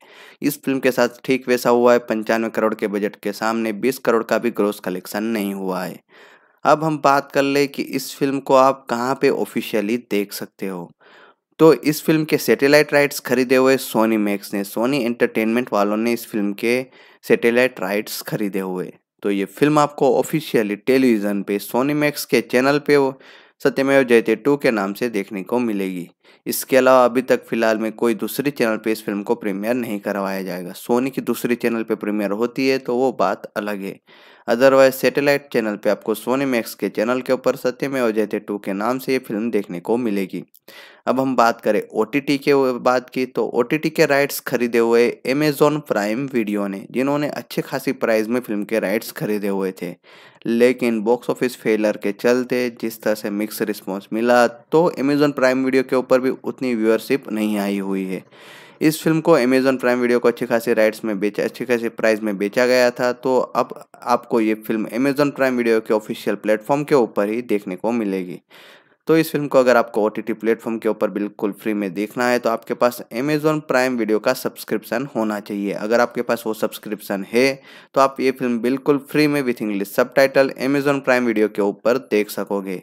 इस फिल्म के साथ ठीक वैसा हुआ है पंचानवे करोड़ के बजट के सामने बीस करोड़ का भी ग्रोस कलेक्शन नहीं हुआ है अब हम बात कर ले कि इस फिल्म को आप कहाँ पे ऑफिशियली देख सकते हो तो इस फिल्म के सैटेलाइट राइट्स खरीदे हुए सोनी मैक्स ने सोनी एंटरटेनमेंट वालों ने इस फिल्म के सैटेलाइट राइट्स खरीदे हुए तो ये फिल्म आपको ऑफिशियली टेलीविज़न पे सोनी मैक्स के चैनल पे सत्यमेव जयते टू के नाम से देखने को मिलेगी इसके अलावा अभी तक फिलहाल में कोई दूसरे चैनल पे इस फिल्म को प्रीमियर नहीं करवाया जाएगा सोनी की दूसरे चैनल पे प्रीमियर होती है तो वो बात अलग है अदरवाइज सैटेलाइट चैनल पे आपको सोनी मैक्स के चैनल के ऊपर सत्यमय जयते टू के नाम से ये फिल्म देखने को मिलेगी अब हम बात करें ओ के बात की तो ओ के राइट्स खरीदे हुए अमेजोन प्राइम वीडियो ने जिन्होंने अच्छे खासी प्राइस में फिल्म के राइट्स खरीदे हुए थे लेकिन बॉक्स ऑफिस फेलर के चलते जिस तरह से मिक्स रिस्पॉन्स मिला तो अमेजोन प्राइम वीडियो के ऊपर पर भी उतनी व्यूअरशिप नहीं आई हुई है इस फिल्म को अमेजोन प्राइम वीडियो को अच्छी खासी राइट्स में बेचा अच्छे खासी प्राइस में बेचा गया था तो अब आपको ये फिल्म अमेजोन प्राइम वीडियो के ऑफिशियल प्लेटफॉर्म के ऊपर ही देखने को मिलेगी तो इस फिल्म को अगर आपको ओ टी प्लेटफॉर्म के ऊपर बिल्कुल फ्री में देखना है तो आपके पास अमेजोन प्राइम वीडियो का सब्सक्रिप्शन होना चाहिए अगर आपके पास वो सब्सक्रिप्शन है तो आप ये फिल्म बिल्कुल फ्री में with English subtitle Amazon Prime Video के ऊपर देख सकोगे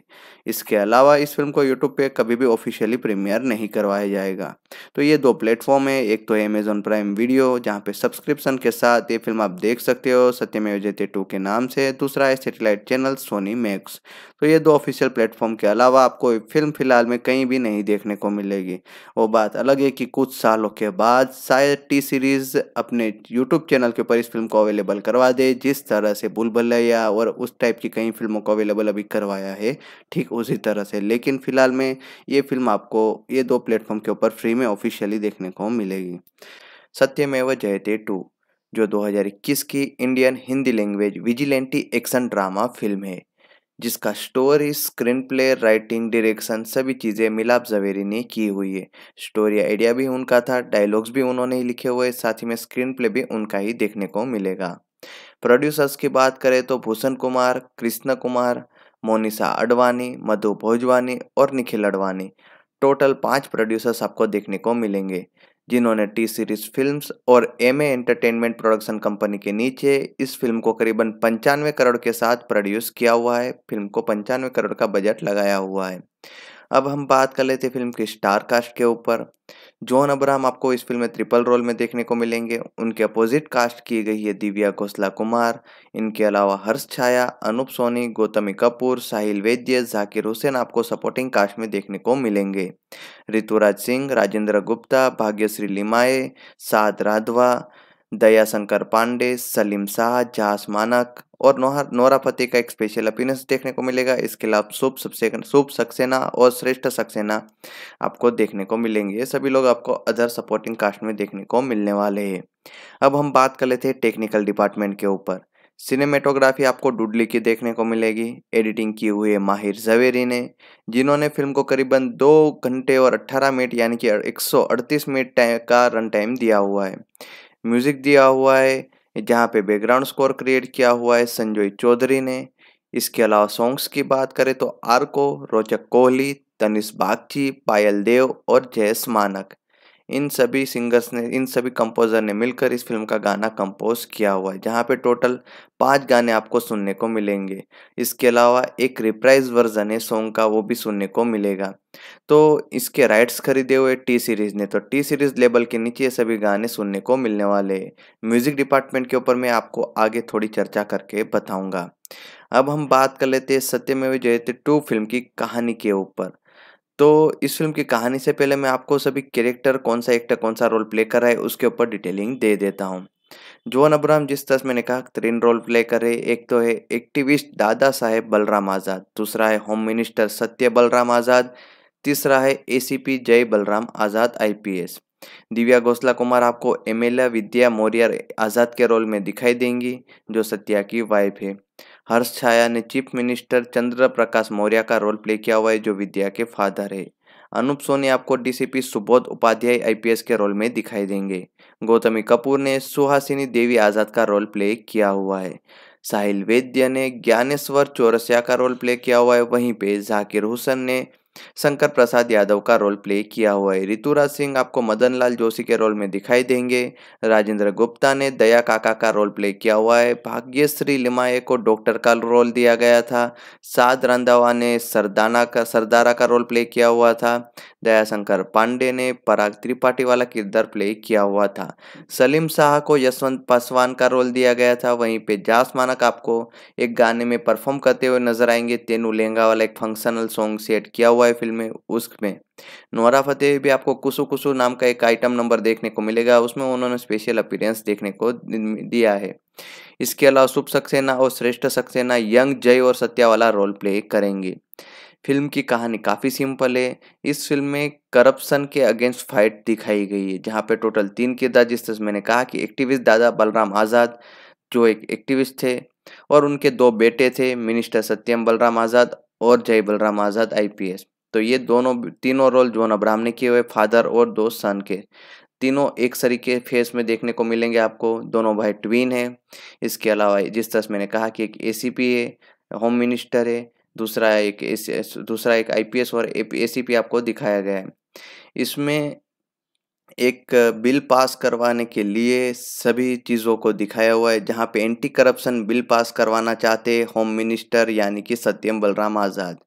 इसके अलावा इस फिल्म को यूट्यूब पर कभी भी ऑफिशियली प्रीमियर नहीं करवाया जाएगा तो ये दो प्लेटफॉर्म है एक तो है अमेजोन प्राइम वीडियो जहाँ पे सब्सक्रिप्शन के साथ ये फिल्म आप देख सकते हो सत्यमेव जयते टू के नाम से दूसरा है सेटेलाइट चैनल सोनी मैक्स तो ये दो ऑफिशियल प्लेटफॉर्म के अलावा आपको फिल्म फिलहाल में कहीं भी नहीं देखने को मिलेगी वो बात अलग है कि कुछ सालों के बाद शायद टी सीरीज़ अपने यूट्यूब चैनल के ऊपर इस फिल्म को अवेलेबल करवा दे जिस तरह से बुलबुलैया और उस टाइप की कई फिल्मों को अवेलेबल अभी करवाया है ठीक उसी तरह से लेकिन फिलहाल में ये फिल्म आपको ये दो प्लेटफॉर्म के ऊपर फ्री में ऑफिशियली देखने को मिलेगी सत्यमेव जयते टू जो 2021 की Indian Hindi language vigilante action drama film है जिसका story screenplay writing direction सभी चीज़ें मिलाप जवेरी ने की हुई है स्टोरी आइडिया भी उनका था डायलॉग्स भी उन्होंने ही लिखे हुए साथ ही में स्क्रीन प्ले भी उनका ही देखने को मिलेगा प्रोड्यूसर्स की बात करें तो भूषण कुमार कृष्ण कुमार मोनिशा अडवाणी मधु भोजवानी और निखिल अडवाणी टोटल पाँच प्रोड्यूसर्स आपको देखने को मिलेंगे जिन्होंने टी सीरीज फिल्म्स और M A entertainment production company के नीचे इस फिल्म को करीबन पंचानवे करोड़ के साथ प्रोड्यूस किया हुआ है फिल्म को पंचानवे करोड़ का बजट लगाया हुआ है अब हम बात कर लेते फिल्म की स्टार कास्ट के ऊपर जॉन अब्राहम आपको इस फिल्म में ट्रिपल रोल में देखने को मिलेंगे उनके अपोजिट कास्ट की गई है दिव्या घोसला कुमार इनके अलावा हर्ष छाया अनूप सोनी गौतमी कपूर साहिल वैद्य जाकिर हुसैन आपको सपोर्टिंग कास्ट में देखने को मिलेंगे ऋतुराज सिंह राजेंद्र गुप्ता भाग्यश्री लिमाए साध राधवा दयाशंकर पांडे सलीम शाह जहास मानक और नोरा फतेह का एक स्पेशल अपीनेंस देखने को मिलेगा इसके अलावा शुभ शुभ सक्सेना और श्रेष्ठ सक्सेना आपको देखने को मिलेंगे ये सभी लोग आपको अदर सपोर्टिंग कास्ट में देखने को मिलने वाले हैं अब हम बात कर लेते हैं टेक्निकल डिपार्टमेंट के ऊपर सिनेमेटोग्राफी आपको डुडली की देखने को मिलेगी एडिटिंग की हुई है माहिर जवेरी ने जिन्होंने फिल्म को करीबन दो घंटे और अट्ठारह मिनट यानी कि एक मिनट का रन टाइम दिया हुआ है म्यूजिक दिया हुआ है जहाँ पे बैकग्राउंड स्कोर क्रिएट किया हुआ है संजय चौधरी ने इसके अलावा सॉन्ग्स की बात करें तो आर्को रोचक कोहली तनिष बागची पायल देव और जयस मानक इन सभी सिंगर्स ने इन सभी कंपोज़र ने मिलकर इस फिल्म का गाना कंपोज किया हुआ है जहाँ पे टोटल पांच गाने आपको सुनने को मिलेंगे इसके अलावा एक रिप्राइज वर्जन है सॉन्ग का वो भी सुनने को मिलेगा तो इसके राइट्स खरीदे हुए टी सीरीज़ ने तो टी सीरीज़ लेबल के नीचे सभी गाने सुनने को मिलने वाले म्यूज़िक डिपार्टमेंट के ऊपर मैं आपको आगे थोड़ी चर्चा करके बताऊँगा अब हम बात कर लेते हैं सत्यमेव जयते टू फिल्म की कहानी के ऊपर तो इस फिल्म की कहानी से पहले मैं आपको सभी कैरेक्टर कौन सा एक्टर कौन सा रोल प्ले कर रहा है उसके ऊपर डिटेलिंग दे देता हूँ जोन अब्राहम जिस तरह मैंने कहा तीन रोल प्ले करे एक तो है एक्टिविस्ट दादा साहेब बलराम आज़ाद दूसरा है होम मिनिस्टर सत्य बलराम आज़ाद तीसरा है एसीपी जय बलराम आज़ाद आईपीएस दिव्या घोसला कुमार आपको एमएलए विद्या मौर्य आज़ाद के रोल में दिखाई देंगी जो सत्या की वाइफ है हर्ष छाया ने चीफ मिनिस्टर चंद्र प्रकाश मौर्य का रोल प्ले किया हुआ है जो विद्या के फादर है अनूप सोनी आपको डीसीपी सुबोध उपाध्याय आईपीएस के रोल में दिखाई देंगे गौतमी कपूर ने सुहासिनी देवी आज़ाद का रोल प्ले किया हुआ है साहिल वेद्य ने ज्ञानेश्वर चौरसिया का रोल प्ले किया हुआ है वहीं पे जाकिर हुसैन ने शंकर प्रसाद यादव का रोल प्ले किया हुआ है ऋतुराज सिंह आपको मदन लाल जोशी के रोल में दिखाई देंगे राजेंद्र गुप्ता ने दया काका का रोल प्ले किया हुआ है भाग्यश्री लिमाए को डॉक्टर का रोल दिया गया था साध रंधावा ने सरदाना का सरदारा का रोल प्ले किया हुआ था दयाशंकर पांडे ने पराग त्रिपाठी वाला किरदार प्ले किया हुआ था सलीम शाह को यशवंत पासवान का रोल दिया गया था वहीं पे जास मानक आपको एक गाने में परफॉर्म करते हुए नजर आएंगे तेनू लहंगा वाला एक फंक्शनल सॉन्ग सेट किया हुआ हुआ है फिल्में उसमें नोरा फतेह भी आपको कुसु कुसु नाम का एक आइटम नंबर देखने को मिलेगा उसमें उन्होंने स्पेशल अपीरेंस देखने को दिया है इसके अलावा शुभ सक्सेना और श्रेष्ठ सक्सेना यंग जय और सत्या वाला रोल प्ले करेंगे फिल्म की कहानी काफ़ी सिंपल है इस फिल्म में करप्शन के अगेंस्ट फाइट दिखाई गई है जहाँ पे टोटल तीन किरदार जिस तरह मैंने कहा कि एक्टिविस्ट दादा बलराम आज़ाद जो एक एक्टिविस्ट थे और उनके दो बेटे थे मिनिस्टर सत्यम बलराम आज़ाद और जय बलराम आज़ाद आईपीएस तो ये दोनों तीनों रोल जॉन अब्राहम ने किए हुए फादर और दो सन के तीनों एक सरीके फेस में देखने को मिलेंगे आपको दोनों भाई ट्वीन है इसके अलावा जिस तरह से मैंने कहा कि एक ए है होम मिनिस्टर है दूसरा एक एस दूसरा एक आईपीएस और ए आपको दिखाया गया है इसमें एक बिल पास करवाने के लिए सभी चीज़ों को दिखाया हुआ है जहाँ पे एंटी करप्शन बिल पास करवाना चाहते होम मिनिस्टर यानी कि सत्यम बलराम आज़ाद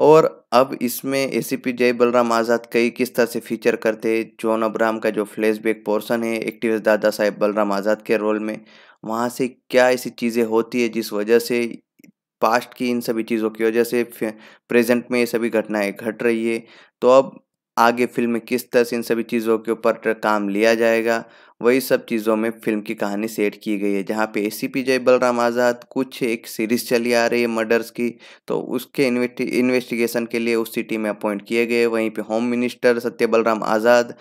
और अब इसमें ए सी पी जय बलराम आज़ाद कई किस तरह से फीचर करते हैं जॉन अब्राहम का जो फ्लैशबैक पोर्शन है एक्टिव दादा साहेब बलराम आज़ाद के रोल में वहाँ से क्या ऐसी चीज़ें होती है जिस वजह से पास्ट की इन सभी चीज़ों की वजह से प्रेजेंट में ये सभी घटनाएं घट रही है तो अब आगे फिल्म में किस तरह से इन सभी चीज़ों के ऊपर काम लिया जाएगा वही सब चीज़ों में फिल्म की कहानी सेट की गई है जहाँ पे ए सी पी जय बलराम आज़ाद कुछ एक सीरीज चली आ रही है मर्डर्स की तो उसके इन्वेस्टिगेशन के लिए उस सिटी में अपॉइंट किए गए वहीं पे home minister Satya Balram Azad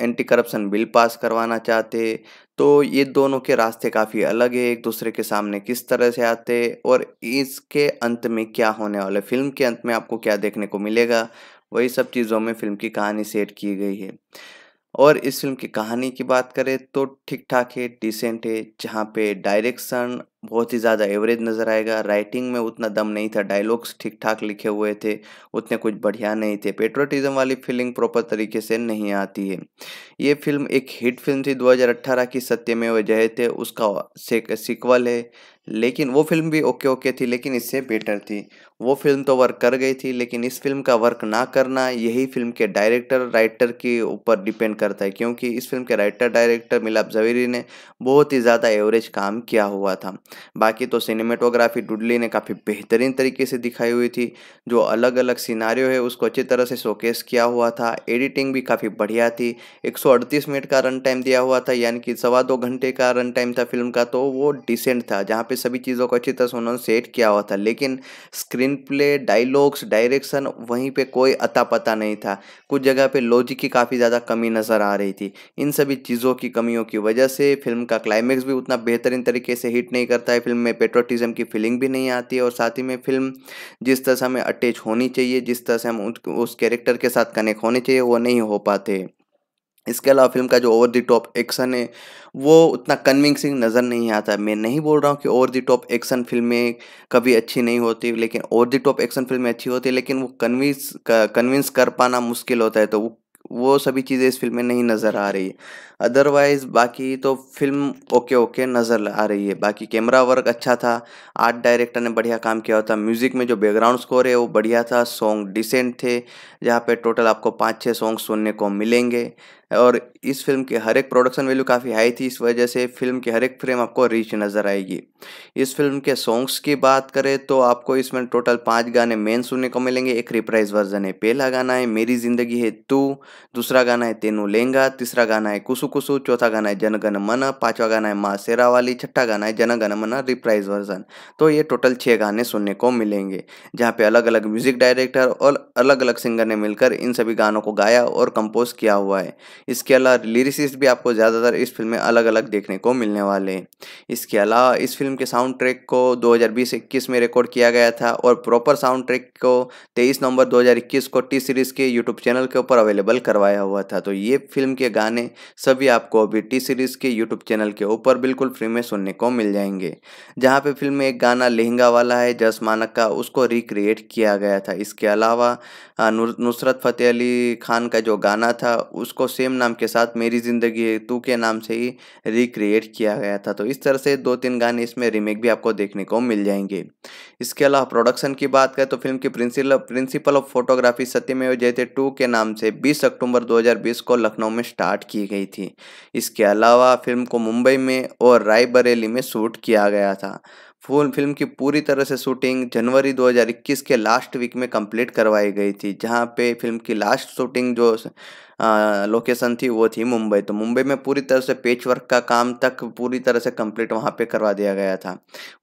anti corruption bill pass करवाना चाहते तो ये दोनों के रास्ते काफ़ी अलग है एक दूसरे के सामने किस तरह से आते और इसके अंत में क्या होने वाले फिल्म के अंत में आपको क्या देखने को मिलेगा वही सब चीज़ों में फिल्म की कहानी सेट की गई है और इस फिल्म की कहानी की बात करें तो ठीक ठाक है डिसेंट है जहाँ पे डायरेक्शन बहुत ही ज़्यादा एवरेज नज़र आएगा राइटिंग में उतना दम नहीं था डायलॉग्स ठीक ठाक लिखे हुए थे उतने कुछ बढ़िया नहीं थे पेट्रोटिज्म वाली फीलिंग प्रॉपर तरीके से नहीं आती है ये फिल्म एक हिट फिल्म थी 2018 की सत्य में जय थे उसका सिक्वल है लेकिन वो फिल्म भी ओके ओके थी लेकिन इससे बेटर थी वो फिल्म तो वर्क कर गई थी लेकिन इस फिल्म का वर्क ना करना यही फिल्म के डायरेक्टर राइटर के ऊपर डिपेंड करता है क्योंकि इस फिल्म के राइटर डायरेक्टर मिलाप जवेरी ने बहुत ही ज़्यादा एवरेज काम किया हुआ था बाकी तो सिनेमेटोग्राफी डुडली ने काफ़ी बेहतरीन तरीके से दिखाई हुई थी जो अलग अलग सिनारियों है उसको अच्छी तरह से शोकेस किया हुआ था एडिटिंग भी काफ़ी बढ़िया थी एक मिनट का रन टाइम दिया हुआ था यानी कि सवा दो घंटे का रन टाइम था फिल्म का तो वो डिसेंट था जहाँ पे सभी चीज़ों को अच्छी तरह से उन्होंने सेट किया हुआ था लेकिन स्क्रीन प्ले डायलॉग्स डायरेक्शन वहीं पर कोई अता पता नहीं था कुछ जगह पर लॉजिक की काफ़ी ज़्यादा कमी नज़र आ रही थी इन सभी चीज़ों की कमियों की वजह से फिल्म का क्लाइमैक्स भी उतना बेहतरीन तरीके से हिट नहीं करता करता है फिल्म में पेट्रोटिज़म की फीलिंग भी नहीं आती है और साथ ही में फिल्म जिस तरह से हमें अटैच होनी चाहिए जिस तरह से हम उस कैरेक्टर के साथ कनेक्ट होने चाहिए वो नहीं हो पाते इसके अलावा फिल्म का जो ओवर द टॉप एक्शन है वो उतना कन्विंसिंग नज़र नहीं आता मैं नहीं बोल रहा हूँ कि ओवर द टॉप एक्शन फिल्में कभी अच्छी नहीं होती लेकिन ओवर द टॉप एक्शन फिल्में अच्छी होती है लेकिन वो कन्विंस कन्विंस कर पाना मुश्किल होता है तो वो वो सभी चीज़ें इस फिल्म में नहीं नज़र आ रही है अदरवाइज़ बाकी तो फिल्म ओके ओके नज़र आ रही है बाकी कैमरा वर्क अच्छा था आर्ट डायरेक्टर ने बढ़िया काम किया था म्यूज़िक में जो बैकग्राउंड स्कोर है वो बढ़िया था सॉन्ग डिसेंट थे जहाँ पे टोटल आपको पाँच छः सॉन्ग सुनने को मिलेंगे और इस फिल्म की हर एक प्रोडक्शन वैल्यू काफ़ी हाई थी इस वजह से फिल्म की हर एक फ्रेम आपको रिच नज़र आएगी इस फिल्म के सॉन्ग्स की बात करें तो आपको इसमें टोटल पाँच गाने मेन सुनने को मिलेंगे एक रिप्राइज वर्जन है पहला गाना है मेरी ज़िंदगी है तू दूसरा गाना है तेनू लेंगा तीसरा गाना है कुसुम सुकुसु चौथा गाना है जनगण मन पांचवा गाना है माँ शेरा वाली छठा गाना है जनगण मन रिप्राइज वर्जन तो ये टोटल छः गाने सुनने को मिलेंगे जहाँ पे अलग अलग म्यूजिक डायरेक्टर और अलग अलग सिंगर ने मिलकर इन सभी गानों को गाया और कंपोज किया हुआ है इसके अलावा लिरिसिस्ट भी आपको ज़्यादातर इस फिल्म में अलग अलग देखने को मिलने वाले हैं इसके अलावा इस फिल्म के साउंड ट्रैक को दो 21 में रिकॉर्ड किया गया था और प्रॉपर साउंड ट्रैक को तेईस नवंबर 2021 को टी सीरीज़ के यूट्यूब चैनल के ऊपर अवेलेबल करवाया हुआ था तो ये फिल्म के गाने सब सभी आपको अभी टी सीरीज़ के यूट्यूब चैनल के ऊपर बिल्कुल फ्री में सुनने को मिल जाएंगे जहाँ पे फिल्म में एक गाना लहंगा वाला है जस मानक का उसको रिक्रिएट किया गया था इसके अलावा नुसरत फ़तेह अली खान का जो गाना था उसको सेम नाम के साथ मेरी ज़िंदगी तू के नाम से ही रिक्रिएट किया गया था तो इस तरह से दो तीन गाने इसमें रीमेक भी आपको देखने को मिल जाएंगे इसके अलावा प्रोडक्शन की बात करें तो फिल्म की प्रिंसिपल प्रिंसिपल ऑफ फोटोग्राफी सत्यमेव जयते टू के नाम से 20 अक्टूबर 2020 को लखनऊ में स्टार्ट की गई थी इसके अलावा फिल्म को मुंबई में और रायबरेली में शूट किया गया था फुल फिल्म की पूरी तरह से शूटिंग जनवरी 2021 के लास्ट वीक में कंप्लीट करवाई गई थी जहां पे फिल्म की लास्ट शूटिंग जो लोकेशन थी वो थी मुंबई तो मुंबई में पूरी तरह से पेच वर्क का काम तक पूरी तरह से कंप्लीट वहाँ पे करवा दिया गया था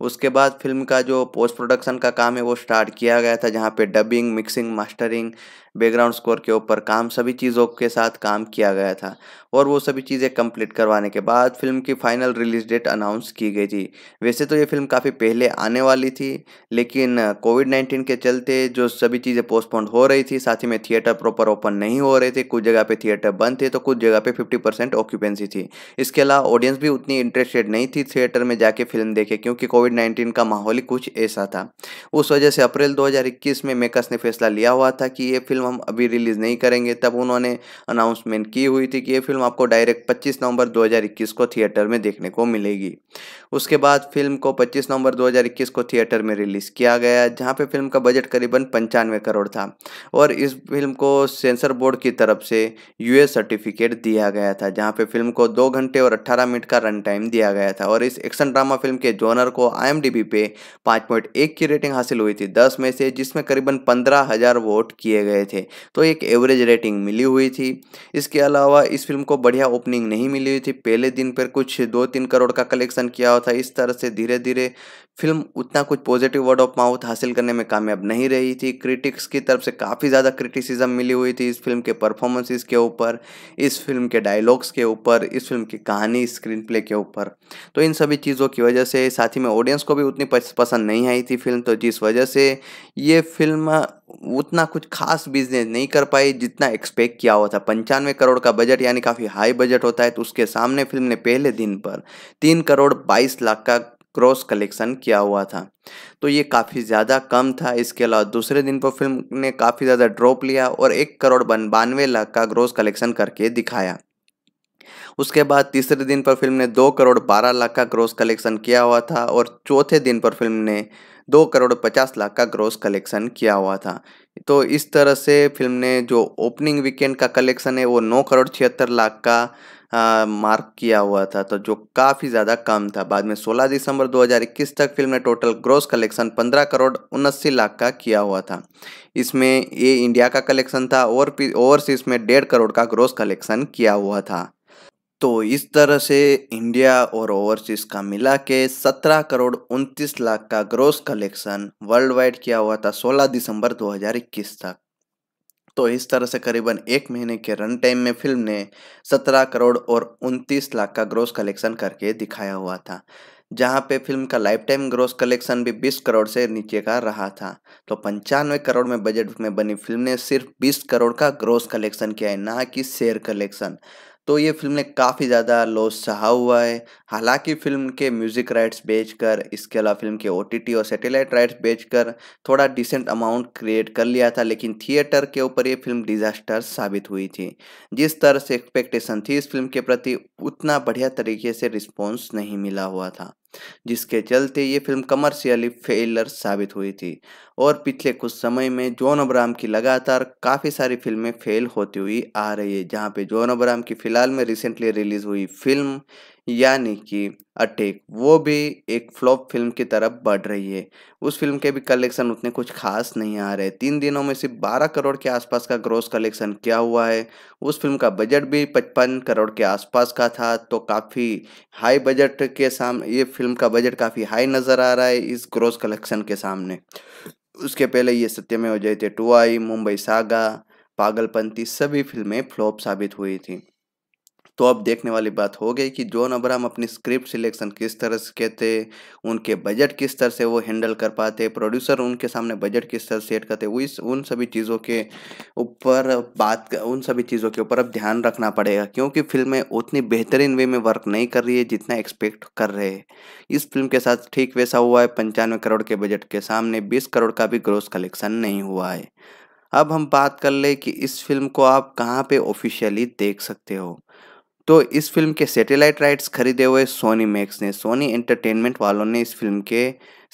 उसके बाद फिल्म का जो पोस्ट प्रोडक्शन का काम है वो स्टार्ट किया गया था जहाँ पे dubbing mixing mastering background score के ऊपर काम सभी चीज़ों के साथ काम किया गया था और वो सभी चीज़ें कंप्लीट करवाने के बाद फिल्म की फाइनल रिलीज डेट अनाउंस की गई थी वैसे तो ये फिल्म काफ़ी पहले आने वाली थी लेकिन कोविड नाइन्टीन के चलते जो सभी चीज़ें पोस्टपोन्ड हो रही थी साथ ही में थिएटर प्रॉपर ओपन नहीं हो रहे थे कुछ जगह जगह पे थिएटर बंद थे तो कुछ जगह पे 50 परसेंट ऑक्यूपेंसी थी इसके अलावा ऑडियंस भी उतनी इंटरेस्टेड नहीं थी थिएटर में जाके फिल्म देखे क्योंकि कोविड 19 का माहौल ही कुछ ऐसा था उस वजह से अप्रैल 2021 में मेकर्स ने फैसला लिया हुआ था कि ये फिल्म हम अभी रिलीज़ नहीं करेंगे तब उन्होंने अनाउंसमेंट की हुई थी कि ये फिल्म आपको डायरेक्ट पच्चीस नवंबर दो को थिएटर में देखने को मिलेगी उसके बाद फिल्म को पच्चीस नवंबर दो को थिएटर में रिलीज़ किया गया जहां पे फिल्म का बजट करीबन पंचानवे करोड़ था और इस फिल्म को सेंसर बोर्ड की तरफ से यूएस सर्टिफिकेट दिया गया था जहां पे फिल्म को दो घंटे और अट्ठारह मिनट का रन टाइम दिया गया था और इस एक्शन ड्रामा फिल्म के जोनर को आई पे 5.1 की रेटिंग हासिल हुई थी दस में से जिसमें करीबन पंद्रह हज़ार वोट किए गए थे तो एक एवरेज रेटिंग मिली हुई थी इसके अलावा इस फिल्म को बढ़िया ओपनिंग नहीं मिली हुई थी पहले दिन पर कुछ दो तीन करोड़ का कलेक्शन किया था इस तरह से धीरे धीरे फिल्म उतना कुछ पॉजिटिव वर्ड ऑफ माउथ हासिल करने में कामयाब नहीं रही थी क्रिटिक्स की तरफ से काफ़ी ज़्यादा क्रिटिसिज्म मिली हुई थी इस फिल्म के परफॉर्मेंसेस स्टोरीज के ऊपर इस फिल्म के डायलॉग्स के ऊपर इस फिल्म की कहानी स्क्रीन प्ले के ऊपर तो इन सभी चीज़ों की वजह से साथ ही में ऑडियंस को भी उतनी पसंद नहीं आई थी फिल्म तो जिस वजह से ये फिल्म उतना कुछ खास बिजनेस नहीं कर पाई जितना एक्सपेक्ट किया हुआ था पंचानवे करोड़ का बजट यानी काफ़ी हाई बजट होता है तो उसके सामने फिल्म ने पहले दिन पर तीन करोड़ बाईस लाख का क्रॉस कलेक्शन किया हुआ था तो ये काफ़ी ज़्यादा कम था इसके अलावा दूसरे दिन पर फिल्म ने काफ़ी ज़्यादा ड्रॉप लिया और एक करोड़ बानवे लाख का ग्रोस कलेक्शन करके दिखाया उसके बाद तीसरे दिन पर फिल्म ने दो करोड़ बारह लाख का ग्रोस कलेक्शन किया हुआ था और चौथे दिन पर फिल्म ने दो करोड़ पचास लाख का ग्रोस कलेक्शन किया हुआ था तो इस तरह से फिल्म ने जो ओपनिंग वीकेंड का कलेक्शन है वो नौ करोड़ छिहत्तर लाख का हाँ, मार्क किया हुआ था तो जो काफ़ी ज़्यादा कम था बाद में 16 दिसंबर 2021 तक फिल्म ने टोटल ग्रोस कलेक्शन 15 करोड़ उन्नासी लाख का किया हुआ था इसमें ये इंडिया का कलेक्शन था और ओवरसीज में डेढ़ करोड़ का ग्रोस कलेक्शन किया हुआ था तो इस तरह से इंडिया और ओवरसीज का मिला के सत्रह करोड़ उनतीस लाख का ग्रोस कलेक्शन वर्ल्ड वाइड किया हुआ था 16 दिसंबर 2021 तक तो इस तरह से करीबन एक महीने के रन टाइम में फिल्म ने 17 करोड़ और 29 लाख का ग्रोस कलेक्शन करके दिखाया हुआ था जहां पे फिल्म का लाइफ टाइम ग्रोस कलेक्शन भी 20 करोड़ से नीचे का रहा था तो पंचानवे करोड़ में बजट में बनी फिल्म ने सिर्फ 20 करोड़ का ग्रोस कलेक्शन किया है ना कि शेयर कलेक्शन तो ये फिल्म ने काफ़ी ज़्यादा लॉस सहा हुआ है हालांकि फिल्म के म्यूज़िक राइट्स बेचकर इसके अलावा फिल्म के ओ और सैटेलाइट राइट्स बेचकर थोड़ा डिसेंट अमाउंट क्रिएट कर लिया था लेकिन थिएटर के ऊपर ये फिल्म डिज़ास्टर साबित हुई थी जिस तरह से एक्सपेक्टेशन थी इस फिल्म के प्रति उतना बढ़िया तरीके से रिस्पॉन्स नहीं मिला हुआ था जिसके चलते ये फिल्म कमर्शियली फेलर साबित हुई थी और पिछले कुछ समय में जॉन अब्राम की लगातार काफ़ी सारी फिल्में फेल होती हुई आ रही है जहाँ पे जॉन अब्राम की फ़िलहाल में रिसेंटली रिलीज़ हुई फिल्म यानी कि अटैक वो भी एक फ्लॉप फिल्म की तरफ बढ़ रही है उस फिल्म के भी कलेक्शन उतने कुछ खास नहीं आ रहे तीन दिनों में सिर्फ बारह करोड़ के आसपास का ग्रोस कलेक्शन किया हुआ है उस फिल्म का बजट भी पचपन करोड़ के आसपास का था तो काफ़ी हाई बजट के सामने ये फिल्म का बजट काफ़ी हाई नज़र आ रहा है इस ग्रोस कलेक्शन के सामने उसके पहले ये सत्यमय हो जाए थे टू आई मुंबई सागा पागलपंथी सभी फिल्में फ्लॉप साबित हुई थी तो अब देखने वाली बात हो गई कि जॉन अब्राहम अपनी स्क्रिप्ट सिलेक्शन किस तरह से कहते उनके बजट किस तरह से वो हैंडल कर पाते प्रोड्यूसर उनके सामने बजट किस तरह सेट करते वो इस उन सभी चीज़ों के ऊपर बात उन सभी चीज़ों के ऊपर अब ध्यान रखना पड़ेगा क्योंकि फिल्में उतनी बेहतरीन वे में वर्क नहीं कर रही है जितना एक्सपेक्ट कर रहे हैं इस फिल्म के साथ ठीक वैसा हुआ है पंचानवे करोड़ के बजट के सामने बीस करोड़ का भी ग्रोस कलेक्शन नहीं हुआ है अब हम बात कर ले कि इस फिल्म को आप कहाँ पे ऑफिशियली देख सकते हो तो इस फिल्म के सैटेलाइट राइट्स खरीदे हुए सोनी मैक्स ने सोनी एंटरटेनमेंट वालों ने इस फिल्म के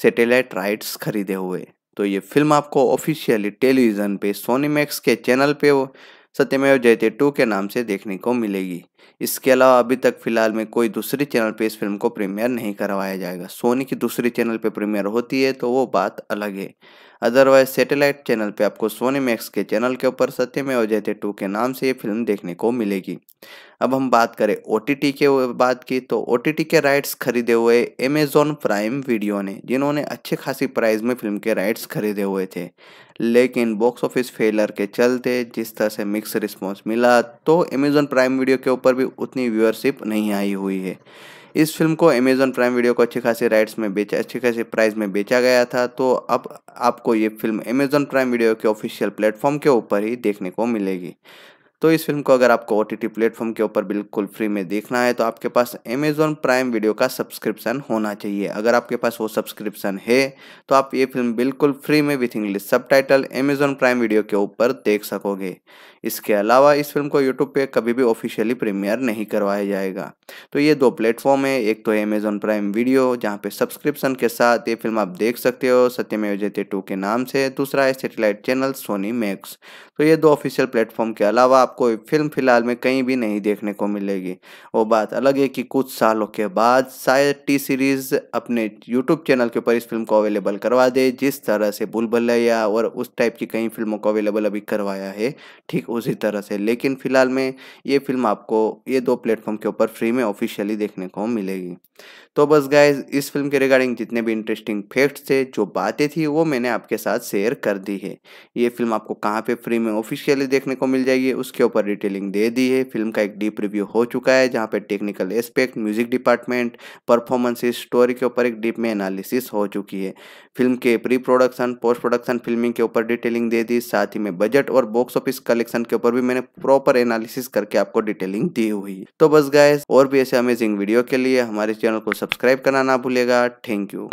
सैटेलाइट राइट्स खरीदे हुए तो ये फिल्म आपको ऑफिशियली टेलीविज़न पे सोनी मैक्स के चैनल पे सत्यमेव जयते टू के नाम से देखने को मिलेगी इसके अलावा अभी तक फिलहाल में कोई दूसरे चैनल पे इस फिल्म को प्रीमियर नहीं करवाया जाएगा सोनी की दूसरी चैनल पे प्रीमियर होती है तो वो बात अलग है अदरवाइज सैटेलाइट चैनल पे आपको सोनी मैक्स के चैनल के ऊपर सत्यमय और जयते टू के नाम से ये फिल्म देखने को मिलेगी अब हम बात करें ओ के बात की तो ओ के राइट्स खरीदे हुए अमेजोन प्राइम वीडियो ने जिन्होंने अच्छे खासी प्राइस में फिल्म के राइट्स खरीदे हुए थे लेकिन बॉक्स ऑफिस फेलर के चलते जिस तरह से मिक्स रिस्पॉन्स मिला तो अमेजोन प्राइम वीडियो के ऊपर भी उतनी व्यूअरशिप नहीं आई हुई है इस फिल्म को अमेजोन प्राइम वीडियो को अच्छी खासी राइट्स में बेचा अच्छी खासी प्राइस में बेचा गया था तो अब आपको ये फिल्म अमेजोन प्राइम वीडियो के ऑफिशियल प्लेटफॉर्म के ऊपर ही देखने को मिलेगी तो इस फिल्म को अगर आपको ओ टी प्लेटफॉर्म के ऊपर बिल्कुल फ्री में देखना है तो आपके पास अमेजोन प्राइम वीडियो का सब्सक्रिप्शन होना चाहिए अगर आपके पास वो सब्सक्रिप्शन है तो आप ये फिल्म बिल्कुल फ्री में with English subtitle Amazon Prime Video के ऊपर देख सकोगे इसके अलावा इस फिल्म को यूट्यूब पे कभी भी ऑफिशियली प्रीमियर नहीं करवाया जाएगा तो ये दो प्लेटफॉर्म है एक तो है अमेजोन प्राइम वीडियो जहाँ पे सब्सक्रिप्शन के साथ ये फिल्म आप देख सकते हो सत्यमेव जयते टू के नाम से दूसरा है सेटेलाइट चैनल सोनी मैक्स तो ये दो ऑफिशियल प्लेटफॉर्म के अलावा आपको फिल्म फिलहाल में कहीं भी नहीं देखने को मिलेगी वो बात अलग है कि कुछ सालों के बाद शायद टी सीरीज़ अपने यूट्यूब चैनल के ऊपर इस फिल्म को अवेलेबल करवा दे जिस तरह से या और उस टाइप की कई फिल्मों को अवेलेबल अभी करवाया है ठीक उसी तरह से लेकिन फ़िलहाल में ये फिल्म आपको ये दो प्लेटफॉर्म के ऊपर फ्री में ऑफिशियली देखने को मिलेगी तो बस गाइज इस फिल्म के रिगार्डिंग जितने भी इंटरेस्टिंग फैक्ट्स थे जो बातें थी वो मैंने आपके साथ शेयर कर दी है ये फिल्म आपको कहाँ पे फ्री में ऑफिशियली देखने को मिल जाएगी उसके ऊपर डिटेलिंग दे दी है फिल्म का एक डीप रिव्यू हो चुका है जहाँ पे technical aspect music department performances story के ऊपर एक डीप में एनालिसिस हो चुकी है फिल्म के pre production post production filming के ऊपर डिटेलिंग दे दी साथ ही में बजट और बॉक्स ऑफिस कलेक्शन के ऊपर भी मैंने प्रॉपर एनालिसिस करके आपको डिटेलिंग दी हुई तो बस गाय और भी ऐसे अमेजिंग वीडियो के लिए हमारे चैनल को सब्सक्राइब करना ना भूलेगा थैंक यू